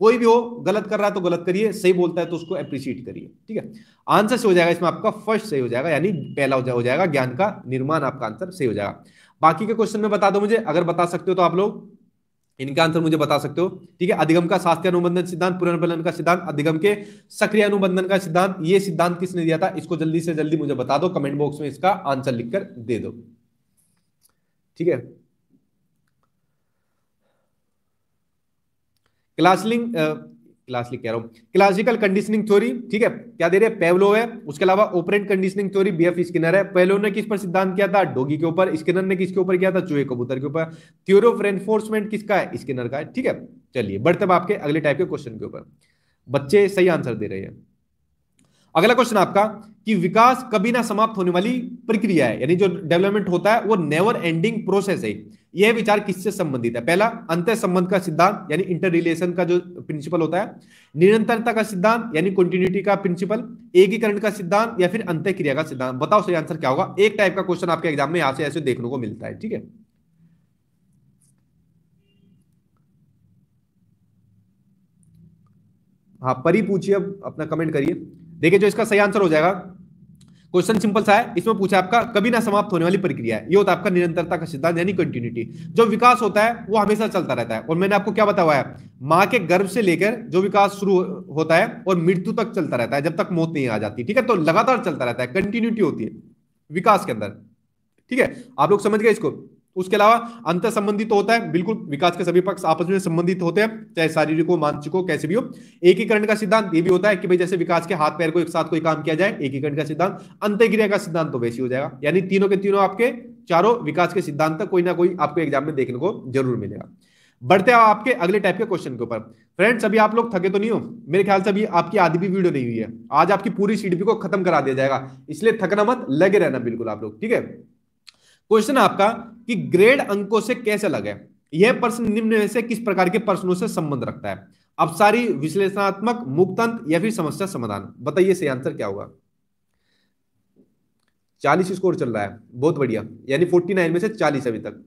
कोई भी हो गलत कर रहा है तो गलत करिए सही बोलता है तो उसको अप्रिशिएट करिए ठीक है आंसर सही हो जाएगा इसमें आपका फर्स्ट सही हो जाएगा यानी पहला हो जाएगा ज्ञान का निर्माण आपका आंसर सही हो जाएगा बाकी के क्वेश्चन में बता दो मुझे अगर बता सकते हो तो आप लोग इनका आंसर मुझे बता सकते हो ठीक है अधिगम का शास्त्रीय अनुबंधन सिद्धांत पुनर्बलन का सिद्धांत अधिगम के सक्रिय अनुबंधन का सिद्धांत ये सिद्धांत किसने दिया था इसको जल्दी से जल्दी मुझे बता दो कमेंट बॉक्स में इसका आंसर लिखकर दे दो ठीक है क्लासलिंग क्लास लिख रहा हूं क्लासिकल कंडीशनिंग थ्योरी ठीक है क्या दे रहे हैं पेवलो है उसके अलावा operant conditioning theory B F Skinner है पेवलो ने किस पर सिद्धांत किया था डोगी के ऊपर स्किनर ने किसके ऊपर किया था चूहे कबूतर के ऊपर थ्योरी ऑफ रेनफोर्समेंट किसका है स्किनर का है ठीक है चलिए बढ़ते आपके अगले टाइप के क्वेश्चन के ऊपर बच्चे सही आंसर दे रहे हैं अगला क्वेश्चन आपका कि विकास कभी ना समाप्त होने वाली प्रक्रिया है यानी जो डेवलपमेंट होता है वो नेवर एंडिंग प्रोसेस है यह विचार किससे संबंधित है पहला अंत संबंध का सिद्धांत यानी इंटर रिलेशन का जो प्रिंसिपल होता है निरंतरता का सिद्धांत यानी कंटिन्यूटी का प्रिंसिपल एकीकरण का सिद्धांत या फिर अंत क्रिया का सिद्धांत बताओ सही आंसर क्या होगा एक टाइप का क्वेश्चन आपके एग्जाम में यहां से ऐसे देखने को मिलता है ठीक है हाँ परी पूछिए अब अपना कमेंट करिए देखिए जो इसका सही आंसर हो जाएगा क्वेश्चन सिंपल सा है इसमें पूछा आपका कभी ना समाप्त होने वाली प्रक्रिया है ये होता है आपका निरंतरता का सिद्धांत यानी कंटिन्यूटी जो विकास होता है वो हमेशा चलता रहता है और मैंने आपको क्या बताया है मां के गर्भ से लेकर जो विकास शुरू होता है और मृत्यु तक चलता रहता है जब तक मौत नहीं आ जाती ठीक है तो लगातार चलता रहता है कंटिन्यूटी होती है विकास के अंदर ठीक है आप लोग समझ गए इसको उसके अलावा अंतर संबंधित तो होता है बिल्कुल विकास के सभी पक्ष आपस में संबंधित होते हैं चाहे शारीरिक हो मानसिक हो कैसे भी हो एकीकरण का सिद्धांत ये भी होता है कि भाई जैसे विकास के हाथ पैर को एक साथ कोई काम किया जाए एकीकरण का सिद्धांत अंत्यक्रिया का सिद्धांत तो वैसे हो जाएगा यानी तीनों के तीनों आपके चारों विकास के सिद्धांत तक कोई ना कोई आपको एग्जाम में देखने को जरूर मिलेगा बढ़ते हैं आपके अगले टाइप के क्वेश्चन के ऊपर फ्रेंड्स अभी आप लोग थके तो नहीं हो मेरे ख्याल से अभी आपकी आधी भी वीडियो नहीं हुई है आज आपकी पूरी सीडीपी को खत्म करा दिया जाएगा इसलिए थकना मत लगे रहना बिल्कुल आप लोग ठीक है क्वेश्चन आपका कि ग्रेड अंकों से कैसे अलग है यह प्रश्न निम्न में से किस प्रकार के प्रश्नों से संबंध रखता है अब सारी विश्लेषणात्मक मुक्तांत या फिर समस्या समाधान बताइए सही आंसर क्या होगा चालीस स्कोर चल रहा है बहुत बढ़िया यानी फोर्टी नाइन में से चालीस अभी तक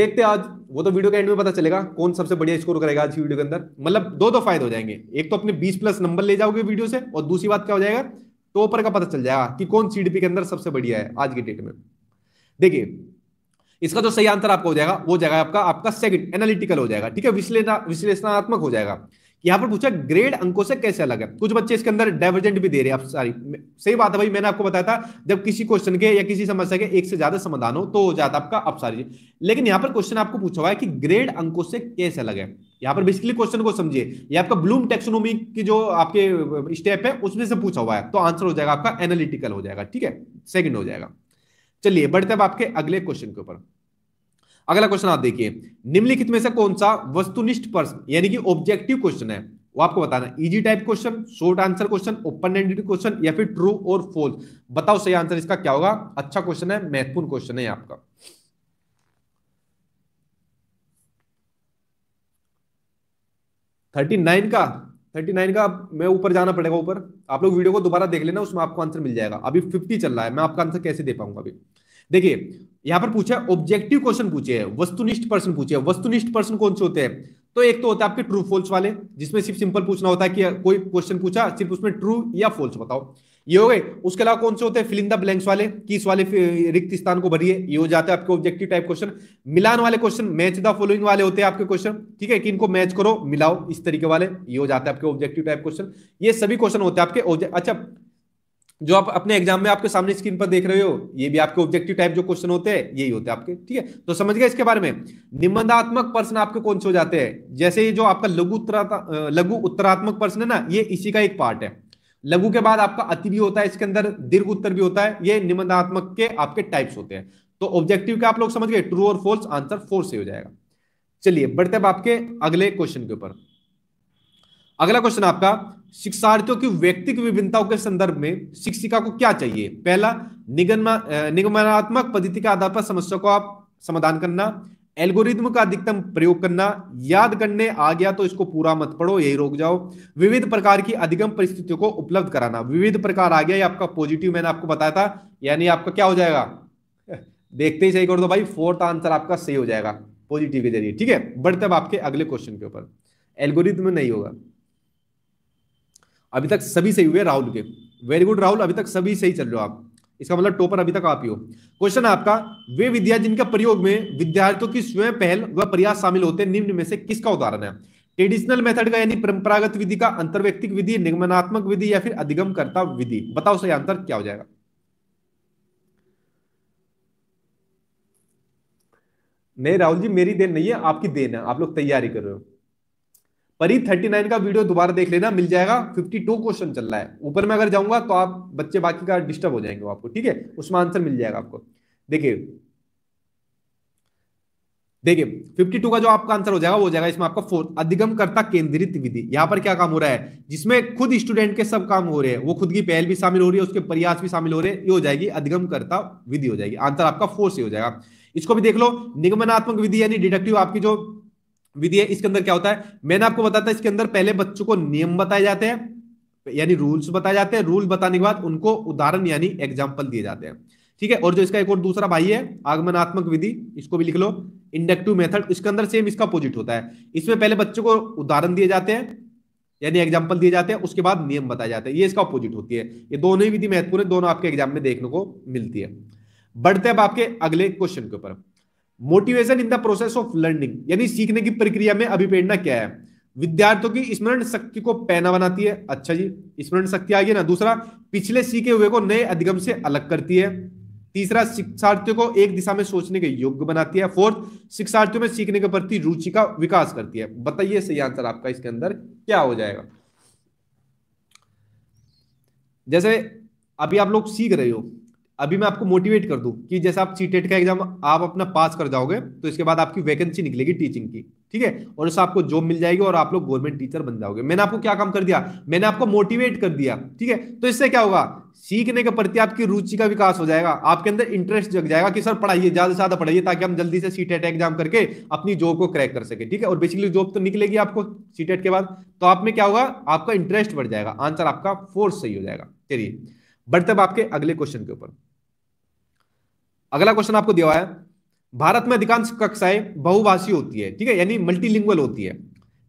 देखते आज वो तो वीडियो के एंड में पता चलेगा कौन सबसे बढ़िया स्कोर करेगा आज की वीडियो के अंदर मतलब दो दो फायदे हो जाएंगे एक तो अपने 20 प्लस नंबर ले जाओगे वीडियो से और दूसरी बात क्या हो जाएगा टॉपर का पता चल जाएगा कि कौन सीडीपी के अंदर सबसे बढ़िया है आज की डेट में देखिए इसका जो सही आंसर आपका हो जाएगा वो जाएगा आपका आपका सेकंड एनालिटिकल हो जाएगा ठीक है विश्लेषणात्मक हो जाएगा यहाँ पर पूछा ग्रेड अंकों से कैसे अलग है कुछ बच्चे इसके अंदर डाइवर्जेंट भी दे रहे हैं आप सारी सही बात है भाई मैंने आपको बताया था जब किसी क्वेश्चन के या किसी समस्या के एक से ज्यादा समाधान हो तो हो जाता आपका सारी लेकिन यहाँ पर क्वेश्चन आपको पूछा हुआ है कि ग्रेड अंकों से कैसे अलग है यहाँ पर बेसिकली क्वेश्चन को समझिए ये आपका ब्लूम टेक्सोनोमी की जो आपके स्टेप है उसमें से पूछा हुआ है तो आंसर हो जाएगा आपका एनालिटिकल हो जाएगा ठीक है सेकंड हो जाएगा चलिए बढ़ते अब आपके अगले क्वेश्चन के ऊपर अगला क्वेश्चन आप देखिए निम्नलिखित में से कौन सा वस्तुनिष्ठ प्रश्न यानी कि ऑब्जेक्टिव क्वेश्चन है वो आपको बताना easy type question short answer question open ended question या फिर ट्रू और फॉल्स बताओ सही आंसर इसका क्या होगा अच्छा क्वेश्चन है महत्वपूर्ण क्वेश्चन है आपका थर्टी नाइन का थर्टी नाइन का मैं ऊपर जाना पड़ेगा ऊपर आप लोग वीडियो को दोबारा देख लेना उसमें आपको आंसर मिल जाएगा अभी फिफ्टी चल रहा है मैं आपका आंसर कैसे दे पाऊंगा अभी देखिए यहाँ पर पूछा ऑब्जेक्टिव क्वेश्चन पूछे वस्तुनिष्ठ पर्सन पूछे वस्तुनिष्ठ पर्सन कौन से होते हैं तो एक तो होता है आपके ट्रू फॉल्स वाले जिसमें सिर्फ सिंपल पूछना होता है कि कोई क्वेश्चन पूछा सिर्फ उसमें ट्रू या फॉल्स बताओ ये हो गए उसके अलावा कौन से होते हैं फिलिंग द ब्लैंक्स वाले किस वाले रिक्त स्थान को भरिए ये हो जाते हैं आपके ऑब्जेक्टिव टाइप क्वेश्चन मिलान वाले क्वेश्चन मैच द फॉलोइंग वाले होते हैं आपके क्वेश्चन ठीक है कि इनको मैच करो मिलाओ इस तरीके वाले ये हो जाते हैं आपके ऑब्जेक्टिव टाइप क्वेश्चन ये सभी क्वेश्चन होते हैं आपके अच्छा जो आप अपने एग्जाम में आपके सामने स्क्रीन पर देख रहे हो ये भी आपके ऑब्जेक्टिव टाइप जो क्वेश्चन होते हैं यही होते हैं आपके ठीक है तो समझ गए इसके बारे में निबंधात्मक प्रश्न आपके कौन से हो जाते हैं जैसे ये जो आपका लघु उत्तरा लघु उत्तरात्मक प्रश्न है ना ये इसी का एक पार्ट है लघु के बाद आपका अति भी होता है इसके अंदर दीर्घ उत्तर भी होता है ये निबंधात्मक के आपके टाइप्स होते हैं तो ऑब्जेक्टिव का आप लोग समझ गए ट्रू और फोर्स आंसर फोर से हो जाएगा चलिए बढ़ते अब आपके अगले क्वेश्चन के ऊपर अगला क्वेश्चन आपका शिक्षार्थियों की व्यक्तिगत विभिन्नताओं के संदर्भ में शिक्षिका को क्या चाहिए पहला निगम निगमनात्मक पद्धति के आधार पर समस्या को आप समाधान करना एल्गोरिदम का अधिकतम प्रयोग करना याद करने आ गया तो इसको पूरा मत पढ़ो यही रोक जाओ विविध प्रकार की अधिगम परिस्थितियों को उपलब्ध कराना विविध प्रकार आ गया ये आपका पॉजिटिव मैंने आपको बताया था यानी आपका क्या हो जाएगा देखते ही सही कर दो भाई फोर्थ आंसर आपका सही हो जाएगा पॉजिटिव के जरिए ठीक है बढ़ते अब आपके अगले क्वेश्चन के ऊपर एल्गोरिद्म नहीं होगा अभी तक सभी सही हुए राहुल के वेरी गुड राहुल अभी तक सभी सही चल रहे हो आप इसका मतलब टोपर अभी तक आप ही हो क्वेश्चन आपका वे विद्या जिनके प्रयोग में विद्यार्थियों की स्वयं पहल व प्रयास शामिल होते हैं निम्न में से किसका उदाहरण है ट्रेडिशनल मेथड का यानी परंपरागत विधि का अंतर्व्यक्तिक विधि निगमनात्मक विधि या फिर अधिगमकर्ता विधि बताओ सही आंसर क्या हो जाएगा नहीं राहुल जी मेरी देन नहीं है आपकी देन है आप लोग तैयारी कर रहे हो परी थर्टी नाइन का वीडियो दोबारा देख लेना मिल जाएगा फिफ्टी टू क्वेश्चन चल रहा है ऊपर में अगर जाऊंगा तो आप बच्चे बाकी का डिस्टर्ब हो जाएंगे आपको ठीक है उसमें आंसर मिल जाएगा आपको देखिए देखिए 52 का जो आपका आंसर हो जाएगा वो हो जाएगा इसमें आपका फोर्थ अधिगम करता केंद्रित विधि यहाँ पर क्या काम हो रहा है जिसमें खुद स्टूडेंट के सब काम हो रहे हैं वो खुद की पहल भी शामिल हो रही है उसके प्रयास भी शामिल हो रहे हैं ये हो जाएगी अधिगम करता विधि हो जाएगी आंसर आपका फोर से हो जाएगा इसको भी देख लो निगमनात्मक विधि यानी डिडक्टिव आपकी जो विधि है इसके अंदर क्या होता है मैंने आपको बताया था इसके अंदर पहले बच्चों को नियम बताए जाते हैं यानी रूल्स बताए जाते हैं रूल बताने के बाद उनको उदाहरण यानी एग्जाम्पल दिए जाते हैं ठीक है और जो इसका एक और दूसरा भाई है आगमनात्मक विधि इसको भी लिख लो इंडक्टिव मेथड इसके अंदर सेम इसका अपोजिट होता है इसमें पहले बच्चों को उदाहरण दिए जाते हैं यानी एग्जाम्पल दिए जाते हैं उसके बाद नियम बताए जाते हैं ये इसका अपोजिट होती है ये दोनों ही विधि महत्वपूर्ण है दोनों आपके एग्जाम में देखने को मिलती है बढ़ते अब आपके अगले क्वेश्चन के ऊपर motivation in the process of learning यानी सीखने की प्रक्रिया में अभिप्रेरणा क्या है विद्यार्थियों की स्मरण शक्ति को पैना बनाती है अच्छा जी स्मरण शक्ति आ गई ना दूसरा पिछले सीखे हुए को नए अधिगम से अलग करती है तीसरा शिक्षार्थियों को एक दिशा में सोचने के योग्य बनाती है फोर्थ शिक्षार्थियों में सीखने के प्रति रुचि का विकास करती है बताइए सही आंसर आपका इसके अंदर क्या हो जाएगा जैसे अभी आप लोग सीख रहे हो अभी मैं आपको मोटिवेट कर दूं कि जैसे आप सीटेट e का एग्जाम आप अपना पास कर जाओगे तो इसके बाद आपकी वैकेंसी निकलेगी टीचिंग की ठीक है और उससे आपको जॉब मिल जाएगी और आप लोग गवर्नमेंट टीचर बन जाओगे मैंने आपको क्या काम कर दिया मैंने आपको मोटिवेट कर दिया ठीक है तो इससे क्या होगा सीखने के प्रति आपकी रुचि का विकास हो जाएगा आपके अंदर इंटरेस्ट जग जाएगा कि सर पढ़ाइए ज्यादा से ज्यादा पढ़ाइए ताकि हम जल्दी से सीटेट एग्जाम e करके अपनी जॉब को क्रैक कर सके ठीक है और बेसिकली जॉब तो निकलेगी आपको सीटेट e के बाद तो आप में क्या होगा आपका इंटरेस्ट बढ़ जाएगा आंसर आपका फोर्स सही हो जाएगा चलिए बढ़ते आपके अगले क्वेश्चन के ऊपर अगला क्वेश्चन आपको दिया हुआ है भारत में अधिकांश कक्षाएं बहुभाषी होती है ठीक है यानी मल्टीलिंगुअल होती है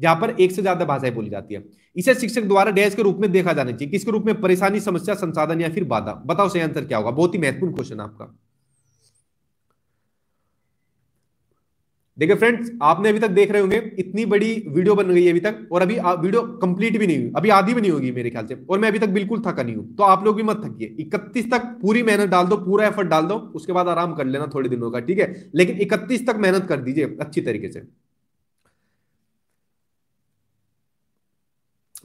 जहां पर एक से ज्यादा भाषाएं बोली जाती है इसे शिक्षक द्वारा डैश के रूप में देखा जाना चाहिए किसके रूप में परेशानी समस्या संसाधन या फिर बाधा बताओ सही आंसर क्या होगा बहुत ही महत्वपूर्ण क्वेश्चन आपका देखिए फ्रेंड्स आपने अभी तक देख रहे होंगे इतनी बड़ी वीडियो बन गई है अभी तक और अभी वीडियो कंप्लीट भी नहीं हुई अभी आधी भी नहीं होगी मेरे ख्याल से और मैं अभी तक बिल्कुल थका नहीं हूं तो आप लोग भी मत थकिए इकतीस तक पूरी मेहनत डाल दो पूरा एफर्ट डाल दो उसके बाद आराम कर लेना थोड़े दिनों का ठीक है लेकिन इकतीस तक मेहनत कर दीजिए अच्छी तरीके से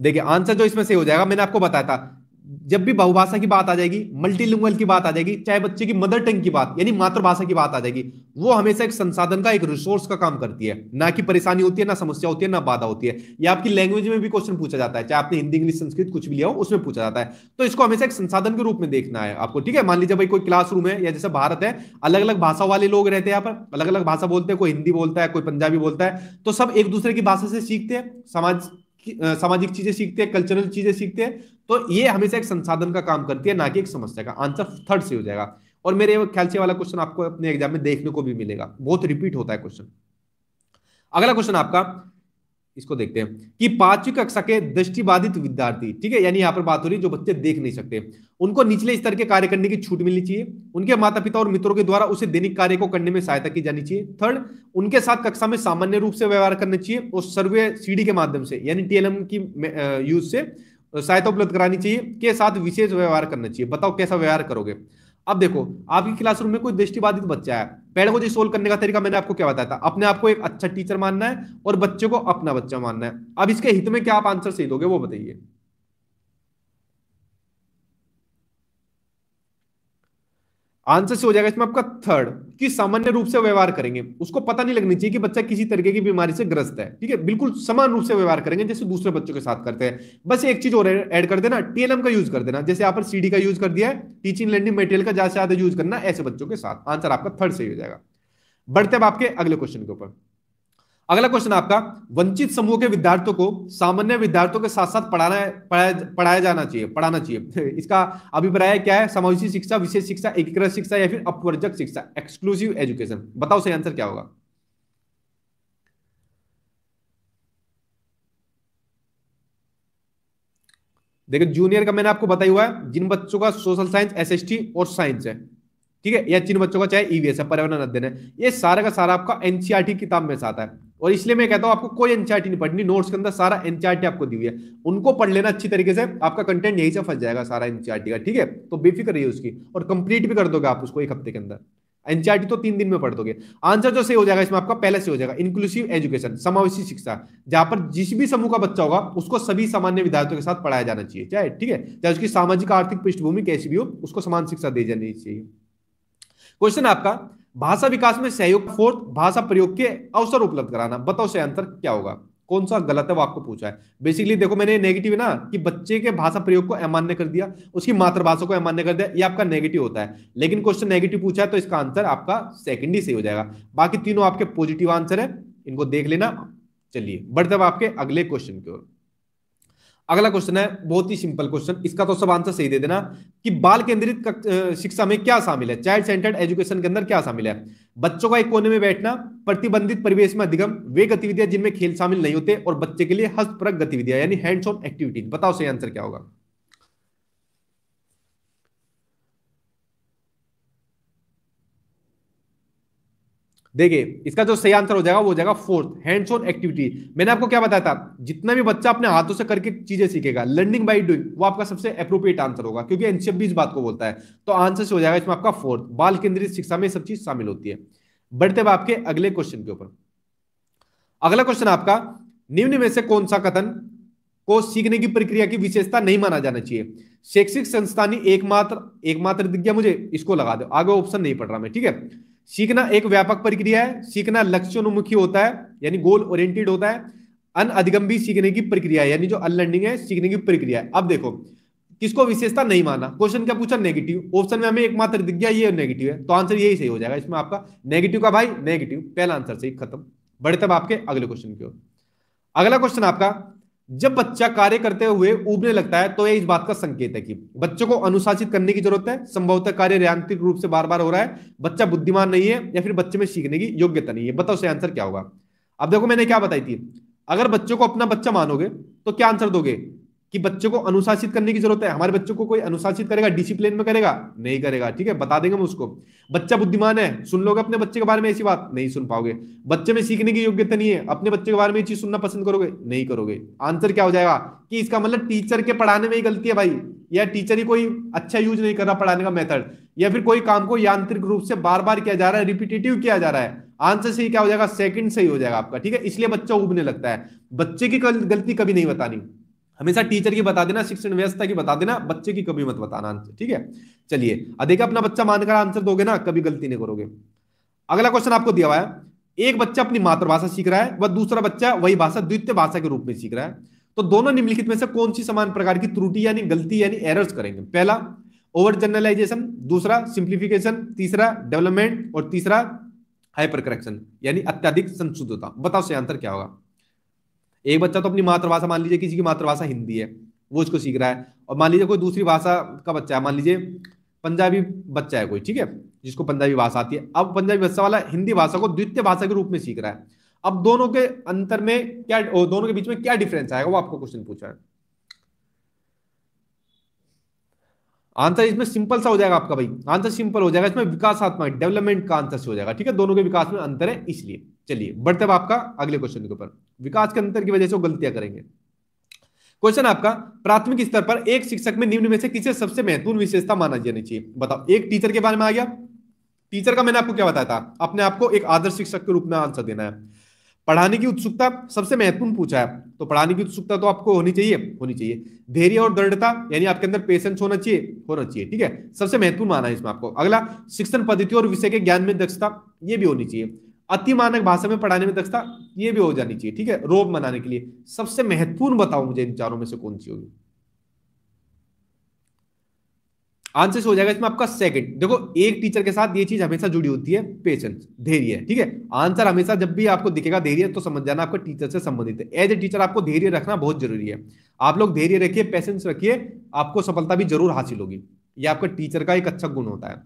देखिए आंसर जो इसमें से हो जाएगा मैंने आपको बताया था जब भी बहुभाषा की बात आ जाएगी मल्टीलिंगुअल की बात आ जाएगी चाहे बच्चे की मदर टंग की बात यानी मातृभाषा की बात आ जाएगी वो हमेशा एक संसाधन का एक रिसोर्स का काम करती है ना कि परेशानी होती है ना समस्या होती है ना बाधा होती है या आपकी लैंग्वेज में भी क्वेश्चन पूछा जाता है चाहे आपने हिंदी इंग्लिश संस्कृत कुछ भी लिया हो उसमें पूछा जाता है तो इसको हमेशा एक संसाधन के रूप में देखना है आपको ठीक है मान लीजिए भाई कोई क्लासरूम है या जैसे भारत है अलग अलग भाषा वाले लोग रहते हैं यहाँ पर अलग अलग भाषा बोलते हैं कोई हिंदी बोलता है कोई पंजाबी बोलता है तो सब एक दूसरे की भाषा से सीखते हैं समाज सामाजिक चीजें सीखते हैं कल्चरल चीजें सीखते हैं तो ये हमेशा एक संसाधन का काम करती है ना कि एक समस्या का आंसर थर्ड से हो जाएगा और मेरे ख्याल से वाला क्वेश्चन आपको अपने एग्जाम में देखने को भी मिलेगा बहुत रिपीट होता है क्वेश्चन अगला क्वेश्चन आपका इसको देखते हैं कि पांचवी कक्षा के दृष्टिबाधित विद्यार्थी ठीक है यानी यहाँ पर बात हो रही है जो बच्चे देख नहीं सकते उनको निचले स्तर के कार्य करने की छूट मिलनी चाहिए उनके माता पिता और मित्रों के द्वारा उसे दैनिक कार्य को करने में सहायता की जानी चाहिए थर्ड उनके साथ कक्षा में सामान्य रूप से व्यवहार करना चाहिए और सर्वे सीढ़ी के माध्यम से यानी टीएलएम की यूज से तो सहायता उपलब्ध करानी चाहिए के साथ विशेष व्यवहार करना चाहिए बताओ कैसा व्यवहार करोगे अब देखो आपकी क्लासरूम में कोई दृष्टिबाधित बच्चा है पेड़ पेडागोजी सोल्व करने का तरीका मैंने आपको क्या बताया था अपने आप को एक अच्छा टीचर मानना है और बच्चे को अपना बच्चा मानना है अब इसके हित में क्या आप आंसर सही दोगे वो बताइए आंसर से हो जाएगा इसमें आपका थर्ड कि सामान्य रूप से व्यवहार करेंगे उसको पता नहीं लगनी चाहिए कि बच्चा किसी तरीके की बीमारी से ग्रस्त है ठीक है बिल्कुल समान रूप से व्यवहार करेंगे जैसे दूसरे बच्चों के साथ करते हैं बस एक चीज और ऐड कर देना टीएलएम का यूज कर देना जैसे आपने सी सीडी का यूज कर दिया है टीचिंग लर्निंग मेटेरियल का ज्यादा से ज्यादा यूज करना ऐसे बच्चों के साथ आंसर आपका थर्ड सही हो जाएगा बढ़ते अब आपके अगले क्वेश्चन के ऊपर अगला क्वेश्चन आपका वंचित समूह के विद्यार्थियों को सामान्य विद्यार्थियों के साथ साथ पढ़ाना पढ़ाया पढ़ाया जाना चाहिए पढ़ाना चाहिए इसका अभिप्राय क्या है समावेशी शिक्षा विशेष शिक्षा एकीकृत शिक्षा या फिर अपवर्जक शिक्षा एक्सक्लूसिव एजुकेशन बताओ सही आंसर क्या होगा देखिए जूनियर का मैंने आपको बताया हुआ है जिन बच्चों का सोशल साइंस एस और साइंस है ठीक है या जिन बच्चों का चाहे ईवीएस e है पर्यावरण अध्ययन है ये सारा का सारा आपका एनसीआरटी e किताब में से आता है और इसलिए मैं कहता हूं आपको कोई एनसीआरटी नहीं पढ़नी नोट्स के अंदर सारा एनसीआरटी आपको दी हुई है उनको पढ़ लेना अच्छी तरीके से आपका कंटेंट यही से फंस जाएगा सारा एनसीआरटी का ठीक है तो बेफिक्र रहिए उसकी और कंप्लीट भी कर दोगे आप उसको एक हफ्ते के अंदर एनसीआरटी तो तीन दिन में पढ़ दोगे आंसर जो सही हो जाएगा इसमें आपका पहले से हो जाएगा इंक्लूसिव एजुकेशन समावेशी शिक्षा जहां पर जिस भी समूह का बच्चा होगा उसको सभी सामान्य विद्यार्थियों के साथ पढ़ाया जाना चाहिए चाहे ठीक है चाहे उसकी सामाजिक आर्थिक पृष्ठभूमि कैसी भी हो उसको समान शिक्षा दी जानी चाहिए क्वेश्चन आपका भाषा विकास में सहयोग फोर्थ भाषा प्रयोग के अवसर उपलब्ध कराना बताओ से आंसर क्या होगा कौन सा गलत है वो आपको पूछा है बेसिकली देखो मैंने नेगेटिव है ना कि बच्चे के भाषा प्रयोग को अमान्य कर दिया उसकी मातृभाषा को अमान्य कर दिया ये आपका नेगेटिव होता है लेकिन क्वेश्चन नेगेटिव पूछा है तो इसका आंसर आपका सेकंड ही सही हो जाएगा बाकी तीनों आपके पॉजिटिव आंसर है इनको देख लेना चलिए बढ़ते आपके अगले क्वेश्चन की ओर अगला क्वेश्चन है बहुत ही सिंपल क्वेश्चन इसका तो सब आंसर सही दे देना कि बाल केंद्रित शिक्षा में क्या शामिल है चाइल्ड सेंटर्ड एजुकेशन के अंदर क्या शामिल है बच्चों का एक कोने में बैठना प्रतिबंधित परिवेश में अधिगम वे गतिविधियां जिनमें खेल शामिल नहीं होते और बच्चे के लिए हस्तपरक गतिविधियां यानी हैंड्स ऑन एक्टिविटीज बताओ सही आंसर क्या होगा देखिए इसका जो सही आंसर हो जाएगा वो हो जाएगा फोर्थ हैंड्स ऑन एक्टिविटी मैंने आपको क्या बताया था जितना भी बच्चा अपने हाथों से करके चीजें सीखेगा लर्निंग बाई डूइंग वो आपका सबसे अप्रोप्रिएट आंसर होगा क्योंकि एनसीएफ भी इस बात को बोलता है तो आंसर हो जाएगा इसमें आपका फोर्थ बाल केंद्रित शिक्षा में सब चीज शामिल होती है बढ़ते हुए आपके अगले क्वेश्चन के ऊपर अगला क्वेश्चन आपका निम्न में से कौन सा कथन को सीखने की प्रक्रिया की विशेषता नहीं माना जाना चाहिए शैक्षिक संस्थानी एकमात्र एकमात्र दिख गया मुझे इसको लगा दो आगे ऑप्शन नहीं पढ़ रहा मैं ठीक है सीखना एक व्यापक प्रक्रिया है सीखना लक्ष्योन्मुखी होता है यानी गोल ओरिएंटेड होता है अन भी सीखने की प्रक्रिया यानी जो अनलर्निंग है सीखने की प्रक्रिया है अब देखो किसको विशेषता नहीं माना क्वेश्चन क्या पूछा नेगेटिव ऑप्शन में हमें एकमात्र दिख गया ये नेगेटिव है तो आंसर यही सही हो जाएगा इसमें आपका नेगेटिव का भाई नेगेटिव पहला आंसर सही खत्म बढ़े तब आपके अगले क्वेश्चन की ओर अगला क्वेश्चन आपका जब बच्चा कार्य करते हुए उबने लगता है तो यह इस बात का संकेत है कि बच्चों को अनुशासित करने की जरूरत है संभवतः कार्य रियांत्रिक रूप से बार बार हो रहा है बच्चा बुद्धिमान नहीं है या फिर बच्चे में सीखने की योग्यता नहीं है बताओ से आंसर क्या होगा अब देखो मैंने क्या बताई थी अगर बच्चों को अपना बच्चा मानोगे तो क्या आंसर दोगे कि बच्चों को अनुशासित करने की जरूरत है हमारे बच्चों को कोई अनुशासित करेगा डिसिप्लिन में करेगा नहीं करेगा ठीक है बता देंगे हम उसको बच्चा बुद्धिमान है सुन लोगे अपने बच्चे के बारे में ऐसी बात नहीं सुन पाओगे बच्चे में सीखने की योग्यता नहीं है अपने बच्चे के बारे में ये चीज सुनना पसंद करोगे नहीं करोगे आंसर क्या हो जाएगा कि इसका मतलब टीचर के पढ़ाने में ही गलती है भाई या टीचर ही कोई अच्छा यूज नहीं कर रहा पढ़ाने का मेथड या फिर कोई काम को यांत्रिक रूप से बार बार किया जा रहा है रिपीटेटिव किया जा रहा है आंसर सही क्या हो जाएगा सेकंड सही हो जाएगा आपका ठीक है इसलिए बच्चा उबने लगता है बच्चे की गलती कभी नहीं बतानी हमेशा टीचर की बता देना शिक्षण व्यवस्था की बता देना बच्चे की कभी मत बताना आंसर ठीक है चलिए देखा अपना बच्चा मानकर आंसर दोगे ना कभी गलती नहीं करोगे अगला क्वेश्चन आपको दिया हुआ है एक बच्चा अपनी मातृभाषा सीख रहा है व दूसरा बच्चा वही भाषा द्वितीय भाषा के रूप में सीख रहा है तो दोनों निम्नलिखित में से कौन सी समान प्रकार की त्रुटि यानी गलती यानी एरर्स करेंगे पहला ओवर जनरलाइजेशन दूसरा सिंप्लीफिकेशन तीसरा डेवलपमेंट और तीसरा हाइपर करेक्शन यानी अत्यधिक संशुद्धता बताओ से आंसर क्या होगा एक बच्चा तो अपनी मातृभाषा मान लीजिए किसी की मातृभाषा हिंदी है वो उसको सीख रहा है और मान लीजिए कोई दूसरी भाषा का बच्चा है मान लीजिए पंजाबी बच्चा है कोई ठीक है जिसको पंजाबी भाषा आती है अब पंजाबी भाषा वाला हिंदी भाषा को द्वितीय भाषा के रूप में सीख रहा है अब दोनों के अंतर में क्या दोनों के बीच में क्या डिफरेंस आएगा वो आपको क्वेश्चन पूछा है आंसर इसमें सिंपल सा हो जाएगा आपका भाई आंसर सिंपल हो जाएगा इसमें विकासात्मक डेवलपमेंट का आंसर से हो जाएगा ठीक है दोनों के विकास में अंतर है इसलिए चलिए बढ़ते आपका अगले क्वेश्चन के ऊपर विकास के अंतर की वजह से वो गलतियां करेंगे क्वेश्चन आपका प्राथमिक स्तर पर एक शिक्षक में निम्न में से किसे सबसे महत्वपूर्ण विशेषता माना जानी चाहिए बताओ एक टीचर के बारे में आ गया टीचर का मैंने आपको क्या बताया था अपने आपको एक आदर्श शिक्षक के रूप में आंसर देना है पढ़ाने की उत्सुकता सबसे महत्वपूर्ण पूछा है तो पढ़ाने की उत्सुकता तो आपको होनी चाहिए होनी चाहिए धैर्य और दृढ़ता यानी आपके अंदर पेशेंस होना चाहिए होना चाहिए ठीक है सबसे महत्वपूर्ण माना है इसमें आपको अगला शिक्षण पद्धति और विषय के ज्ञान में दक्षता ये भी होनी चाहिए अति मानक भाषा में पढ़ाने में दक्षता ये भी हो जानी चाहिए ठीक है रोब मनाने के लिए सबसे महत्वपूर्ण बताओ मुझे इन चारों में से कौन सी होगी आंसर हो जाएगा इसमें आपका सेकंड देखो एक टीचर के साथ ये चीज हमेशा जुड़ी होती है पेशेंस धैर्य ठीक है आंसर हमेशा जब भी आपको दिखेगा धैर्य तो समझ जाना आपका टीचर से संबंधित है एज ए टीचर आपको धैर्य रखना बहुत जरूरी है आप लोग धैर्य रखिए पेशेंस रखिए आपको सफलता भी जरूर हासिल होगी यह आपका टीचर का एक अच्छा गुण होता है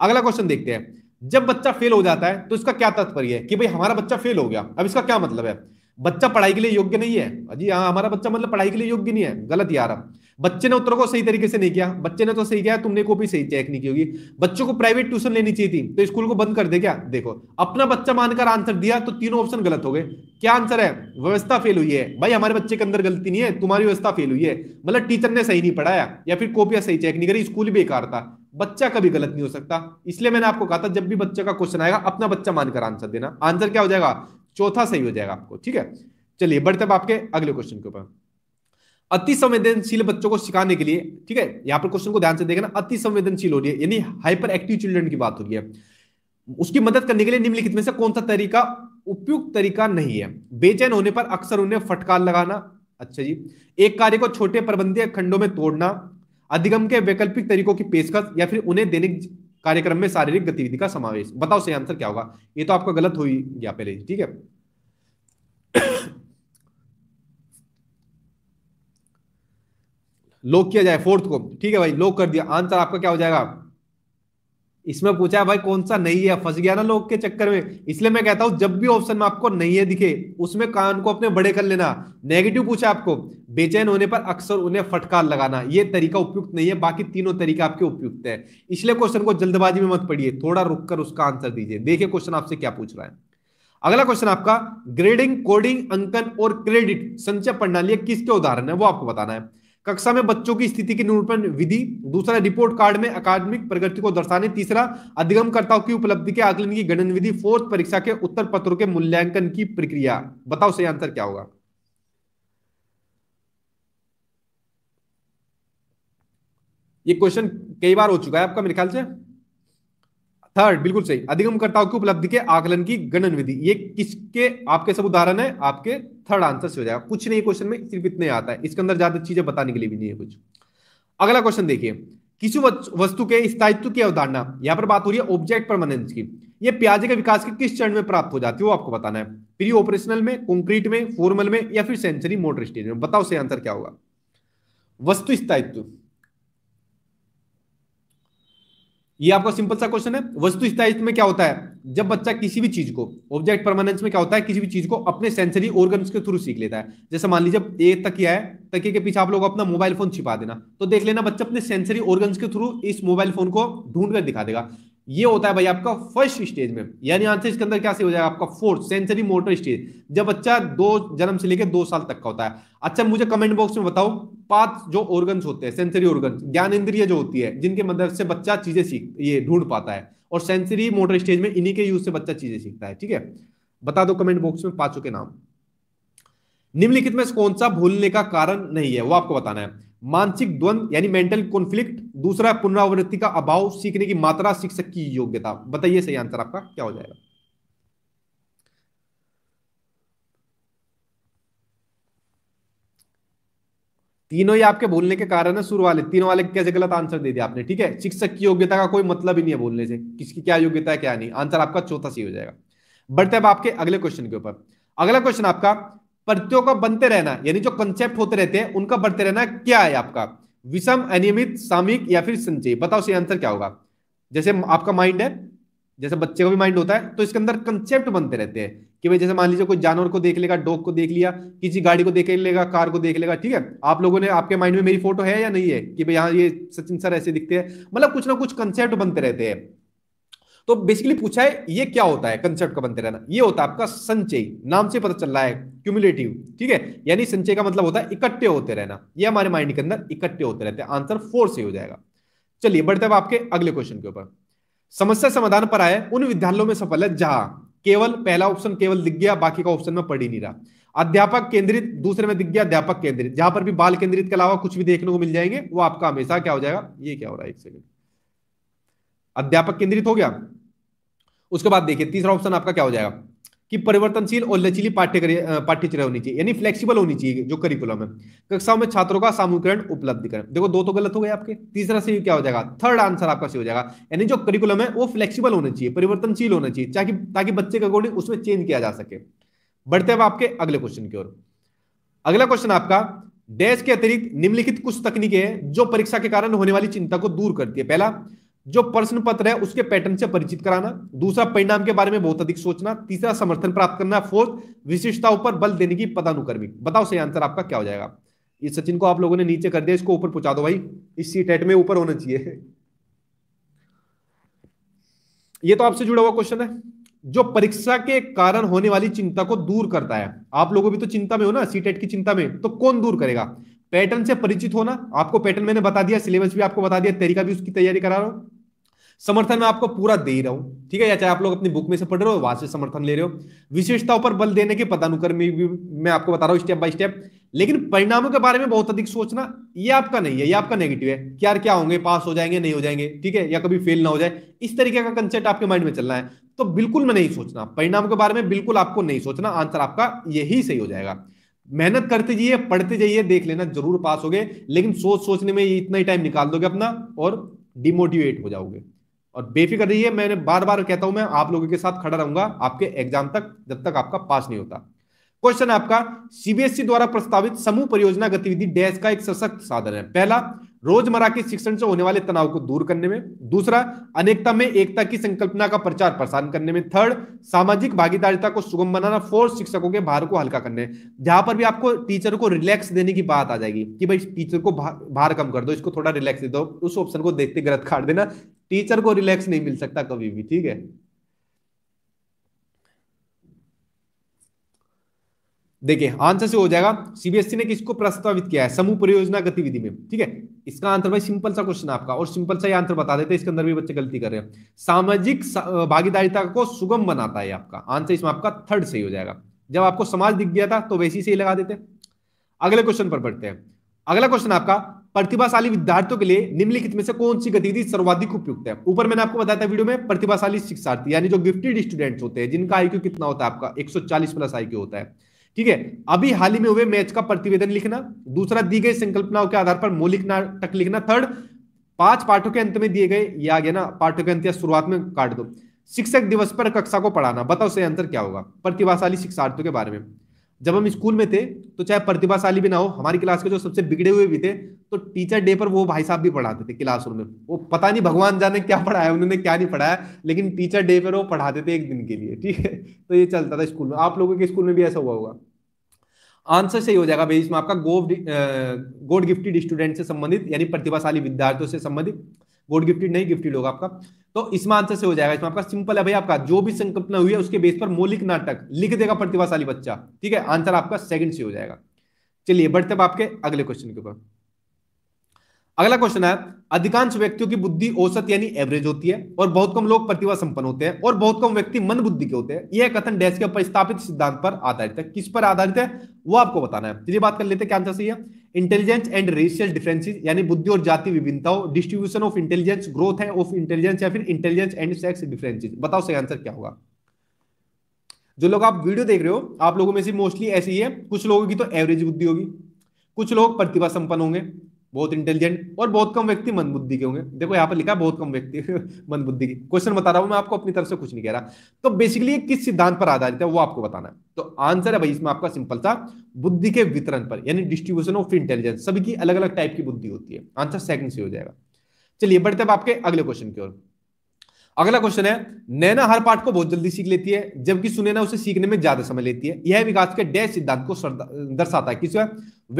अगला क्वेश्चन देखते हैं जब बच्चा फेल हो जाता है तो इसका क्या तात्पर्य है कि भाई हमारा बच्चा फेल हो गया अब इसका क्या मतलब है बच्चा पढ़ाई के लिए योग्य नहीं है जी हाँ हमारा बच्चा मतलब पढ़ाई के लिए योग्य नहीं है गलत यार बच्चे ने उत्तर को सही तरीके से नहीं किया बच्चे ने तो सही किया तुमने भी सही चेक नहीं की होगी बच्चों को प्राइवेट ट्यूशन लेनी चाहिए थी तो स्कूल को बंद कर दे क्या देखो अपना बच्चा मानकर आंसर दिया तो तीनों ऑप्शन गलत हो गए क्या आंसर है व्यवस्था फेल हुई है भाई हमारे बच्चे के अंदर गलती नहीं है तुम्हारी व्यवस्था फेल हुई है मतलब टीचर ने सही नहीं पढ़ाया या फिर कॉपियां सही चेक नहीं करी स्कूल बेकार था बच्चा कभी गलत नहीं हो सकता इसलिए मैंने आपको कहा था जब भी बच्चे का क्वेश्चन आएगा अपना बच्चा मानकर आंसर देना आंसर क्या हो जाएगा चौथा सही हो जाएगा आपको ठीक है चलिए बढ़ते अब आपके अगले क्वेश्चन के ऊपर अति संवेदनशील बच्चों को सिखाने के लिए ठीक है यहाँ पर क्वेश्चन को ध्यान से देखना अति संवेदनशील हो रही है यानी हाइपर एक्टिव चिल्ड्रन की बात हो रही है उसकी मदद करने के लिए निम्नलिखित में से कौन सा तरीका उपयुक्त तरीका नहीं है बेचैन होने पर अक्सर उन्हें फटकार लगाना अच्छा जी एक कार्य को छोटे प्रबंधीय खंडों में तोड़ना अधिगम के वैकल्पिक तरीकों की पेशकश या फिर उन्हें दैनिक कार्यक्रम में शारीरिक गतिविधि का समावेश बताओ सही आंसर क्या होगा ये तो आपका गलत हो ही गया पहले ठीक है लोक किया जाए फोर्थ को ठीक है भाई लोक कर दिया आंसर आपका क्या हो जाएगा इसमें पूछा है भाई कौन सा नहीं है फंस गया ना लोग के चक्कर में इसलिए मैं कहता हूं जब भी ऑप्शन में आपको नहीं है दिखे उसमें कान को अपने बड़े कर लेना नेगेटिव पूछा आपको बेचैन होने पर अक्सर उन्हें फटकार लगाना यह तरीका उपयुक्त नहीं है बाकी तीनों तरीका आपके उपयुक्त है इसलिए क्वेश्चन को जल्दबाजी में मत पढ़िए थोड़ा रुक कर उसका आंसर दीजिए देखिए क्वेश्चन आपसे क्या पूछ रहा है अगला क्वेश्चन आपका ग्रेडिंग कोडिंग अंकन और क्रेडिट संचय प्रणाली किसके उदाहरण है वो आपको बताना है कक्षा में बच्चों की स्थिति की निरूपण विधि दूसरा रिपोर्ट कार्ड में अकादमिक प्रगति को दर्शाने तीसरा अधिगमकर्ताओं की उपलब्धि के आकलन की गणन विधि फोर्थ परीक्षा के उत्तर पत्रों के मूल्यांकन की प्रक्रिया बताओ सही आंसर क्या होगा ये क्वेश्चन कई बार हो चुका है आपका मेरे ख्याल से थर्ड बिल्कुल सही अधिगमकर्ताओं की उपलब्धि के आकलन की गणन विधि ये किसके आपके सब उदाहरण है आपके थर्ड आंसर से हो जाएगा कुछ नहीं क्वेश्चन में सिर्फ इतने आता है इसके अंदर ज्यादा चीजें बताने के लिए भी नहीं है कुछ अगला क्वेश्चन देखिए किसी वस्तु के स्थायित्व की अवधारणा यहाँ पर बात हो रही है ऑब्जेक्ट परमानेंस की ये प्याजे के विकास के किस चरण में प्राप्त हो जाती है वो आपको बताना है प्री ऑपरेशनल में कंक्रीट में फॉर्मल में या फिर सेंचुरी मोटर स्टेज में बताओ से आंसर क्या होगा वस्तु स्थायित्व ये आपका सिंपल सा क्वेश्चन है वस्तु स्थायित्व में क्या होता है जब बच्चा किसी भी चीज को ऑब्जेक्ट परमानेंस में क्या होता है किसी भी चीज को अपने सेंसरी ऑर्गन के थ्रू सीख लेता है जैसे मान लीजिए ए तकिया है तकिए के पीछे आप लोग अपना मोबाइल फोन छिपा देना तो देख लेना बच्चा अपने सेंसरी ऑर्गन के थ्रू इस मोबाइल फोन को ढूंढ कर दिखा देगा ये होता है भाई आपका फर्स्ट स्टेज में यानी आंसर इसके अंदर क्या सही हो जाएगा आपका फोर्थ सेंसरी मोटर स्टेज जब बच्चा दो जन्म से लेकर दो साल तक का होता है अच्छा मुझे कमेंट बॉक्स में बताओ पांच जो ऑर्गन्स होते हैं सेंसरी ऑर्गन ज्ञान इंद्रिय जो होती है जिनके मदद से बच्चा चीजें सीख ये ढूंढ पाता है और सेंसरी मोटर स्टेज में इन्हीं के यूज से बच्चा चीजें सीखता है ठीक है बता दो कमेंट बॉक्स में पांचों के नाम निम्नलिखित में कौन सा भूलने का कारण नहीं है वो आपको बताना है मानसिक द्वंद यानी मेंटल कॉन्फ्लिक्ट दूसरा पुनरावृत्ति का अभाव सीखने की मात्रा शिक्षक की योग्यता बताइए सही आंसर आपका क्या हो जाएगा तीनों ही आपके बोलने के कारण है शुरू वाले तीनों वाले कैसे गलत आंसर दे दिया आपने ठीक है शिक्षक की योग्यता का कोई मतलब ही नहीं है बोलने से किसकी क्या योग्यता है क्या नहीं आंसर आपका चौथा सही हो जाएगा बढ़ते अब आपके अगले क्वेश्चन के ऊपर अगला क्वेश्चन आपका प्रत्यो का बनते रहना यानी जो कंसेप्ट होते रहते हैं उनका बढ़ते रहना क्या है आपका विषम अनियमित सामिक या फिर संचय बताओ सही आंसर क्या होगा जैसे आपका माइंड है जैसे बच्चे का भी माइंड होता है तो इसके अंदर कंसेप्ट बनते रहते हैं कि भाई जैसे मान लीजिए कोई जानवर को देख लेगा डॉग को देख लिया किसी गाड़ी को देख लेगा कार को देख लेगा ठीक है आप लोगों ने आपके माइंड में मेरी फोटो है या नहीं है कि भाई यहाँ ये सचिन सर ऐसे दिखते हैं मतलब कुछ ना कुछ कंसेप्ट बनते रहते हैं तो बेसिकली पूछा है ये क्या होता है कंसेप्ट का बनते रहना ये होता है आपका संचय नाम से पता चल रहा है क्यूमुलेटिव ठीक है यानी संचय का मतलब होता है इकट्ठे होते रहना ये हमारे माइंड के अंदर इकट्ठे होते रहते हैं आंसर फोर से हो जाएगा चलिए बढ़ते हैं आपके अगले क्वेश्चन के ऊपर समस्या समाधान पर आए उन विद्यालयों में सफल है जहां केवल पहला ऑप्शन केवल दिख गया बाकी का ऑप्शन में पढ़ ही नहीं रहा अध्यापक केंद्रित दूसरे में दिख गया अध्यापक केंद्रित जहां पर भी बाल केंद्रित के अलावा कुछ भी देखने को मिल जाएंगे वो आपका हमेशा क्या हो जाएगा ये क्या हो रहा है एक सेकंड अध्यापक केंद्रित हो गया उसके बाद देखिए तीसरा ऑप्शन आपका क्या हो जाएगा कि परिवर्तनशील और लचीली पाठ्य पाठ्यचर्या होनी चाहिए यानी फ्लेक्सिबल होनी चाहिए जो करिकुलम है कक्षाओं में छात्रों का सामूहिकरण उपलब्ध करें देखो दो तो गलत हो गए आपके तीसरा से क्या हो जाएगा थर्ड आंसर आपका सही हो जाएगा यानी जो करिकुलम है वो फ्लेक्सिबल होना चाहिए परिवर्तनशील होना चाहिए ताकि ताकि बच्चे के अकॉर्डिंग उसमें चेंज किया जा सके बढ़ते हैं आपके अगले क्वेश्चन की ओर अगला क्वेश्चन आपका डैश के अतिरिक्त निम्नलिखित कुछ तकनीकें हैं जो परीक्षा के कारण होने वाली चिंता को दूर करती है पहला जो प्रश्न पत्र है उसके पैटर्न से परिचित कराना दूसरा परिणाम के बारे में बहुत अधिक सोचना तीसरा समर्थन प्राप्त करना फोर्थ विशेषताओं पर बल देने की पदानुक्रमी बताओ सही आंसर आपका क्या हो जाएगा ये सचिन को आप लोगों ने नीचे कर दिया इसको ऊपर पहुंचा दो भाई इस सी टेट में ऊपर होना चाहिए ये तो आपसे जुड़ा हुआ क्वेश्चन है जो परीक्षा के कारण होने वाली चिंता को दूर करता है आप लोगों भी तो चिंता में हो ना सी टेट की चिंता में तो कौन दूर करेगा पैटर्न से परिचित होना आपको पैटर्न मैंने बता दिया सिलेबस भी आपको बता दिया तरीका भी उसकी तैयारी करा रहा हूं समर्थन मैं आपको पूरा दे रहा हूं ठीक है या चाहे आप लोग अपनी बुक में से पढ़ रहे हो वहां से समर्थन ले रहे हो विशेषताओं पर बल देने के पदानुक्रम में भी मैं आपको बता रहा हूं स्टेप बाय स्टेप लेकिन परिणामों के बारे में बहुत अधिक सोचना ये आपका नहीं है ये आपका नेगेटिव है क्या क्या होंगे पास हो जाएंगे नहीं हो जाएंगे ठीक है या कभी फेल ना हो जाए इस तरीके का कंसेप्ट आपके माइंड में चलना है तो बिल्कुल मैं नहीं सोचना परिणाम के बारे में बिल्कुल आपको नहीं सोचना आंसर आपका यही सही हो जाएगा मेहनत करते जाइए पढ़ते जाइए देख लेना जरूर पास हो गए लेकिन सोच सोचने में इतना ही टाइम निकाल दोगे अपना और डिमोटिवेट हो जाओगे और बेफिक्र रहिए मैंने बार बार कहता हूं मैं आप लोगों के साथ खड़ा रहूंगा आपके एग्जाम तक जब तक आपका पास नहीं होता क्वेश्चन आपका सीबीएसई e द्वारा प्रस्तावित समूह परियोजना गतिविधि डैश का एक सशक्त साधन है पहला रोजमर्रा के शिक्षण से होने वाले तनाव को दूर करने में दूसरा अनेकता में एकता की संकल्पना का प्रचार प्रसार करने में थर्ड सामाजिक भागीदारिता को सुगम बनाना फोर्थ शिक्षकों के भार को हल्का करने जहां पर भी आपको टीचर को रिलैक्स देने की बात आ जाएगी कि भाई टीचर को भार कम कर दो इसको थोड़ा रिलैक्स दे दो उस ऑप्शन को देखते गलत काट देना टीचर को रिलैक्स नहीं मिल सकता कभी भी ठीक है देखिए आंसर से हो जाएगा सीबीएसई e ने किसको प्रस्तावित किया है समूह परियोजना गतिविधि में ठीक है इसका आंसर भाई सिंपल सा क्वेश्चन आपका और सिंपल सा ही आंसर बता देते हैं इसके अंदर भी बच्चे गलती कर रहे हैं सामाजिक भागीदारिता को सुगम बनाता है आपका आंसर इसमें आपका थर्ड सही हो जाएगा जब आपको समाज दिख गया था तो वैसी से ही लगा देते अगले क्वेश्चन पर बढ़ते हैं अगला क्वेश्चन आपका प्रतिभाशाली विद्यार्थियों के लिए निम्नलिखित में से कौन सी गतिविधि सर्वाधिक उपयुक्त है ऊपर मैंने आपको बताया था वीडियो में प्रतिभाशाली शिक्षार्थी यानी जो गिफ्टेड स्टूडेंट्स होते हैं जिनका आईक्यू कितना होता है आपका 140 प्लस आईक्यू होता है ठीक है अभी हाल ही में हुए मैच का प्रतिवेदन लिखना दूसरा दी गई संकल्पनाओं के आधार पर मौलिक नाटक लिखना थर्ड पांच पाठों के अंत में दिए गए या आ ना पाठों के अंत या शुरुआत में काट दो शिक्षक दिवस पर कक्षा को पढ़ाना बताओ सही आंसर क्या होगा प्रतिभाशाली शिक्षार्थियों के बारे में जब हम स्कूल में थे तो चाहे प्रतिभाशाली भी ना हो हमारी क्लास के जो सबसे बिगड़े हुए भी थे तो टीचर डे पर वो भाई साहब भी पढ़ाते थे क्लासरूम में वो पता नहीं भगवान जाने क्या पढ़ाया उन्होंने क्या नहीं पढ़ाया लेकिन टीचर डे पर वो पढ़ाते थे एक दिन के लिए ठीक है तो ये चलता था स्कूल में आप लोगों के स्कूल में भी ऐसा हुआ होगा आंसर सही हो जाएगा भाई इसमें आपका गोड गोड गिफ्टेड स्टूडेंट से संबंधित यानी प्रतिभाशाली विद्यार्थियों से संबंधित गोड गिफ्टेड नहीं गिफ्टेड होगा आपका तो इसमें आंसर से हो जाएगा इसमें आपका सिंपल है भाई आपका जो भी संकल्पना हुई है उसके बेस पर मौलिक नाटक लिख देगा प्रतिभाशाली बच्चा ठीक है आंसर आपका सेकंड से हो जाएगा चलिए बढ़ते अब आपके अगले क्वेश्चन के ऊपर अगला क्वेश्चन है अधिकांश व्यक्तियों की बुद्धि औसत यानी एवरेज होती है और बहुत कम लोग प्रतिभा संपन्न होते हैं और बहुत कम व्यक्ति मन बुद्धि के होते हैं यह कथन डैश के प्रस्तापित सिद्धांत पर आधारित है किस पर आधारित है वो आपको बताना है चलिए बात कर लेते हैं क्या आंसर सही है इंटेलिजेंस एंड रेशियल डिफरेंसेस यानी बुद्धि और जाति विभिन्नताओं डिस्ट्रीब्यूशन ऑफ इंटेलिजेंस ग्रोथ है ऑफ इंटेलिजेंस या फिर इंटेलिजेंस एंड सेक्स डिफरेंसेस बताओ सही आंसर क्या होगा जो लोग आप वीडियो देख रहे हो आप लोगों में से मोस्टली ऐसे ही है कुछ लोगों की तो एवरेज बुद्धि होगी कुछ लोग प्रतिभा संपन्न होंगे बहुत इंटेलिजेंट और बहुत कम व्यक्ति मंदबुद्धि के होंगे देखो यहाँ पर लिखा है बहुत कम व्यक्ति मंदबुद्धि की क्वेश्चन बता रहा हूँ मैं आपको अपनी तरफ से कुछ नहीं कह रहा तो बेसिकली ये किस सिद्धांत पर आधारित है वो आपको बताना है तो आंसर है भाई इसमें आपका सिंपल था बुद्धि के वितरण पर यानी डिस्ट्रीब्यूशन ऑफ इंटेलिजेंस सभी की अलग अलग टाइप की बुद्धि होती है आंसर सेकंड से हो जाएगा चलिए बढ़ते अब आपके अगले क्वेश्चन की ओर अगला क्वेश्चन है नैना हर पाठ को बहुत जल्दी सीख लेती है जबकि सुनैना उसे सीखने में ज्यादा समय लेती है यह विकास के डे सिद्धांत को दर्शाता है किसी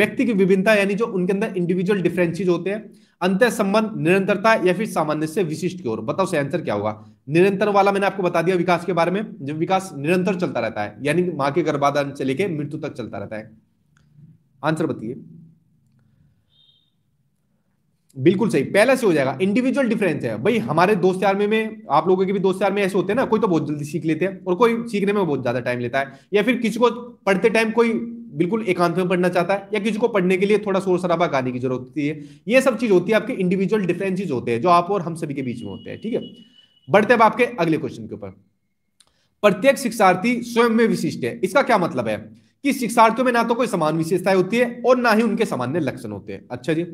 व्यक्ति की विभिन्नता यानी जो उनके अंदर इंडिविजुअल डिफरेंसेज होते हैं अंत संबंध निरंतरता या फिर सामान्य से विशिष्ट की ओर बताओ से आंसर क्या होगा निरंतर वाला मैंने आपको बता दिया विकास के बारे में जब विकास निरंतर चलता रहता है यानी मां के गर्भाधान से लेकर मृत्यु तक चलता रहता है आंसर बताइए बिल्कुल सही पहले से हो जाएगा इंडिविजुअल डिफरेंस है भाई हमारे दोस्त यार में, में आप लोगों के भी दोस्त यार में ऐसे होते हैं ना कोई तो बहुत जल्दी सीख लेते हैं और कोई सीखने में बहुत ज्यादा टाइम लेता है या फिर किसी को पढ़ते टाइम कोई बिल्कुल एकांत में पढ़ना चाहता है या किसी को पढ़ने के लिए थोड़ा शोर शराबा गाने की जरूरत होती है ये सब चीज होती है आपके इंडिविजुअल डिफरेंसेज होते हैं जो आप और हम सभी के बीच में होते हैं ठीक है बढ़ते अब आपके अगले क्वेश्चन के ऊपर प्रत्येक शिक्षार्थी स्वयं में विशिष्ट है इसका क्या मतलब है कि शिक्षार्थियों में ना तो कोई समान विशेषताएं होती है और ना ही उनके सामान्य लक्षण होते हैं अच्छा जी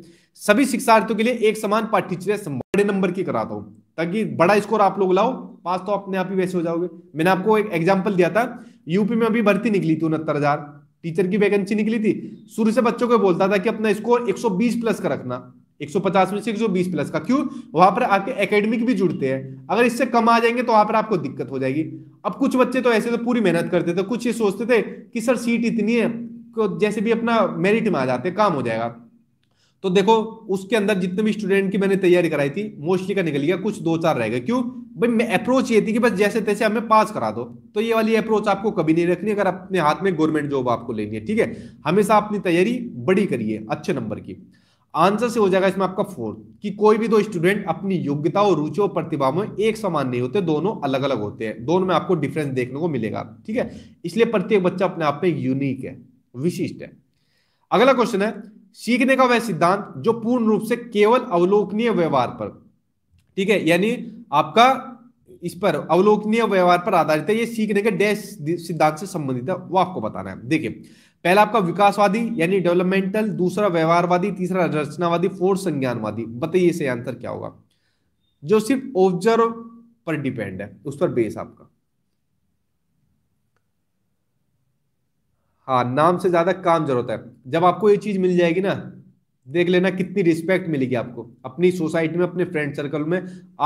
सभी शिक्षार्थियों के लिए एक समान पाठ्यचर्या बड़े नंबर की कराता हूं ताकि बड़ा स्कोर आप लोग लाओ पास तो अपने आप ही वैसे हो जाओगे मैंने आपको एक एग्जाम्पल दिया था यूपी में अभी भर्ती निकली थी उनहत्तर हजार टीचर की वैकेंसी निकली थी शुरू से बच्चों को बोलता था कि अपना स्कोर 120 प्लस का रखना 150 में से 120 प्लस का क्यों वहां पर आपके एकेडमिक भी जुड़ते हैं अगर इससे कम आ जाएंगे तो वहां पर आपको दिक्कत हो जाएगी अब कुछ बच्चे तो ऐसे तो पूरी मेहनत करते थे कुछ ये सोचते थे कि सर सीट इतनी है तो जैसे भी अपना मेरिट में आ जाते काम हो जाएगा तो देखो उसके अंदर जितने भी स्टूडेंट की मैंने तैयारी कराई थी मोस्टली का निकल गया कुछ दो चार रह गए क्यों भाई अप्रोच ये थी कि बस जैसे तैसे हमें पास करा दो तो ये वाली अप्रोच आपको कभी नहीं रखनी अगर अपने हाथ में गवर्नमेंट जॉब आपको लेनी है ठीक है हमेशा अपनी तैयारी बड़ी करिए अच्छे नंबर की आंसर से हो जाएगा इसमें आपका फोर्थ कि कोई भी दो स्टूडेंट अपनी योग्यता और रुचि और प्रतिभा में एक समान नहीं होते दोनों अलग अलग होते हैं दोनों में आपको डिफरेंस देखने को मिलेगा ठीक है इसलिए प्रत्येक बच्चा अपने आप में यूनिक है विशिष्ट है अगला क्वेश्चन है सीखने का वह सिद्धांत जो पूर्ण रूप से केवल अवलोकनीय व्यवहार पर ठीक है यानी आपका इस पर अवलोकनीय व्यवहार पर आधारित है ये सीखने के डैश सिद्धांत से संबंधित है वो आपको बताना है देखिए पहला आपका विकासवादी यानी डेवलपमेंटल दूसरा व्यवहारवादी तीसरा रचनावादी फोर्थ संज्ञानवादी बताइए इसे आंसर क्या होगा जो सिर्फ ऑब्जर्व पर डिपेंड है उस पर बेस आपका हाँ नाम से ज्यादा काम जरूरत है जब आपको ये चीज मिल जाएगी ना देख लेना कितनी रिस्पेक्ट मिलेगी आपको अपनी सोसाइटी में अपने फ्रेंड सर्कल में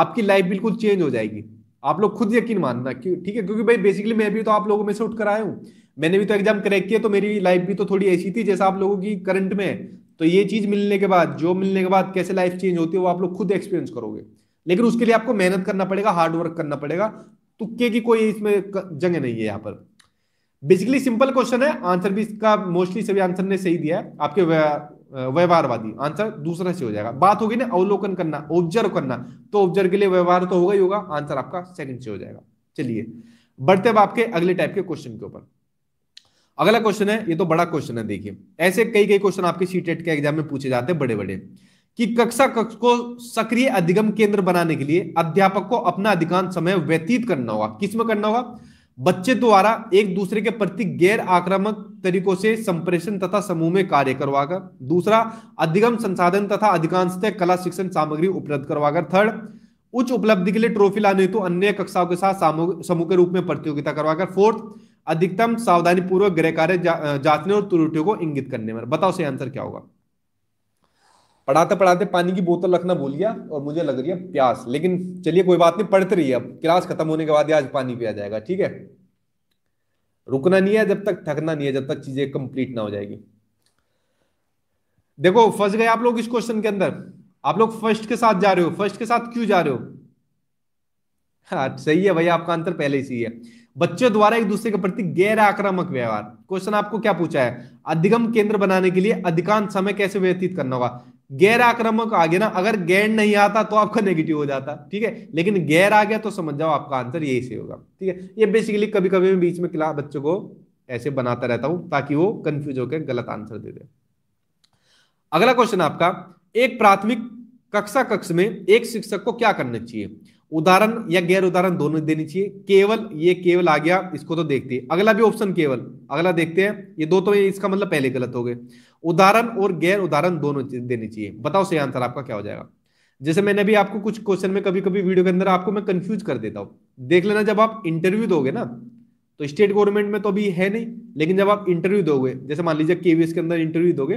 आपकी लाइफ बिल्कुल चेंज हो जाएगी आप लोग खुद यकीन मानना क्यों ठीक है क्योंकि भाई बेसिकली मैं भी तो आप लोगों में से उठकर आया हूँ मैंने भी तो एग्जाम क्रैक किया तो मेरी लाइफ भी तो थोड़ी ऐसी थी जैसा आप लोगों की करंट में है तो ये चीज मिलने के बाद जो मिलने के बाद कैसे लाइफ चेंज होती है वो आप लोग खुद एक्सपीरियंस करोगे लेकिन उसके लिए आपको मेहनत करना पड़ेगा हार्ड वर्क करना पड़ेगा तुक्के की कोई इसमें जगह नहीं है यहाँ पर बेसिकली सिंपल क्वेश्चन है आंसर भी इसका मोस्टली सभी आंसर ने सही दिया है आपके व्यवहारवादी आंसर दूसरा से हो जाएगा बात होगी ना अवलोकन करना ऑब्जर्व करना तो ऑब्जर्व के लिए व्यवहार तो होगा ही होगा आंसर आपका सेकंड से हो जाएगा चलिए बढ़ते अब आपके अगले टाइप के क्वेश्चन के ऊपर अगला क्वेश्चन है ये तो बड़ा क्वेश्चन है देखिए ऐसे कई कई क्वेश्चन आपके सीटेट e के एग्जाम में पूछे जाते हैं बड़े बड़े कि कक्षा कक्ष को सक्रिय अधिगम केंद्र बनाने के लिए अध्यापक को अपना अधिकांश समय व्यतीत करना होगा किस में करना होगा बच्चे द्वारा एक दूसरे के प्रति गैर आक्रामक तरीकों से संप्रेषण तथा समूह में कार्य करवाकर दूसरा अधिगम संसाधन तथा अधिकांशतः कला शिक्षण सामग्री उपलब्ध करवाकर थर्ड उच्च उपलब्धि के लिए ट्रॉफी लाने तो अन्य कक्षाओं के साथ समूह के रूप में प्रतियोगिता करवाकर फोर्थ अधिकतम सावधानी पूर्वक गृह कार्य जांचने और त्रुटियों को इंगित करने में बताओ सही आंसर क्या होगा पढ़ाते पढ़ाते पानी की बोतल रखना भूल गया और मुझे लग रही है प्यास लेकिन चलिए कोई बात नहीं पढ़ते रहिए अब क्लास खत्म होने के बाद आज पानी पिया जाएगा ठीक है रुकना नहीं है जब तक थकना नहीं है जब तक चीजें कंप्लीट ना हो जाएगी देखो फंस गए आप लोग इस क्वेश्चन के अंदर आप लोग फर्स्ट के साथ जा रहे हो फर्स्ट के साथ क्यों जा रहे हो हाँ सही है भाई आपका आंसर पहले ही सही है बच्चों द्वारा एक दूसरे के प्रति गैर आक्रामक व्यवहार क्वेश्चन आपको क्या पूछा है अधिगम केंद्र बनाने के लिए अधिकांश समय कैसे व्यतीत करना होगा गैर आक्रामक आ गया ना अगर गैर नहीं आता तो आपका नेगेटिव हो जाता ठीक है लेकिन गैर आ गया तो समझ जाओ आपका आंसर यही से होगा ठीक है ये बेसिकली कभी कभी मैं बीच में क्लास बच्चों को ऐसे बनाता रहता हूं ताकि वो कंफ्यूज होकर गलत आंसर दे दे अगला क्वेश्चन आपका एक प्राथमिक कक्षा कक्ष में एक शिक्षक को क्या करना चाहिए उदाहरण या गैर उदाहरण दोनों देनी चाहिए केवल ये केवल आ गया इसको तो देखते हैं अगला भी ऑप्शन केवल अगला देखते हैं ये दो तो इसका मतलब पहले गलत हो गए उदाहरण और गैर उदाहरण दोनों देनी चाहिए बताओ सही आंसर आपका क्या हो जाएगा जैसे मैंने भी आपको कुछ क्वेश्चन में कभी कभी वीडियो के अंदर आपको मैं कंफ्यूज कर देता हूँ देख लेना जब आप इंटरव्यू दोगे ना तो स्टेट गवर्नमेंट में तो अभी है नहीं लेकिन जब आप इंटरव्यू दोगे जैसे मान लीजिए केवीएस के अंदर इंटरव्यू दोगे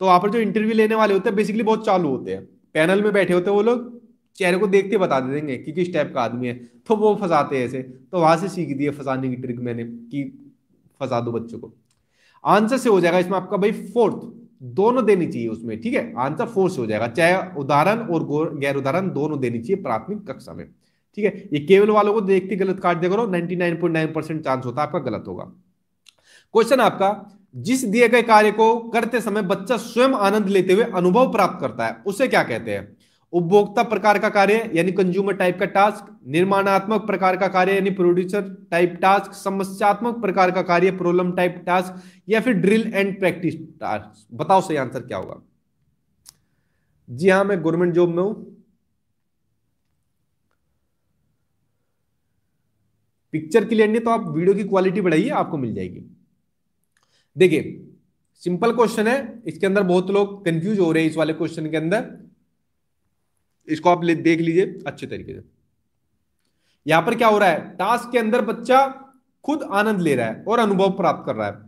तो आप जो इंटरव्यू लेने वाले होते हैं बेसिकली बहुत चालू होते हैं पैनल में बैठे होते हैं वो लोग चेहरे को देखते बता दे देंगे कि किस टाइप का आदमी है तो वो फंसाते हैं ऐसे तो वहां से सीख दिए फंसाने की ट्रिक मैंने कि फंसा दो बच्चों को आंसर से हो जाएगा इसमें आपका भाई फोर्थ दोनों देनी चाहिए उसमें ठीक है आंसर फोर से हो जाएगा चाहे उदाहरण और गैर उदाहरण दोनों देनी चाहिए प्राथमिक कक्षा में ठीक है ये केवल वालों को देखते गलत काट देगा ninety nine point nine percent chance होता है आपका गलत होगा क्वेश्चन आपका जिस दिए गए कार्य को करते समय बच्चा स्वयं आनंद लेते हुए अनुभव प्राप्त करता है उसे क्या कहते हैं उपभोक्ता प्रकार का कार्य यानी कंज्यूमर टाइप का टास्क निर्माणात्मक प्रकार का कार्य यानी प्रोड्यूसर टाइप टास्क समस्यात्मक प्रकार का कार्य प्रॉब्लम टाइप टास्क या फिर ड्रिल एंड प्रैक्टिस टास्क बताओ सही आंसर क्या होगा जी हां मैं गवर्नमेंट जॉब में हूं पिक्चर क्लियर नहीं तो आप वीडियो की क्वालिटी बढ़ाइए आपको मिल जाएगी देखिए सिंपल क्वेश्चन है इसके अंदर बहुत लोग कंफ्यूज हो रहे हैं इस वाले क्वेश्चन के अंदर इसको आप देख लीजिए अच्छे तरीके से यहां पर क्या हो रहा है टास्क के अंदर बच्चा खुद आनंद ले रहा है और अनुभव प्राप्त कर रहा है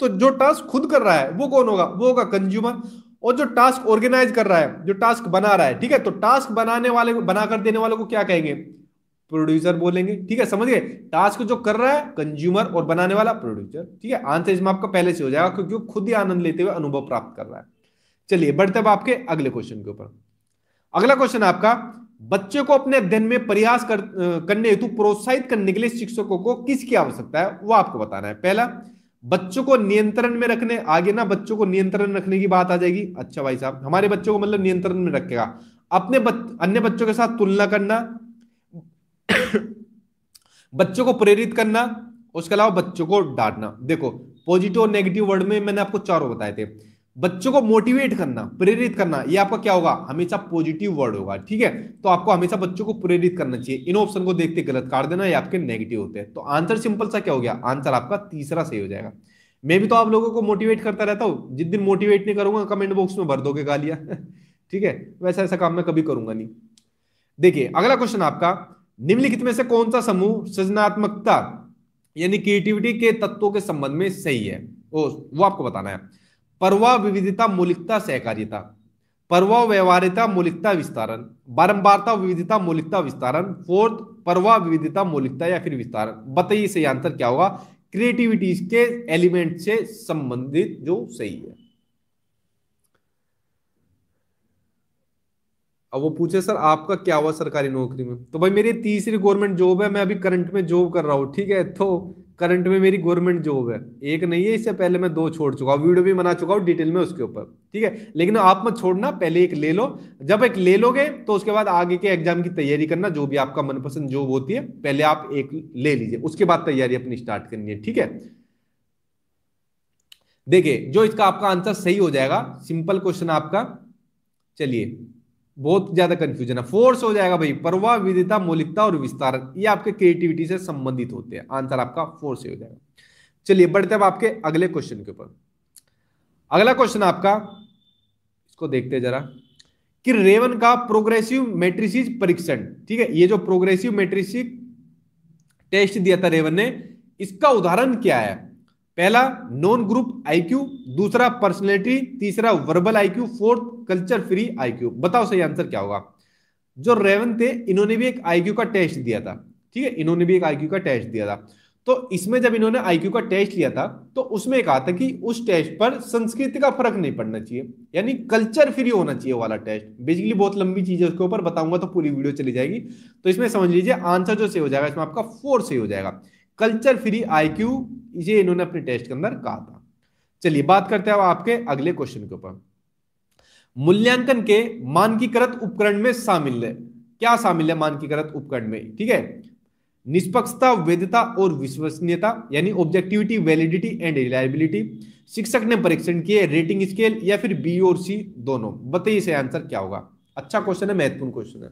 तो जो टास्क खुद कर रहा है वो कौन होगा वो होगा कंज्यूमर और जो टास्क ऑर्गेनाइज कर रहा है जो टास्क बना रहा है ठीक है तो टास्क बनाने वाले बनाकर देने वालों को क्या कहेंगे प्रोड्यूसर बोलेंगे ठीक है समझ गए टास्क जो कर रहा है कंज्यूमर और बनाने वाला प्रोड्यूसर ठीक है आंसर इसमें आपका पहले से हो जाएगा क्योंकि वो खुद ही आनंद लेते हुए अनुभव प्राप्त कर रहा है चलिए बढ़ते अब आपके अगले क्वेश्चन के ऊपर अगला क्वेश्चन आपका बच्चे को अपने अध्ययन में प्रयास कर, करने हेतु प्रोत्साहित करने के लिए शिक्षकों को किसकी आवश्यकता है वो आपको बताना है पहला बच्चों को नियंत्रण में रखने आगे ना बच्चों को नियंत्रण रखने की बात आ जाएगी अच्छा भाई साहब हमारे बच्चों को मतलब नियंत्रण में रखेगा अपने बच, अन्य बच्चों के साथ तुलना करना बच्चों को प्रेरित करना उसके अलावा बच्चों को डांटना देखो पॉजिटिव और नेगेटिव वर्ड में मैंने आपको चारों बताए थे बच्चों को मोटिवेट करना प्रेरित करना ये आपका क्या होगा हमेशा पॉजिटिव वर्ड होगा ठीक है तो आपको हमेशा बच्चों को प्रेरित करना चाहिए इन ऑप्शन को देखते गलत काट देना ये आपके नेगेटिव होते हैं तो आंसर सिंपल सा क्या हो गया आंसर आपका तीसरा सही हो जाएगा मैं भी तो आप लोगों को मोटिवेट करता रहता हूँ जिस दिन मोटिवेट नहीं करूंगा कमेंट बॉक्स में भर दोगे गालियां ठीक है वैसा ऐसा काम मैं कभी करूंगा नहीं देखिए अगला क्वेश्चन आपका निम्नलिखित में से कौन सा समूह सृजनात्मकता यानी क्रिएटिविटी के तत्वों के संबंध में सही है वो आपको बताना है परवा विविधता मौलिकता सहकारिता परवा व्यवहारिता मौलिकता विस्तारण बारंबारता विविधता मौलिकता विस्तारण फोर्थ परवा विविधता मौलिकता या फिर विस्तारण बताइए सही आंसर क्या होगा क्रिएटिविटीज के एलिमेंट से संबंधित जो सही है अब वो पूछे सर आपका क्या हुआ सरकारी नौकरी में तो भाई मेरी तीसरी गवर्नमेंट जॉब है मैं अभी करंट में जॉब कर रहा हूं ठीक है तो करंट में मेरी गवर्नमेंट जॉब है एक नहीं है इससे पहले मैं दो छोड़ चुका हूँ वीडियो भी बना चुका हूँ डिटेल में उसके ऊपर ठीक है लेकिन आप मत छोड़ना पहले एक ले लो जब एक ले लोगे तो उसके बाद आगे के एग्जाम की तैयारी करना जो भी आपका मनपसंद जॉब होती है पहले आप एक ले लीजिए उसके बाद तैयारी अपनी स्टार्ट करनी है ठीक है देखिए जो इसका आपका आंसर सही हो जाएगा सिंपल क्वेश्चन आपका चलिए बहुत ज्यादा कंफ्यूजन है फोर्स हो जाएगा भाई परवाह विधिता मौलिकता और विस्तार ये आपके क्रिएटिविटी से संबंधित होते हैं आंसर आपका फोर्स हो जाएगा चलिए बढ़ते अब आपके अगले क्वेश्चन के ऊपर अगला क्वेश्चन आपका इसको देखते जरा कि रेवन का प्रोग्रेसिव मेट्रिसिस परीक्षण ठीक है ये जो प्रोग्रेसिव मैट्रिसिक टेस्ट दिया था रेवन ने इसका उदाहरण क्या है पहला नॉन ग्रुप आईक्यू दूसरा पर्सनैलिटी तीसरा verbal IQ fourth culture free IQ बताओ सही आंसर क्या होगा जो रेवन थे इन्होंने भी एक आईक्यू का टेस्ट दिया था ठीक है इन्होंने भी एक आईक्यू का टेस्ट दिया था तो इसमें जब इन्होंने आईक्यू का टेस्ट लिया था तो उसमें कहा था कि उस टेस्ट पर संस्कृति का फर्क नहीं पड़ना चाहिए यानी कल्चर फ्री होना चाहिए वाला टेस्ट बेसिकली बहुत लंबी चीज है उसके ऊपर बताऊंगा तो पूरी वीडियो चली जाएगी तो इसमें समझ लीजिए आंसर जो सही हो जाएगा इसमें आपका फोर सही हो जाएगा कल्चर फ्री आईक्यू ये इन्होंने अपने टेस्ट के अंदर कहा था चलिए बात करते हैं अब आपके अगले क्वेश्चन के ऊपर मूल्यांकन के मानकीकृत उपकरण में शामिल है क्या शामिल है मानकीकृत उपकरण में ठीक है निष्पक्षता वैधता और विश्वसनीयता यानी ऑब्जेक्टिविटी वैलिडिटी एंड रिलायबिलिटी शिक्षक ने परीक्षण किए रेटिंग स्केल या फिर बी और सी दोनों बताइए इसे आंसर क्या होगा अच्छा क्वेश्चन है महत्वपूर्ण क्वेश्चन है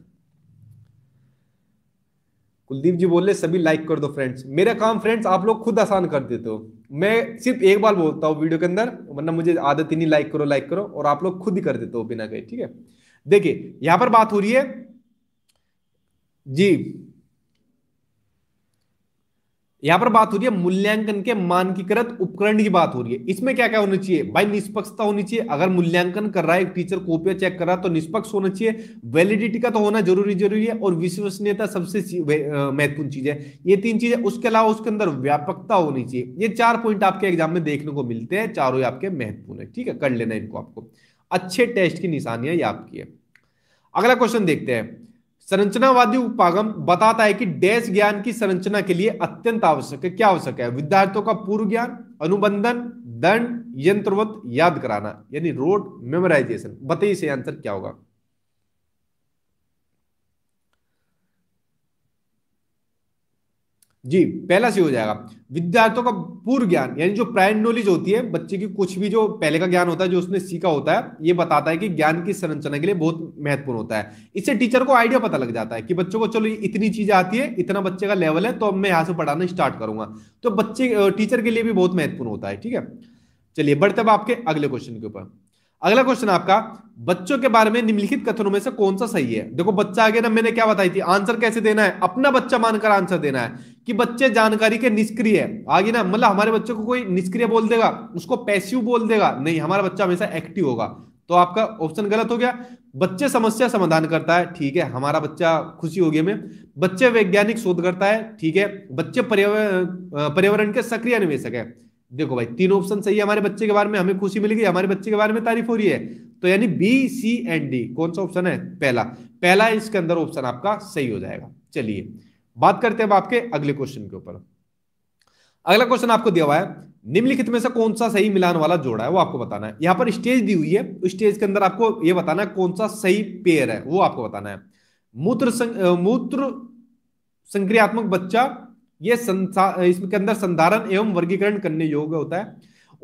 कुलदीप जी बोले सभी लाइक कर दो फ्रेंड्स मेरा काम फ्रेंड्स आप लोग खुद आसान कर देते हो मैं सिर्फ एक बार बोलता हूँ वीडियो के अंदर वरना मुझे आदत ही नहीं लाइक करो लाइक करो और आप लोग खुद ही कर देते हो बिना कहे ठीक है देखिए यहां पर बात हो रही है जी यहां पर बात हो रही है मूल्यांकन के मानकीकृत उपकरण की बात हो रही है इसमें क्या क्या होना चाहिए भाई निष्पक्षता होनी चाहिए अगर मूल्यांकन कर रहा है टीचर कॉपियां चेक कर रहा है तो निष्पक्ष होना चाहिए वैलिडिटी का तो होना जरूरी जरूरी है और विश्वसनीयता सबसे महत्वपूर्ण चीज है ये तीन चीजें उसके अलावा उसके अंदर व्यापकता होनी चाहिए ये चार पॉइंट आपके एग्जाम में देखने को मिलते हैं चारों आपके महत्वपूर्ण है ठीक है कर लेना इनको आपको अच्छे टेस्ट की निशानियां ये आपकी है अगला क्वेश्चन देखते हैं संरचनावादी उपागम बताता है कि डैश ज्ञान की संरचना के लिए अत्यंत आवश्यक है क्या आवश्यक है विद्यार्थियों का पूर्व ज्ञान अनुबंधन दंड यंत्रवत याद कराना यानी रोड मेमोराइजेशन बताइए आंसर क्या होगा जी पहला सी हो जाएगा विद्यार्थियों का पूर्व ज्ञान यानी जो प्राइम नॉलेज होती है बच्चे की कुछ भी जो पहले का ज्ञान होता है जो उसने सीखा होता है ये बताता है कि ज्ञान की संरचना के लिए बहुत महत्वपूर्ण होता है इससे टीचर को आइडिया पता लग जाता है कि बच्चों को चलो इतनी चीज आती है इतना बच्चे का लेवल है तो अब मैं यहाँ से पढ़ाना स्टार्ट करूंगा तो बच्चे टीचर के लिए भी बहुत महत्वपूर्ण होता है ठीक है चलिए बढ़ते अब आपके अगले क्वेश्चन के ऊपर अगला क्वेश्चन आपका बच्चों के बारे में निम्नलिखित कथनों में से कौन सा सही है देखो बच्चा आगे ना मैंने क्या बताई थी आंसर कैसे देना है अपना बच्चा मानकर आंसर देना है कि बच्चे जानकारी के निष्क्रिय है आगे ना मतलब हमारे बच्चे को कोई निष्क्रिय बोल देगा उसको पैसिव बोल देगा नहीं हमारा बच्चा हमेशा एक्टिव होगा तो आपका ऑप्शन गलत हो गया बच्चे समस्या समाधान करता है ठीक है हमारा बच्चा खुशी हो गया में बच्चे वैज्ञानिक शोध करता है ठीक है बच्चे पर्यावरण के सक्रिय निवेशक है देखो भाई तीन ऑप्शन सही है हमारे बच्चे के बारे में हमें खुशी मिल गई हमारे बच्चे के बारे में तारीफ हो रही है तो यानी बी सी एंड डी कौन सा ऑप्शन है पहला पहला इसके अंदर ऑप्शन आपका सही हो जाएगा चलिए बात करते हैं अब आपके अगले क्वेश्चन के ऊपर अगला क्वेश्चन आपको दिया हुआ है निम्नलिखित में से कौन सा सही मिलान वाला जोड़ा है वो आपको बताना है यहाँ पर स्टेज दी हुई है स्टेज के अंदर आपको ये बताना है कौन सा सही पेयर है वो आपको बताना है मूत्र मूत्र संक्रियात्मक बच्चा ये इसके अंदर संधारण एवं वर्गीकरण करने योग्य होता है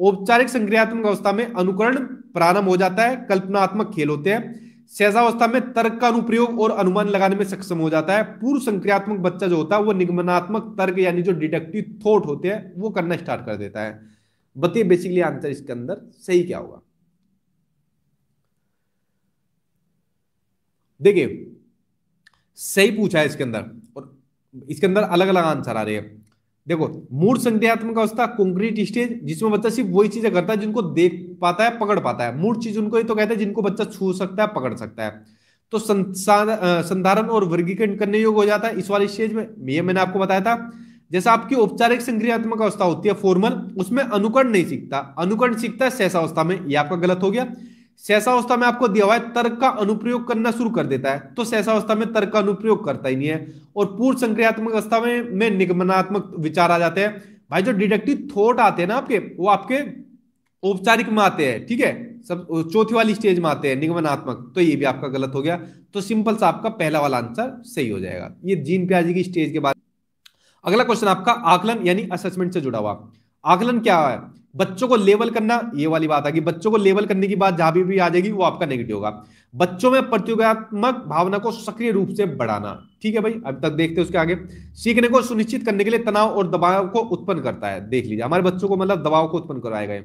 औपचारिक संक्रियात्मक अवस्था में अनुकरण प्रारंभ हो जाता है कल्पनात्मक खेल होते हैं सहजावस्था में तर्क का अनुप्रयोग और अनुमान लगाने में सक्षम हो जाता है पूर्व संक्रियात्मक बच्चा जो होता है वो निगमनात्मक तर्क यानी जो डिडक्टिव थॉट होते हैं वो करना स्टार्ट कर देता है बताइए बेसिकली आंसर इसके अंदर सही क्या होगा देखिए सही पूछा है इसके अंदर इसके अंदर अलग अलग आंसर आ रहे हैं देखो मूड संध्यात्मक अवस्था कंक्रीट स्टेज जिसमें बच्चा सिर्फ वही चीजें करता है जिनको देख पाता है पकड़ पाता है मूड चीज उनको ही तो कहते हैं जिनको बच्चा छू सकता है पकड़ सकता है तो संधारण और वर्गीकरण करने योग्य हो जाता है इस वाले स्टेज में ये मैंने आपको बताया था जैसा आपकी औपचारिक संक्रियात्मक अवस्था होती है फॉर्मल उसमें अनुकरण नहीं सीखता अनुकरण सीखता है सहसा अवस्था में ये आपका गलत हो गया सहसावस्था में आपको दिया हुआ है तर्क का अनुप्रयोग करना शुरू कर देता है तो सहसावस्था में तर्क का अनुप्रयोग करता ही नहीं है और पूर्व संक्रियात्मक अवस्था में में निगमनात्मक विचार आ जाते हैं भाई जो डिडक्टिव थॉट आते हैं ना आपके वो आपके औपचारिक में आते हैं ठीक है सब चौथी वाली स्टेज में आते हैं निगमनात्मक तो ये भी आपका गलत हो गया तो सिंपल सा आपका पहला वाला आंसर सही हो जाएगा ये जीन प्याजी की स्टेज के बाद अगला क्वेश्चन आपका आकलन यानी असेसमेंट से जुड़ा हुआ आकलन क्या है बच्चों को लेवल करना ये वाली बात है कि बच्चों को लेवल करने की बात जहां भी, भी आ जाएगी वो आपका नेगेटिव होगा बच्चों में प्रतियोगात्मक भावना को सक्रिय रूप से बढ़ाना ठीक है भाई अब तक देखते हैं उसके आगे सीखने को सुनिश्चित करने के लिए तनाव और दबाव को उत्पन्न करता है देख लीजिए हमारे बच्चों को मतलब दबाव को उत्पन्न करवाए गए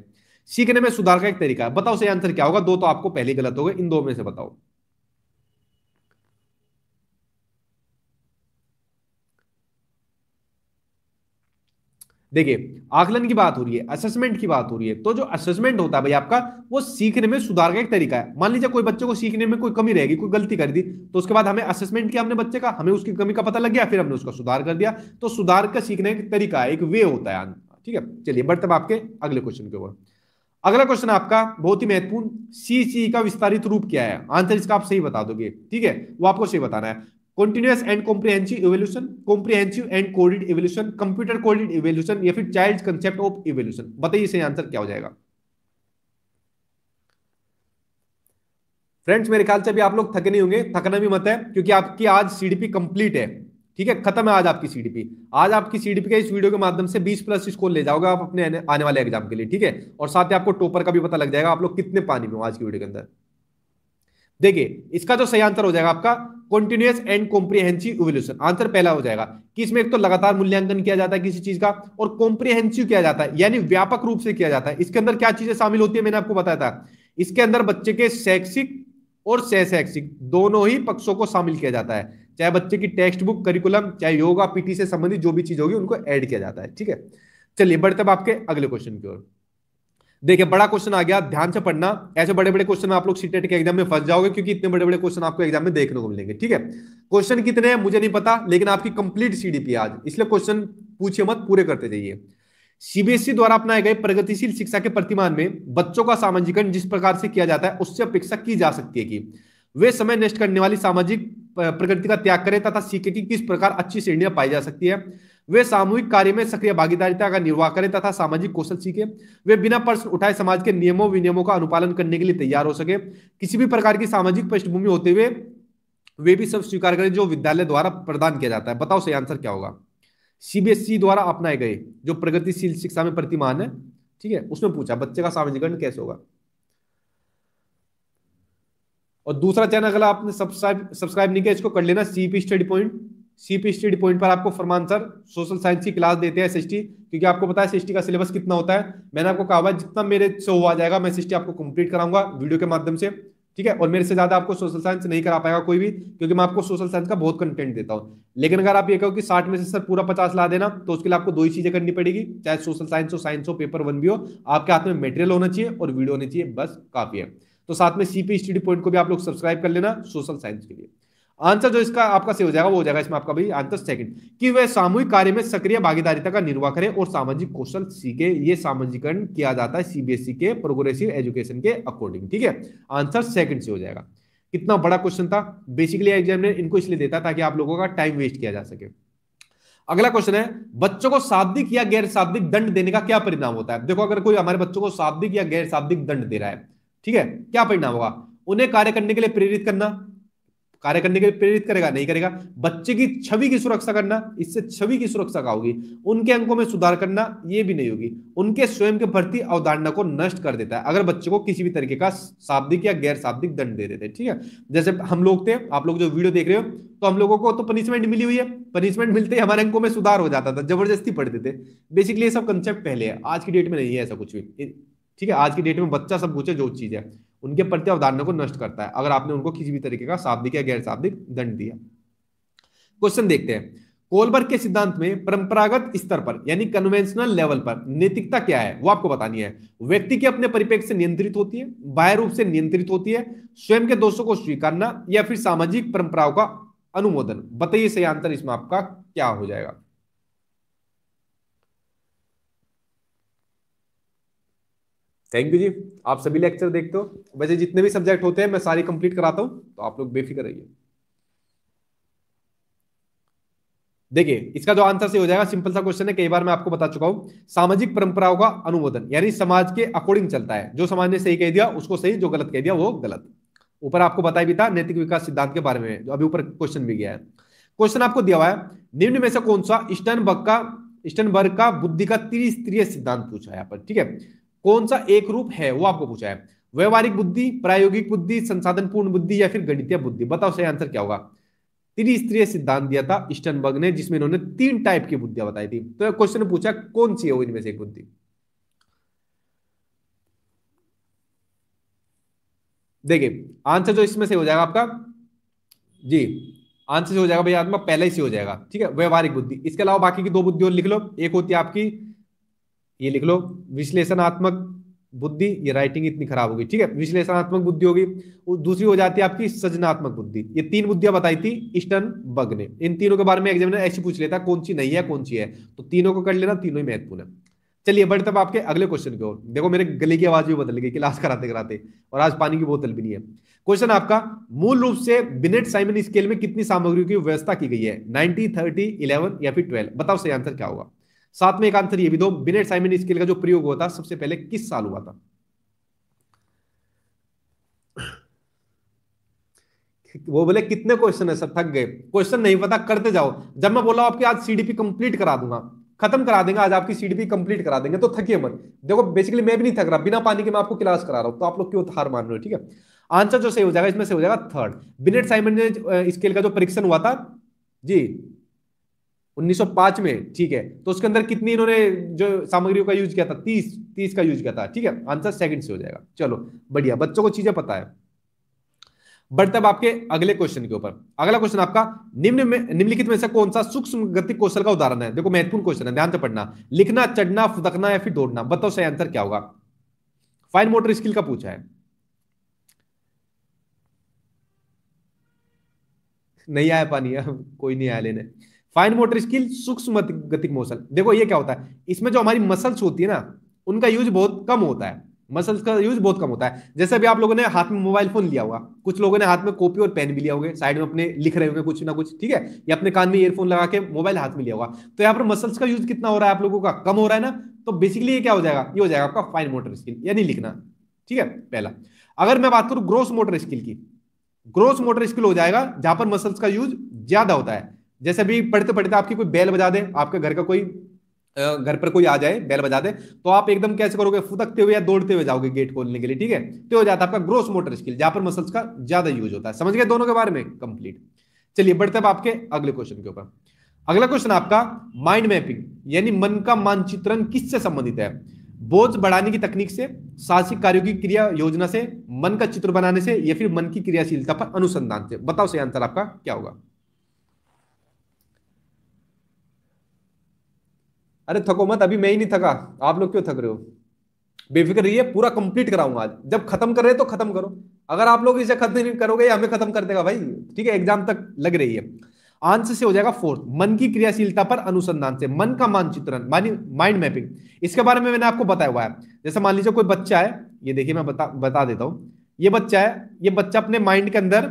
सीखने में सुधार का एक तरीका है बताओ सही आंसर क्या होगा दो तो आपको पहले गलत हो गए इन दो में से बताओ देखिए आकलन की बात हो रही है असेसमेंट की बात हो रही है तो जो असेसमेंट होता है भाई आपका वो सीखने में सुधार का एक तरीका है मान लीजिए कोई बच्चे को सीखने में कोई कमी रहेगी कोई गलती कर दी तो उसके बाद हमें असेसमेंट किया हमने बच्चे का हमें उसकी कमी का पता लग गया फिर हमने उसका सुधार कर दिया तो सुधार का सीखने का तरीका है एक वे होता है ठीक है चलिए बढ़ते आपके अगले क्वेश्चन के ऊपर अगला क्वेश्चन आपका बहुत ही महत्वपूर्ण सी सी e का विस्तारित रूप क्या है आंसर इसका आप सही बता दोगे ठीक है वो आपको सही बताना है continuous and comprehensive evaluation comprehensive and coded evaluation computer coded evaluation या फिर चाइल्ड कंसेप्ट ऑफ इवोल्यूशन बताइए सही आंसर क्या हो जाएगा फ्रेंड्स मेरे ख्याल से अभी आप लोग थके नहीं होंगे थकना भी मत है क्योंकि आपकी आज सीडीपी कंप्लीट है ठीक है खत्म है आज आपकी सीडीपी आज आपकी सीडीपी का इस वीडियो के माध्यम से 20 प्लस स्कोर ले जाओगे आप अपने आने वाले एग्जाम के लिए ठीक है और साथ ही आपको टोपर का भी पता लग जाएगा आप लोग कितने पानी में हो आज की वीडियो के अंदर देखिए इसका जो तो सही आंसर हो जाएगा आपका continuous and comprehensive evaluation answer पहला हो जाएगा कि इसमें एक तो लगातार मूल्यांकन किया जाता है किसी चीज का और कॉम्प्रीहेंसिव किया जाता है यानी व्यापक रूप से किया जाता है इसके अंदर क्या चीजें शामिल होती है मैंने आपको बताया था इसके अंदर बच्चे के शैक्षिक और सैशैक्षिक दोनों ही पक्षों को शामिल किया जाता है चाहे बच्चे की टेक्स्ट बुक करिकुलम चाहे योगा पीटी से संबंधित जो भी चीज होगी उनको ऐड किया जाता है ठीक है चलिए बढ़ते आपके अगले क्वेश्चन की ओर देखिए बड़ा क्वेश्चन आ गया ध्यान से पढ़ना ऐसे बड़े बड़े क्वेश्चन आप लोग सीटेट के एग्जाम में फंस जाओगे क्योंकि इतने बड़े बड़े क्वेश्चन आपको एग्जाम में देखने को मिलेंगे ठीक है क्वेश्चन कितने हैं मुझे नहीं पता लेकिन आपकी कंप्लीट सीडीपी आज इसलिए क्वेश्चन पूछे मत पूरे करते जाइए सीबीएसई e द्वारा अपनाए गए प्रगतिशील शिक्षा के प्रतिमान में बच्चों का सामाजिकरण जिस प्रकार से किया जाता है उससे अपेक्षा की जा सकती है कि वे समय नष्ट करने वाली सामाजिक प्रकृति का त्याग करें तथा सीखे की किस प्रकार अच्छी श्रेणियां पाई जा सकती है वे सामूहिक कार्य में सक्रिय भागीदारिता का निर्वाह करें तथा सामाजिक कौशल सीखे वे बिना प्रश्न उठाए समाज के नियमों विनियमों का अनुपालन करने के लिए तैयार हो सके किसी भी प्रकार की सामाजिक पृष्ठभूमि होते हुए वे भी सब स्वीकार करें जो विद्यालय द्वारा प्रदान किया जाता है बताओ सही आंसर क्या होगा सीबीएसई e द्वारा अपनाए गए जो प्रगतिशील शिक्षा में प्रतिमान है ठीक है उसमें पूछा बच्चे का सामाजिकरण कैसे होगा और दूसरा चैनल अगर आपने सब्सक्राइब सब्सक्राइब नहीं किया इसको कर लेना CP study point CP study point पर आपको फरमान सर सोशल साइंस की क्लास देते हैं एसएसटी क्योंकि आपको पता है एसएसटी का सिलेबस कितना होता है मैंने आपको कहा हुआ जितना मेरे से हुआ जाएगा मैं एसएसटी आपको कंप्लीट कराऊंगा वीडियो के माध्यम से ठीक है और मेरे से ज्यादा आपको सोशल साइंस नहीं करा पाएगा कोई भी क्योंकि मैं आपको सोशल साइंस का बहुत कंटेंट देता हूँ लेकिन अगर आप ये कहो कि साठ में से सर पूरा पचास ला देना तो उसके लिए आपको दो ही चीजें करनी पड़ेगी चाहे सोशल साइंस हो साइंस हो पेपर वन भी हो आपके हाथ में मेटेरियल होना चाहिए और वीडियो होनी चाहिए बस काफी है तो साथ में सीपी स्टडी पॉइंट को भी आप लोग सब्सक्राइब कर लेना सोशल साइंस के लिए आंसर जो इसका आपका सही हो जाएगा वो हो जाएगा इसमें आपका भाई आंसर सेकंड कि वह सामूहिक कार्य में सक्रिय भागीदारिता का निर्वाह करें और सामाजिक कौशल सीखे ये सामाजिकरण किया जाता है सीबीएसई e के प्रोग्रेसिव एजुकेशन के अकॉर्डिंग ठीक है आंसर सेकंड से हो जाएगा कितना बड़ा क्वेश्चन था बेसिकली एग्जाम ने इनको इसलिए देता ताकि आप लोगों का टाइम वेस्ट किया जा सके अगला क्वेश्चन है बच्चों को शाब्दिक या गैर शाब्दिक दंड देने का क्या परिणाम होता है देखो अगर कोई हमारे बच्चों को शाब्दिक या गैर शाब्दिक दंड दे रहा है ठीक है क्या परिणाम होगा उन्हें कार्य करने के लिए प्रेरित करना कार्य करने के लिए प्रेरित करेगा नहीं करेगा बच्चे की छवि की सुरक्षा करना इससे छवि की सुरक्षा का होगी उनके अंकों में सुधार करना ये भी नहीं होगी उनके स्वयं के प्रति अवधारणा को नष्ट कर देता है अगर बच्चे को किसी भी तरीके का शाब्दिक या गैर शाब्दिक दंड दे देते हैं ठीक है जैसे हम लोग थे आप लोग जो वीडियो देख रहे हो तो हम लोगों को तो पनिशमेंट मिली हुई है पनिशमेंट मिलते ही हमारे अंकों में सुधार हो जाता था जबरदस्ती पढ़ते थे बेसिकली ये सब कंसेप्ट पहले है आज की डेट में नहीं है ऐसा कुछ भी ठीक है आज की डेट में बच्चा सब पूछे जो चीज है उनके प्रति अवधारणा को नष्ट करता है अगर आपने उनको किसी भी तरीके का शाब्दिक या गैर शाब्दिक दंड दिया क्वेश्चन देखते हैं कोलबर्ग के सिद्धांत में परंपरागत स्तर पर यानी कन्वेंशनल लेवल पर नैतिकता क्या है वो आपको बतानी है व्यक्ति के अपने परिपेक्ष से नियंत्रित होती है बाह्य रूप से नियंत्रित होती है स्वयं के दोषों को स्वीकारना या फिर सामाजिक परंपराओं का अनुमोदन बताइए सही आंसर इसमें आपका क्या हो जाएगा थैंक यू जी आप सभी लेक्चर देखते हो वैसे जितने भी सब्जेक्ट होते हैं मैं सारी कंप्लीट कराता हूँ तो आप लोग बेफिक्र रहिए देखिए इसका जो आंसर से हो जाएगा सिंपल सा क्वेश्चन है कई बार मैं आपको बता चुका हूं सामाजिक परंपराओं का अनुमोदन यानी समाज के अकॉर्डिंग चलता है जो समाज ने सही कह दिया उसको सही जो गलत कह दिया वो गलत ऊपर आपको बताया भी था नैतिक विकास सिद्धांत के बारे में जो अभी ऊपर क्वेश्चन भी गया है क्वेश्चन आपको दिया हुआ है निम्न में से कौन सा स्टनबर्ग का स्टनबर्ग का बुद्धि का त्रिस्तरीय सिद्धांत पूछा है यहाँ पर ठीक है कौन सा एक रूप है वो आपको पूछा है व्यवहारिक बुद्धि प्रायोगिक बुद्धि संसाधन पूर्ण बुद्धि या फिर गणितीय बुद्धि बताओ सही आंसर क्या होगा त्रिस्तरीय सिद्धांत दिया था स्टनबर्ग ने जिसमें इन्होंने तीन टाइप की बुद्धियां बताई थी तो क्वेश्चन पूछा कौन सी है वो इनमें से एक बुद्धि देखिए आंसर जो इसमें से हो जाएगा आपका जी आंसर से हो जाएगा भैया आत्मा पहले ही से हो जाएगा ठीक है व्यवहारिक बुद्धि इसके अलावा बाकी की दो बुद्धि और लिख लो एक होती है आपकी ये लिख लो विश्लेषणात्मक बुद्धि ये राइटिंग इतनी खराब होगी ठीक है विश्लेषणात्मक बुद्धि होगी दूसरी हो जाती है आपकी सजनात्मक बुद्धि ये तीन बुद्धियां बताई थी ईस्टर्न बग ने इन तीनों के बारे में एग्जामिनर ऐसे पूछ लेता कौन सी नहीं है कौन सी है तो तीनों को कर लेना तीनों ही महत्वपूर्ण है चलिए बढ़ते तब आपके अगले क्वेश्चन की ओर देखो मेरे गले की आवाज भी बदल गई क्लास कराते कराते और आज पानी की बोतल भी नहीं है क्वेश्चन आपका मूल रूप से बिनेट साइमन स्केल में कितनी सामग्रियों की व्यवस्था की गई है नाइनटी थर्टी इलेवन या फिर ट्वेल्व बताओ सही आंसर क्या होगा साथ में एक आंसर ये भी दो बिनेट साइमन स्केल का जो प्रयोग हुआ था सबसे पहले किस साल हुआ था वो बोले कितने क्वेश्चन है सब थक गए क्वेश्चन नहीं पता करते जाओ जब मैं बोला आपके आज सीडीपी कंप्लीट करा दूंगा खत्म करा देंगे आज आपकी सीडीपी कंप्लीट करा देंगे तो थकिए मत देखो बेसिकली मैं भी नहीं थक रहा बिना पानी के मैं आपको क्लास करा रहा हूं तो आप लोग क्यों हार मान रहे हो ठीक है आंसर जो सही हो जाएगा इसमें से हो जाएगा थर्ड बिनेट साइमन ने स्केल का जो परीक्षण हुआ था जी 1905 में ठीक है तो उसके अंदर कितनी इन्होंने जो सामग्रियों का यूज किया था 30 30 का यूज किया था ठीक है आंसर सेकंड से हो जाएगा चलो बढ़िया बच्चों को चीजें पता है बढ़ते अब आपके अगले क्वेश्चन के ऊपर अगला क्वेश्चन आपका निम्न में निम्नलिखित में से कौन सा सूक्ष्म गति कौशल का उदाहरण है देखो महत्वपूर्ण क्वेश्चन है ध्यान से पढ़ना लिखना चढ़ना फुदकना या फिर दौड़ना बताओ सही आंसर क्या होगा फाइन मोटर स्किल का पूछा है नहीं आया पानी कोई नहीं आया लेने फाइन मोटर स्किल सूक्ष्म गतिक मोशन देखो ये क्या होता है इसमें जो हमारी मसल्स होती है ना उनका यूज बहुत कम होता है मसल्स का यूज बहुत कम होता है जैसे अभी आप लोगों ने हाथ में मोबाइल फोन लिया होगा कुछ लोगों ने हाथ में कॉपी और पेन भी लिया होगा साइड में अपने लिख रहे होंगे कुछ ना कुछ ठीक है या अपने कान में ईयरफोन लगा के मोबाइल हाथ में लिया होगा तो यहाँ पर मसल्स का यूज कितना हो रहा है आप लोगों का कम हो रहा है ना तो बेसिकली ये क्या हो जाएगा ये हो जाएगा आपका फाइन मोटर स्किल यानी लिखना ठीक है पहला अगर मैं बात करूं ग्रोस मोटर स्किल की ग्रोस मोटर स्किल हो जाएगा जहां पर मसल्स का यूज ज्यादा होता है जैसे अभी पढ़ते पढ़ते आपकी कोई बैल बजा दे आपके घर का कोई घर पर कोई आ जाए बैल बजा दे तो आप एकदम कैसे करोगे फुदकते हुए या दौड़ते हुए जाओगे गेट खोलने के लिए ठीक है तो हो जाता है आपका ग्रोस मोटर स्किल जहां पर मसल्स का ज्यादा यूज होता है समझ गए दोनों के बारे में कंप्लीट चलिए बढ़ते हैं आपके अगले क्वेश्चन के ऊपर अगला क्वेश्चन आपका माइंड मैपिंग यानी मन का मानचित्रण किससे संबंधित है बोझ बढ़ाने की तकनीक से साहसिक कार्यों की क्रिया योजना से मन का चित्र बनाने से या फिर मन की क्रियाशीलता पर अनुसंधान से बताओ सही आंसर आपका क्या होगा अरे थको मत अभी मैं ही नहीं थका आप लोग क्यों थक रहे हो बेफिक्र रहिए पूरा कंप्लीट कराऊंगा आज जब खत्म कर रहे तो खत्म करो अगर आप लोग इसे खत्म नहीं करोगे या हमें खत्म कर देगा भाई ठीक है एग्जाम तक लग रही है आंसर से हो जाएगा फोर्थ मन की क्रियाशीलता पर अनुसंधान से मन का मानचित्रण मानी माइंड मैपिंग इसके बारे में मैंने आपको बताया हुआ है जैसे मान लीजिए कोई बच्चा है ये देखिए मैं बता बता देता हूँ ये बच्चा है ये बच्चा अपने माइंड के अंदर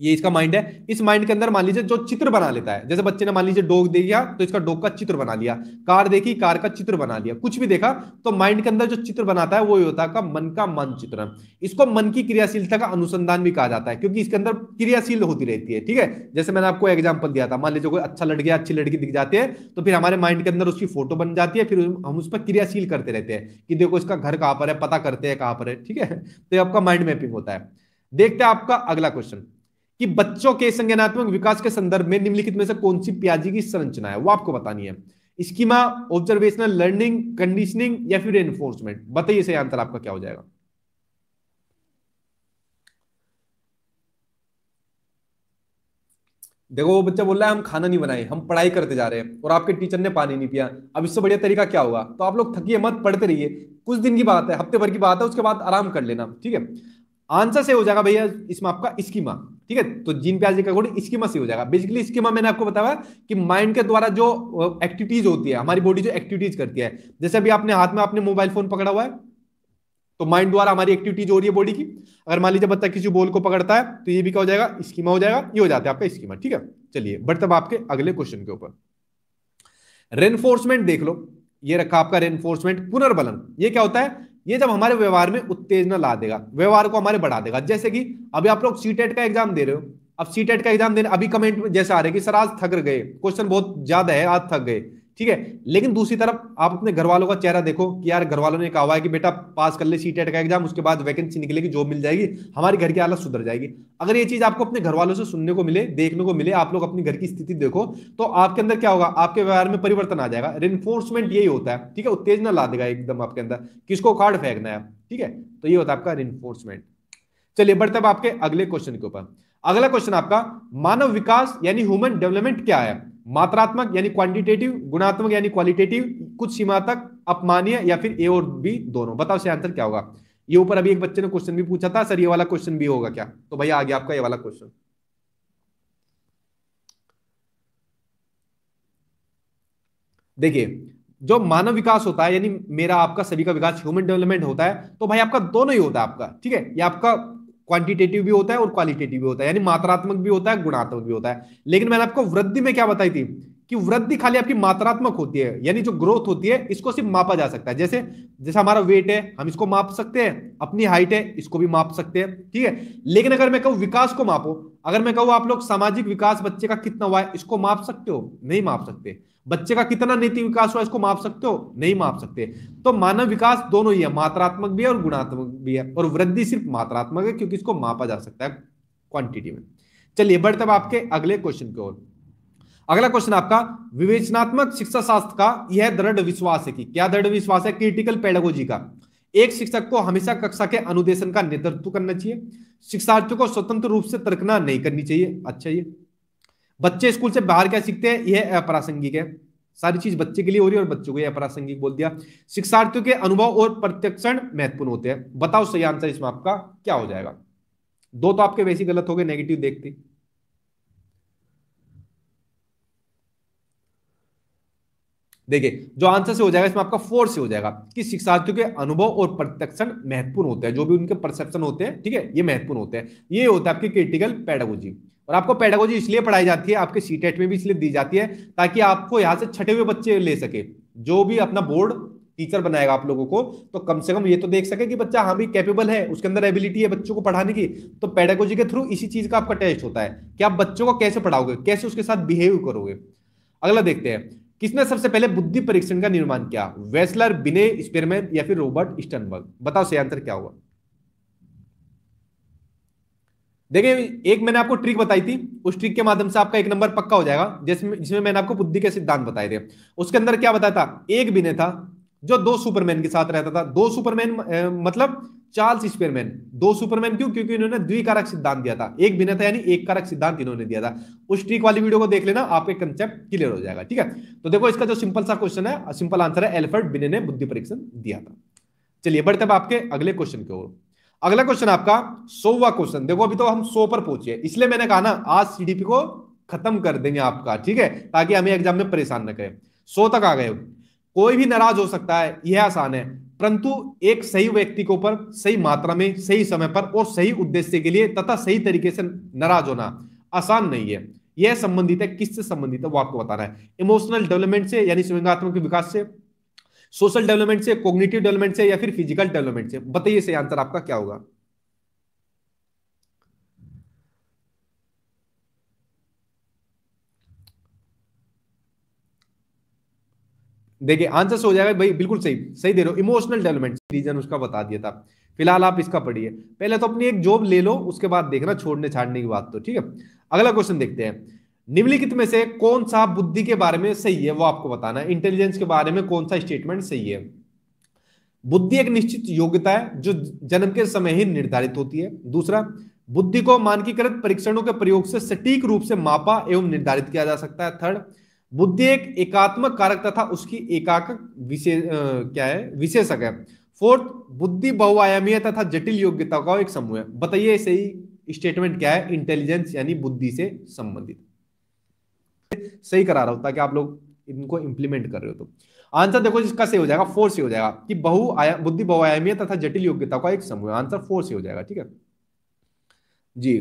ये इसका माइंड है इस माइंड के अंदर मान लीजिए जो चित्र बना लेता है जैसे बच्चे ने मान लीजिए डोग देखा तो इसका डोग का चित्र बना लिया कार देखी कार का चित्र बना लिया कुछ भी देखा तो माइंड के अंदर जो चित्र बनाता है वो ये होता है मन का मानचित्र इसको मन की क्रियाशीलता का अनुसंधान भी कहा जाता है क्योंकि इसके अंदर क्रियाशील होती रहती है ठीक है जैसे मैंने आपको एग्जाम्पल दिया था मान लीजिए कोई अच्छा लड़किया अच्छी लड़की दिख जाती है तो फिर हमारे माइंड के अंदर उसकी फोटो बन जाती है फिर हम उस पर क्रियाशील करते रहते हैं कि देखो इसका घर कहां पर है पता करते हैं कहां पर है ठीक है तो आपका माइंड मैपिंग होता है देखते हैं आपका अगला क्वेश्चन कि बच्चों के संज्ञानात्मक विकास के संदर्भ में निम्नलिखित में से कौन सी प्याजी की संरचना है वो आपको बतानी है स्कीमा ऑब्जर्वेशनल लर्निंग कंडीशनिंग या फिर एनफोर्समेंट बताइए सही आंसर आपका क्या हो जाएगा देखो वो बच्चा बोल रहा है हम खाना नहीं बनाए हम पढ़ाई करते जा रहे हैं और आपके टीचर ने पानी नहीं पिया अब इससे बढ़िया तरीका क्या होगा तो आप लोग थकिए मत पढ़ते रहिए कुछ दिन की बात है हफ्ते भर की बात है उसके बाद आराम कर लेना ठीक है आंसर से हो जाएगा भैया इसमें आपका स्कीमा ठीक है तो जीन प्याजे का अकॉर्डिंग स्कीमा से हो जाएगा बेसिकली स्कीमा मैंने आपको बताया कि माइंड के द्वारा जो एक्टिविटीज होती है हमारी बॉडी जो एक्टिविटीज करती है जैसे अभी आपने हाथ में आपने मोबाइल फोन पकड़ा हुआ है तो माइंड द्वारा हमारी एक्टिविटीज हो रही है बॉडी की अगर मान लीजिए बच्चा किसी बॉल को पकड़ता है तो ये भी क्या हो जाएगा स्कीमा हो जाएगा ये हो जाता है आपका स्कीमा ठीक है चलिए बढ़ते हैं आपके अगले क्वेश्चन के ऊपर रेनफोर्समेंट देख लो ये रखा आपका रेनफोर्समेंट पुनर्बलन ये क्या होता है ये जब हमारे व्यवहार में उत्तेजना ला देगा व्यवहार को हमारे बढ़ा देगा जैसे कि अभी आप लोग सी e का एग्जाम दे रहे हो अब सी e का एग्जाम दे रहे अभी कमेंट में जैसे आ रहे कि सर आज थक गए क्वेश्चन बहुत ज्यादा है आज थक गए ठीक है लेकिन दूसरी तरफ आप अपने घर वालों का चेहरा देखो कि यार घर वालों ने कहा हुआ है कि बेटा पास कर ले सी टेट e का एग्जाम उसके बाद वैकेंसी निकलेगी जॉब मिल जाएगी हमारे घर की हालत सुधर जाएगी अगर ये चीज आपको अपने घर वालों से सुनने को मिले देखने को मिले आप लोग अपनी घर की स्थिति देखो तो आपके अंदर क्या होगा आपके व्यवहार में परिवर्तन आ जाएगा रिन्फोर्समेंट यही होता है ठीक है उत्तेजना ला देगा एकदम आपके अंदर किसको कार्ड फेंकना है ठीक है तो ये होता है आपका रिन्फोर्समेंट चलिए बढ़ते आपके अगले क्वेश्चन के ऊपर अगला क्वेश्चन आपका मानव विकास यानी ह्यूमन डेवलपमेंट क्या है मात्रात्मक यानी क्वांटिटेटिव गुणात्मक यानी क्वालिटेटिव कुछ सीमा तक अपमान्य या फिर ए और बी दोनों बताओ से आंसर क्या होगा ये ऊपर अभी एक बच्चे ने क्वेश्चन भी पूछा था सर ये वाला क्वेश्चन भी होगा क्या तो भैया आगे आपका ये वाला क्वेश्चन देखिए जो मानव विकास होता है यानी मेरा आपका सभी का विकास ह्यूमन डेवलपमेंट होता है तो भाई आपका दोनों ही होता है आपका ठीक है ये आपका क्वांटिटेटिव भी होता है और क्वालिटेटिव भी होता है यानी मात्रात्मक भी होता है गुणात्मक भी होता है लेकिन मैंने आपको वृद्धि में क्या बताई थी कि वृद्धि खाली आपकी मात्रात्मक होती है यानी जो ग्रोथ होती है इसको सिर्फ मापा जा सकता है जैसे जैसे हमारा वेट है हम इसको माप सकते हैं अपनी हाइट है इसको भी माप सकते हैं ठीक है लेकिन अगर मैं कहूँ विकास को मापो अगर मैं कहूँ आप लोग सामाजिक विकास बच्चे का कितना हुआ है इसको माप सकते हो नहीं माप सकते बच्चे का कितना नीति विकास हुआ इसको माप सकते हो नहीं माप सकते तो मानव विकास दोनों ही है मात्रात्मक भी है और गुणात्मक भी है और वृद्धि सिर्फ मात्रात्मक है क्योंकि इसको मापा जा सकता है क्वांटिटी में चलिए बढ़ते आपके अगले क्वेश्चन की ओर अगला क्वेश्चन आपका विवेचनात्मक शिक्षा शास्त्र का यह दृढ़ विश्वास है कि क्या दृढ़ विश्वास है क्रिटिकल पेडागोजी का एक शिक्षक को हमेशा कक्षा के अनुदेशन का नेतृत्व करना चाहिए शिक्षार्थियों को स्वतंत्र रूप से तर्कना नहीं करनी चाहिए अच्छा ये बच्चे स्कूल से बाहर क्या सीखते हैं यह अप्रासंगिक है सारी चीज बच्चे के लिए हो रही है और बच्चों को यह अप्रासंगिक बोल दिया शिक्षार्थियों के अनुभव और प्रत्यक्षण महत्वपूर्ण होते हैं बताओ सही आंसर इसमें आपका क्या हो जाएगा दो तो आपके वैसे गलत हो गए नेगेटिव देखते देखिए जो आंसर से हो जाएगा इसमें आपका फोर से हो जाएगा कि शिक्षार्थियों के अनुभव और प्रत्यक्षण महत्वपूर्ण होते हैं जो भी उनके परसेप्शन होते हैं ठीक है ये महत्वपूर्ण होते हैं ये होता है आपकी क्रिटिकल पैडागोजी और आपको पैडागोजी इसलिए पढ़ाई जाती है आपके सी e में भी इसलिए दी जाती है ताकि आपको यहाँ से छठे हुए बच्चे ले सके जो भी अपना बोर्ड टीचर बनाएगा आप लोगों को तो कम से कम ये तो देख सके कि बच्चा हाँ भी कैपेबल है उसके अंदर एबिलिटी है बच्चों को पढ़ाने की तो पैडागोजी के थ्रू इसी चीज का आपका टेस्ट होता है कि आप बच्चों को कैसे पढ़ाओगे कैसे उसके साथ बिहेव करोगे अगला देखते हैं किसने सबसे पहले बुद्धि परीक्षण का निर्माण किया वेस्लर बिने स्पेरमैन या फिर रॉबर्ट स्टनबर्ग बताओ सही आंसर क्या हुआ देखिए एक मैंने आपको ट्रिक बताई थी उस ट्रिक के माध्यम से आपका एक नंबर पक्का हो जाएगा जिसमें जिसमें मैंने आपको बुद्धि के सिद्धांत बताए थे उसके अंदर क्या बताया था एक बिने था जो दो सुपरमैन के साथ रहता था दो सुपरमैन मतलब चार्ल्स स्पेयरमैन दो सुपरमैन क्यों क्योंकि इन्होंने द्विकारक सिद्धांत दिया था एक बिना था यानी एक कारक सिद्धांत इन्होंने दिया था उस ट्रिक वाली वीडियो को देख लेना आपके कंसेप्ट क्लियर हो जाएगा ठीक है तो देखो इसका जो सिंपल सा क्वेश्चन है सिंपल आंसर है एल्फर्ड बिने ने बुद्धि परीक्षण दिया था चलिए बढ़ते अब आपके अगले क्वेश्चन की ओर अगला क्वेश्चन आपका सोवा क्वेश्चन देखो अभी तो हम सो पर पहुंचे इसलिए मैंने कहा ना आज सीडीपी को खत्म कर देंगे आपका ठीक है ताकि हमें एग्जाम में परेशान न करें सो तक आ गए कोई भी नाराज हो सकता है यह आसान है परंतु एक सही व्यक्ति के ऊपर सही मात्रा में सही समय पर और सही उद्देश्य के लिए तथा सही तरीके से नाराज होना आसान नहीं है यह संबंधित है किससे संबंधित है वो आपको बताना है इमोशनल डेवलपमेंट से यानी संवेगात्मक विकास से सोशल डेवलपमेंट से कोग्निटिव डेवलपमेंट से या फिर फिजिकल डेवलपमेंट से बताइए से आंसर आपका क्या होगा देखिए आंसर हो जाएगा भाई बिल्कुल सही सही दे रहे हो इमोशनल डेवलपमेंट रीजन उसका बता दिया था फिलहाल आप इसका पढ़िए पहले तो अपनी एक जॉब ले लो उसके बाद देखना छोड़ने छाड़ने की बात तो ठीक है अगला क्वेश्चन देखते हैं निम्नलिखित में से कौन सा बुद्धि के बारे में सही है वो आपको बताना है इंटेलिजेंस के बारे में कौन सा स्टेटमेंट सही है बुद्धि एक निश्चित योग्यता है जो जन्म के समय ही निर्धारित होती है दूसरा बुद्धि को मानकीकृत परीक्षणों के प्रयोग से सटीक रूप से मापा एवं निर्धारित किया जा सकता है थर्ड बुद्धि एक एकात्मक कारक तथा उसकी एकाक विशेष क्या है विशेषक है फोर्थ बुद्धि बहुआयामी तथा जटिल योग्यता का एक समूह है बताइए सही स्टेटमेंट क्या है इंटेलिजेंस यानी बुद्धि से संबंधित सही करा रहा हूं ताकि आप लोग इनको इंप्लीमेंट कर रहे हो तो आंसर देखो इसका सही हो जाएगा फोर से हो जाएगा कि बहु आया बुद्धि बहुआयामी तथा जटिल योग्यता का एक समूह आंसर फोर से हो जाएगा ठीक है जी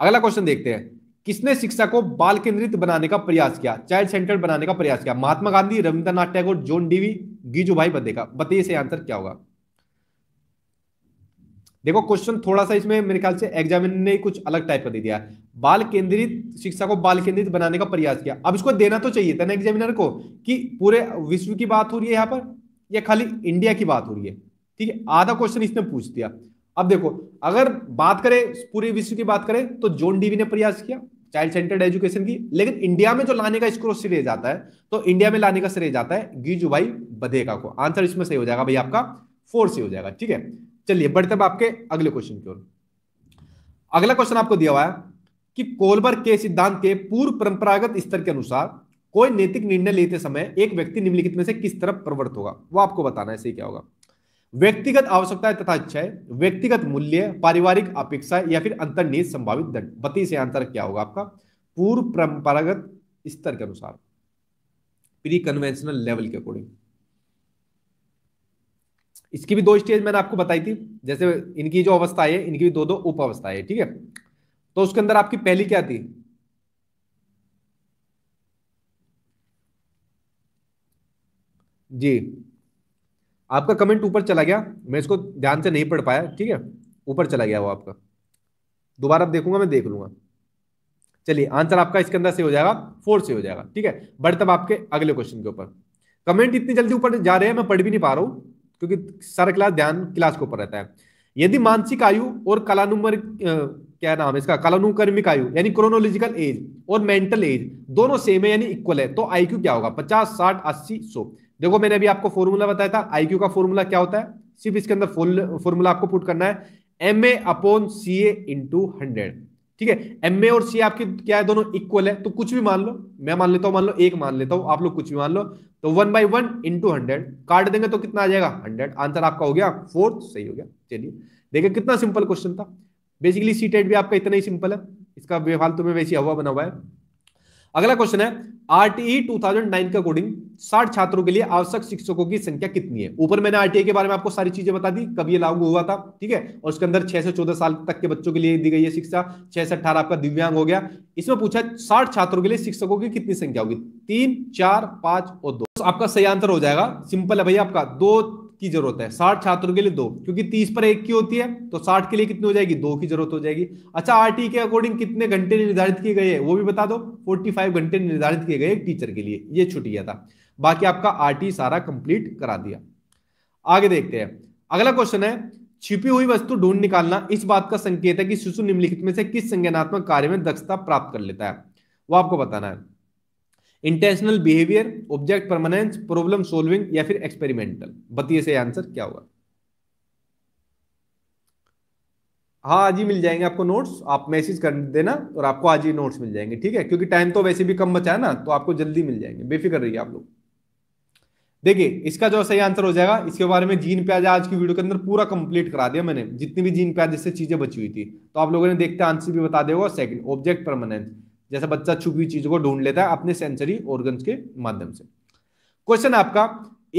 अगला क्वेश्चन देखते हैं किसने शिक्षा को बाल केंद्रित बनाने का प्रयास किया चाइल्ड सेंटर बनाने का प्रयास किया महात्मा गांधी रविंद्रनाथ टैगोर जोन डीवी गीजू भाई का बताइए से आंसर क्या होगा देखो क्वेश्चन थोड़ा सा इसमें मेरे ख्याल से एग्जामिन ने कुछ अलग टाइप का दे दिया बाल केंद्रित शिक्षा को बाल केंद्रित बनाने का प्रयास किया अब इसको देना तो चाहिए था ना एग्जामिनर को कि पूरे विश्व की बात हो रही है यहाँ पर या खाली इंडिया की बात हो रही है ठीक है आधा क्वेश्चन इसने पूछ दिया अब देखो अगर बात करें पूरे विश्व की बात करें तो जोन डीवी ने प्रयास किया चाइल्ड सेंटर्ड एजुकेशन की लेकिन इंडिया में जो लाने का इसको श्रेय जाता है तो इंडिया में लाने का श्रेय जाता है गीजू भाई बधेगा को आंसर इसमें सही हो जाएगा भाई आपका फोर सही हो जाएगा ठीक है चलिए बढ़ते आपके अगले क्वेश्चन की ओर अगला क्वेश्चन आपको दिया हुआ है कि कोलबर के सिद्धांत के पूर्व परंपरागत स्तर के अनुसार कोई नैतिक निर्णय लेते समय एक व्यक्ति निम्नलिखित में से किस तरफ प्रवृत्त होगा वो आपको बताना है सही क्या होगा व्यक्तिगत आवश्यकताएं तथा इच्छाएं व्यक्तिगत मूल्य पारिवारिक अपेक्षा या फिर अंतर्निहित संभावित दंड बत्तीस अंतर क्या होगा आपका पूर्व परंपरागत स्तर के अनुसार प्री कन्वेंशनल लेवल के अकॉर्डिंग इसकी भी दो स्टेज मैंने आपको बताई थी जैसे इनकी जो अवस्था है इनकी भी दो दो उप अवस्था है ठीक है तो उसके अंदर आपकी पहली क्या थी जी आपका कमेंट ऊपर चला गया मैं इसको ध्यान से नहीं पढ़ पाया ठीक है ऊपर चला गया वो आपका दोबारा देखूंगा मैं देख लूंगा चलिए आंसर आपका इसके अंदर से हो जाएगा फोर से हो जाएगा ठीक है बट तब आपके अगले क्वेश्चन के ऊपर कमेंट इतनी जल्दी ऊपर जा रहे हैं मैं पढ़ भी नहीं पा रहा हूँ क्योंकि सारा क्लास ध्यान क्लास के ऊपर रहता है यदि मानसिक आयु और कलानुमर क्या नाम है इसका कलानुकर्मिक आयु यानी क्रोनोलॉजिकल एज और मेंटल एज दोनों सेम है यानी इक्वल है तो आईक्यू क्या होगा पचास साठ अस्सी सौ देखो मैंने अभी आपको फॉर्मूला बताया था आईक्यू का फॉर्मूला क्या होता है सिर्फ इसके अंदर फॉर्मूला आपको पुट करना है M A upon C A into hundred ठीक है एम ए और सी आपकी क्या है दोनों इक्वल है तो कुछ भी मान लो मैं मान लेता हूं मान लो एक मान लेता हूं आप लोग कुछ भी मान लो तो one by one into hundred काट देंगे तो कितना आ जाएगा हंड्रेड आंसर आपका हो गया फोर्थ सही हो गया चलिए देखिए कितना सिंपल क्वेश्चन था बेसिकली सी टेट भी आपका इतना ही सिंपल है इसका बेफालतू में वैसी हवा बना हुआ है अगला क्वेश्चन है आरटीई 2009 e के अकॉर्डिंग 60 छात्रों के लिए आवश्यक शिक्षकों की संख्या कितनी है ऊपर मैंने आरटीई e के बारे में आपको सारी चीजें बता दी कब ये लागू हुआ था ठीक है और उसके अंदर 6 से 14 साल तक के बच्चों के लिए दी गई है शिक्षा 6 से 18 आपका दिव्यांग हो गया इसमें पूछा साठ छात्रों के लिए शिक्षकों की कितनी संख्या होगी तीन चार पांच और दो तो आपका सही आंसर हो जाएगा सिंपल है भैया आपका दो की जरूरत है साठ छात्रों के लिए दो क्योंकि तीस पर एक की होती है तो साठ के लिए कितनी हो जाएगी दो की जरूरत हो जाएगी अच्छा आर के अकॉर्डिंग कितने घंटे निर्धारित किए गए हैं वो भी बता दो फोर्टी फाइव घंटे निर्धारित किए गए टीचर के लिए ये छुट्टिया था बाकी आपका आर सारा कंप्लीट करा दिया आगे देखते हैं अगला क्वेश्चन है छिपी हुई वस्तु ढूंढ निकालना इस बात का संकेत है कि शिशु निम्नलिखित में से किस संज्ञानात्मक कार्य में दक्षता प्राप्त कर लेता है वो आपको बताना है intentional behaviour object permanence problem solving या फिर एक्सपेरिमेंटल बताइए से आंसर क्या होगा हाँ आज ही मिल जाएंगे आपको नोट्स आप मैसेज कर देना और आपको आज ही नोट्स मिल जाएंगे ठीक है क्योंकि टाइम तो वैसे भी कम बचा है ना तो आपको जल्दी मिल जाएंगे बेफिक्र रहिए आप लोग देखिए इसका जो सही आंसर हो जाएगा इसके बारे में जीन प्याज आज की वीडियो के अंदर पूरा कंप्लीट करा दिया मैंने जितनी भी जीन प्याज से चीजें बची हुई थी तो आप लोगों ने देखते आंसर भी बता देगा सेकंड ऑब्जेक्ट परमानेंस जैसा बच्चा छुपी हुई चीज को ढूंढ लेता है अपने सेंसरी ऑर्गन के माध्यम से क्वेश्चन आपका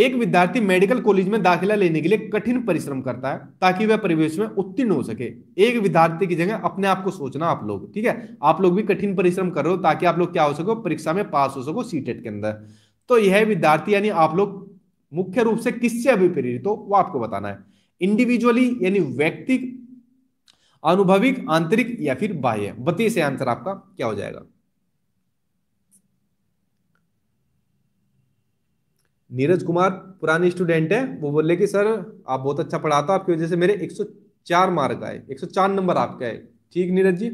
एक विद्यार्थी मेडिकल कॉलेज में दाखिला लेने के लिए कठिन परिश्रम करता है ताकि वह परिवेश में उत्तीर्ण हो सके एक विद्यार्थी की जगह अपने आप को सोचना आप लोग ठीक है आप लोग भी कठिन परिश्रम कर रहे हो ताकि आप लोग क्या हो सको परीक्षा में पास हो सको सीटेट के अंदर तो यह विद्यार्थी यानी आप लोग मुख्य रूप से किससे अभिप्रेरित हो वो आपको बताना है इंडिविजुअली यानी व्यक्ति अनुभविक आंतरिक या फिर बाह्य बत्तीस से आंसर आपका क्या हो जाएगा नीरज कुमार पुराने स्टूडेंट है वो बोले कि सर आप बहुत अच्छा पढ़ाता आपकी वजह से मेरे 104 मार्क आए 104 नंबर आपका है ठीक नीरज जी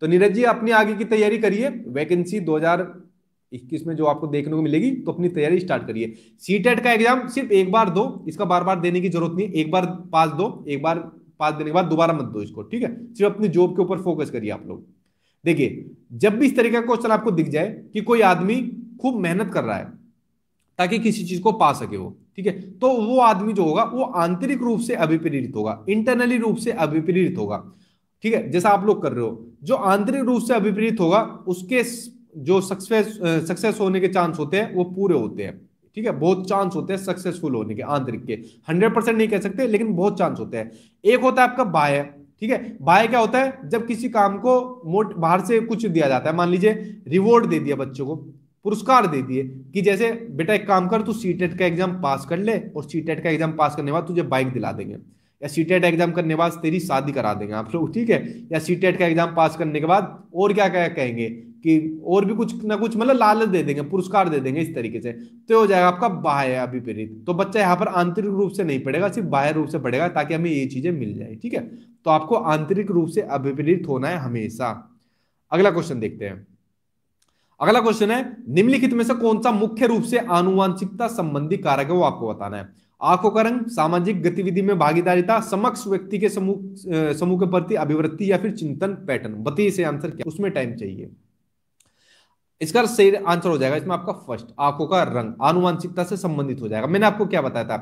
तो नीरज जी अपनी आगे की तैयारी करिए वैकेंसी 2021 में जो आपको देखने को मिलेगी तो अपनी तैयारी स्टार्ट करिए सीटेट e का एग्जाम सिर्फ एक बार दो इसका बार बार देने की जरूरत नहीं एक बार पास दो एक बार पास देने के बाद दोबारा मत दो इसको ठीक है सिर्फ अपनी जॉब के ऊपर फोकस करिए आप लोग देखिए जब भी इस तरीके का क्वेश्चन आपको दिख जाए कि कोई आदमी खूब मेहनत कर रहा है ताकि किसी चीज को पा सके वो ठीक है तो वो आदमी जो होगा वो आंतरिक रूप से अभिप्रेरित होगा इंटरनली रूप से अभिप्रेरित होगा ठीक है जैसा आप लोग कर रहे हो जो आंतरिक रूप से अभिप्रेरित होगा उसके जो सक्सेस सक्सेस होने के चांस होते हैं वो पूरे होते हैं ठीक है बहुत चांस होते हैं सक्सेसफुल होने के आंतरिक के हंड्रेड परसेंट नहीं कह सकते लेकिन बहुत चांस होते हैं एक होता है आपका बाय ठीक है बाय क्या होता है जब किसी काम को मोट बाहर से कुछ दिया जाता है मान लीजिए रिवॉर्ड दे दिया बच्चों को पुरस्कार दे दिए कि जैसे बेटा एक काम कर तू सी e का एग्जाम पास कर ले और सी e का एग्जाम पास करने बाद तुझे बाइक दिला देंगे या सी एग्जाम e करने बाद तेरी शादी करा देंगे आप लोग ठीक है या सी का एग्जाम पास करने के बाद और क्या क्या कहेंगे कि और भी कुछ ना कुछ मतलब लालच दे देंगे पुरस्कार दे देंगे इस तरीके से तो हो जाएगा आपका बाह्य अभिप्रेरित तो बच्चा यहाँ पर आंतरिक रूप से नहीं पढ़ेगा सिर्फ बाह्य रूप से पढ़ेगा ताकि हमें ये चीजें मिल जाए ठीक है तो आपको आंतरिक रूप से अभिप्रेरित होना है हमेशा अगला क्वेश्चन देखते हैं अगला क्वेश्चन है निम्नलिखित में से कौन सा मुख्य रूप से आनुवांशिकता संबंधी कारक है वो आपको बताना है आंखों का रंग सामाजिक गतिविधि में भागीदारीता समक्ष व्यक्ति के समूह समूह के प्रति अभिवृत्ति या फिर चिंतन पैटर्न बताइए से आंसर क्या उसमें टाइम चाहिए इसका सही आंसर हो जाएगा इसमें आपका फर्स्ट आंखों का रंग आनुवंशिकता से संबंधित हो जाएगा मैंने आपको क्या बताया था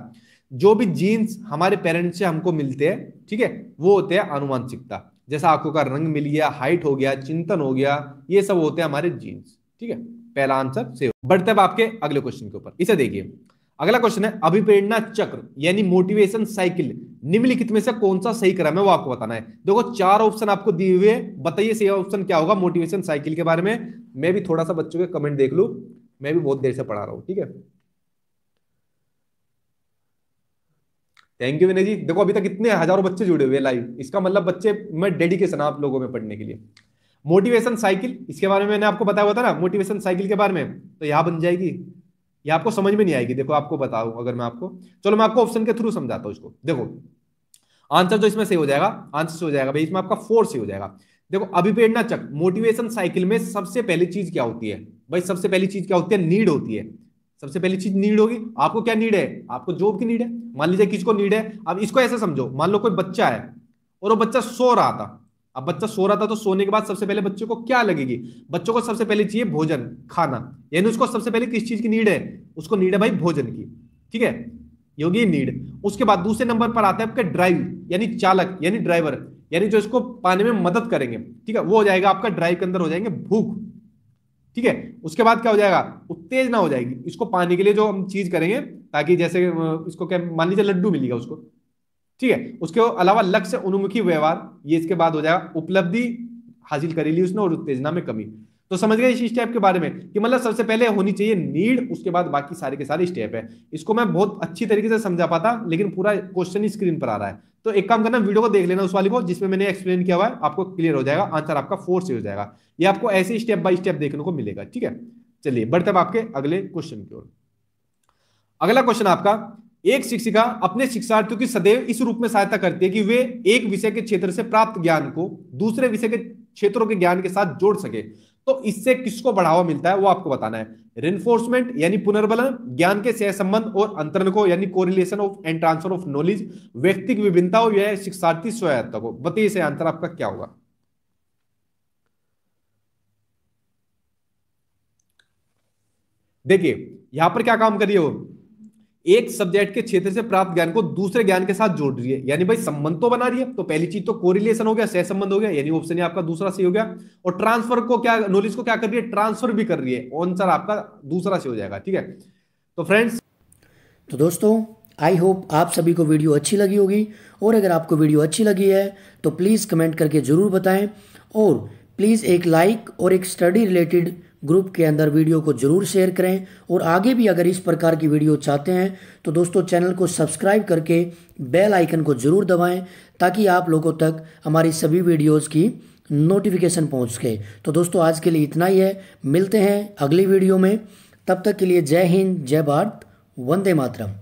जो भी जीन्स हमारे पेरेंट्स से हमको मिलते हैं ठीक है वो होते हैं आनुवंशिकता जैसा आंखों का रंग मिल गया हाइट हो गया चिंतन हो गया ये सब होते हैं हमारे जीन्स ठीक है पहला आंसर से बढ़ते अब आपके अगले क्वेश्चन के ऊपर इसे देखिए अगला क्वेश्चन है अभिप्रेरणा चक्र यानी मोटिवेशन साइकिल निम्नलिखित में से कौन सा सही क्रम है वो आपको बताना है देखो चार ऑप्शन आपको दिए हुए बताइए सही ऑप्शन क्या होगा मोटिवेशन साइकिल के बारे में मैं भी थोड़ा सा बच्चों के कमेंट देख लू मैं भी बहुत देर से पढ़ा रहा हूं ठीक है थैंक यू विनय जी देखो अभी तक इतने हजारों बच्चे जुड़े हुए लाइव इसका मतलब बच्चे में डेडिकेशन आप लोगों में पढ़ने के लिए मोटिवेशन साइकिल इसके बारे में मैंने आपको बताया हुआ था ना मोटिवेशन साइकिल के बारे में तो यहां बन जाएगी ये आपको समझ में नहीं आएगी देखो आपको बताऊं अगर मैं आपको चलो मैं आपको ऑप्शन के थ्रू समझाता हूँ इसको देखो आंसर जो इसमें सही हो जाएगा आंसर से हो जाएगा भाई इसमें आपका फोर सही हो जाएगा देखो अभिप्रेरणा चक मोटिवेशन साइकिल में सबसे पहली चीज क्या होती है भाई सबसे पहली चीज क्या होती है नीड होती है सबसे पहली चीज नीड होगी आपको क्या नीड है आपको जॉब की नीड है मान लीजिए किसको नीड है अब इसको ऐसे समझो मान लो कोई बच्चा है और वो बच्चा सो रहा था अब बच्चा सो रहा था तो सोने के बाद सबसे पहले बच्चों को क्या लगेगी बच्चों को सबसे पहले चाहिए भोजन खाना यानी उसको सबसे पहले किस चीज की नीड है उसको नीड है भाई भोजन की ठीक है योगी नीड उसके बाद दूसरे नंबर पर आता है आपका ड्राइव यानी चालक यानी ड्राइवर यानी जो इसको पाने में मदद करेंगे ठीक है वो हो जाएगा आपका ड्राइव के अंदर हो जाएंगे भूख ठीक है उसके बाद क्या हो जाएगा उत्तेजना हो जाएगी इसको पाने के लिए जो हम चीज करेंगे ताकि जैसे इसको क्या मान लीजिए लड्डू मिलेगा उसको ठीक है उसके अलावा लक्ष्य उन्मुखी व्यवहार ये इसके बाद हो जाएगा उपलब्धि हासिल करी ली उसने और उत्तेजना में कमी तो समझ गए इस स्टेप के बारे में कि मतलब सबसे पहले होनी चाहिए नीड उसके बाद बाकी सारे के सारे स्टेप है इसको मैं बहुत अच्छी तरीके से समझा पाता लेकिन पूरा क्वेश्चन स्क्रीन पर आ रहा है तो एक काम करना वीडियो को देख लेना उस वाली को जिसमें मैंने एक्सप्लेन किया हुआ है आपको क्लियर हो जाएगा आंसर आपका फोर से हो जाएगा ये आपको ऐसे स्टेप बाय स्टेप देखने को मिलेगा ठीक है चलिए बढ़ते आपके अगले क्वेश्चन की ओर अगला क्वेश्चन आपका एक शिक्षिका अपने शिक्षार्थियों की सदैव इस रूप में सहायता करती है कि वे एक विषय के क्षेत्र से प्राप्त ज्ञान को दूसरे विषय के क्षेत्रों के ज्ञान के साथ जोड़ सके तो इससे किसको बढ़ावा मिलता है वो आपको बताना है रेनफोर्समेंट यानी पुनर्बलन ज्ञान के सह संबंध और अंतरण को यानी correlation of and transfer of knowledge व्यक्तिक विभिन्नता और यह शिक्षार्थी स्वायत्ता को बताइए इसे आंसर आपका क्या होगा देखिए यहां पर क्या काम करिए हो एक सब्जेक्ट के क्षेत्र से प्राप्त ज्ञान को दूसरे ज्ञान के साथ जोड़ रही है यानी भाई संबंध तो बना रही है तो पहली चीज तो कोरिलेशन हो गया सह संबंध हो गया यानी ऑप्शन है आपका दूसरा सही हो गया और ट्रांसफर को क्या नॉलेज को क्या कर रही है ट्रांसफर भी कर रही है आंसर आपका दूसरा सही हो जाएगा ठीक है तो फ्रेंड्स तो दोस्तों आई होप आप सभी को वीडियो अच्छी लगी होगी और अगर आपको वीडियो अच्छी लगी है तो प्लीज़ कमेंट करके ज़रूर बताएं और प्लीज़ एक लाइक और एक स्टडी रिलेटेड ग्रुप के अंदर वीडियो को ज़रूर शेयर करें और आगे भी अगर इस प्रकार की वीडियो चाहते हैं तो दोस्तों चैनल को सब्सक्राइब करके बेल आइकन को ज़रूर दबाएं ताकि आप लोगों तक हमारी सभी वीडियोज़ की नोटिफिकेशन पहुंच सके तो दोस्तों आज के लिए इतना ही है मिलते हैं अगली वीडियो में तब तक के लिए जय हिंद जय भारत वंदे मातरम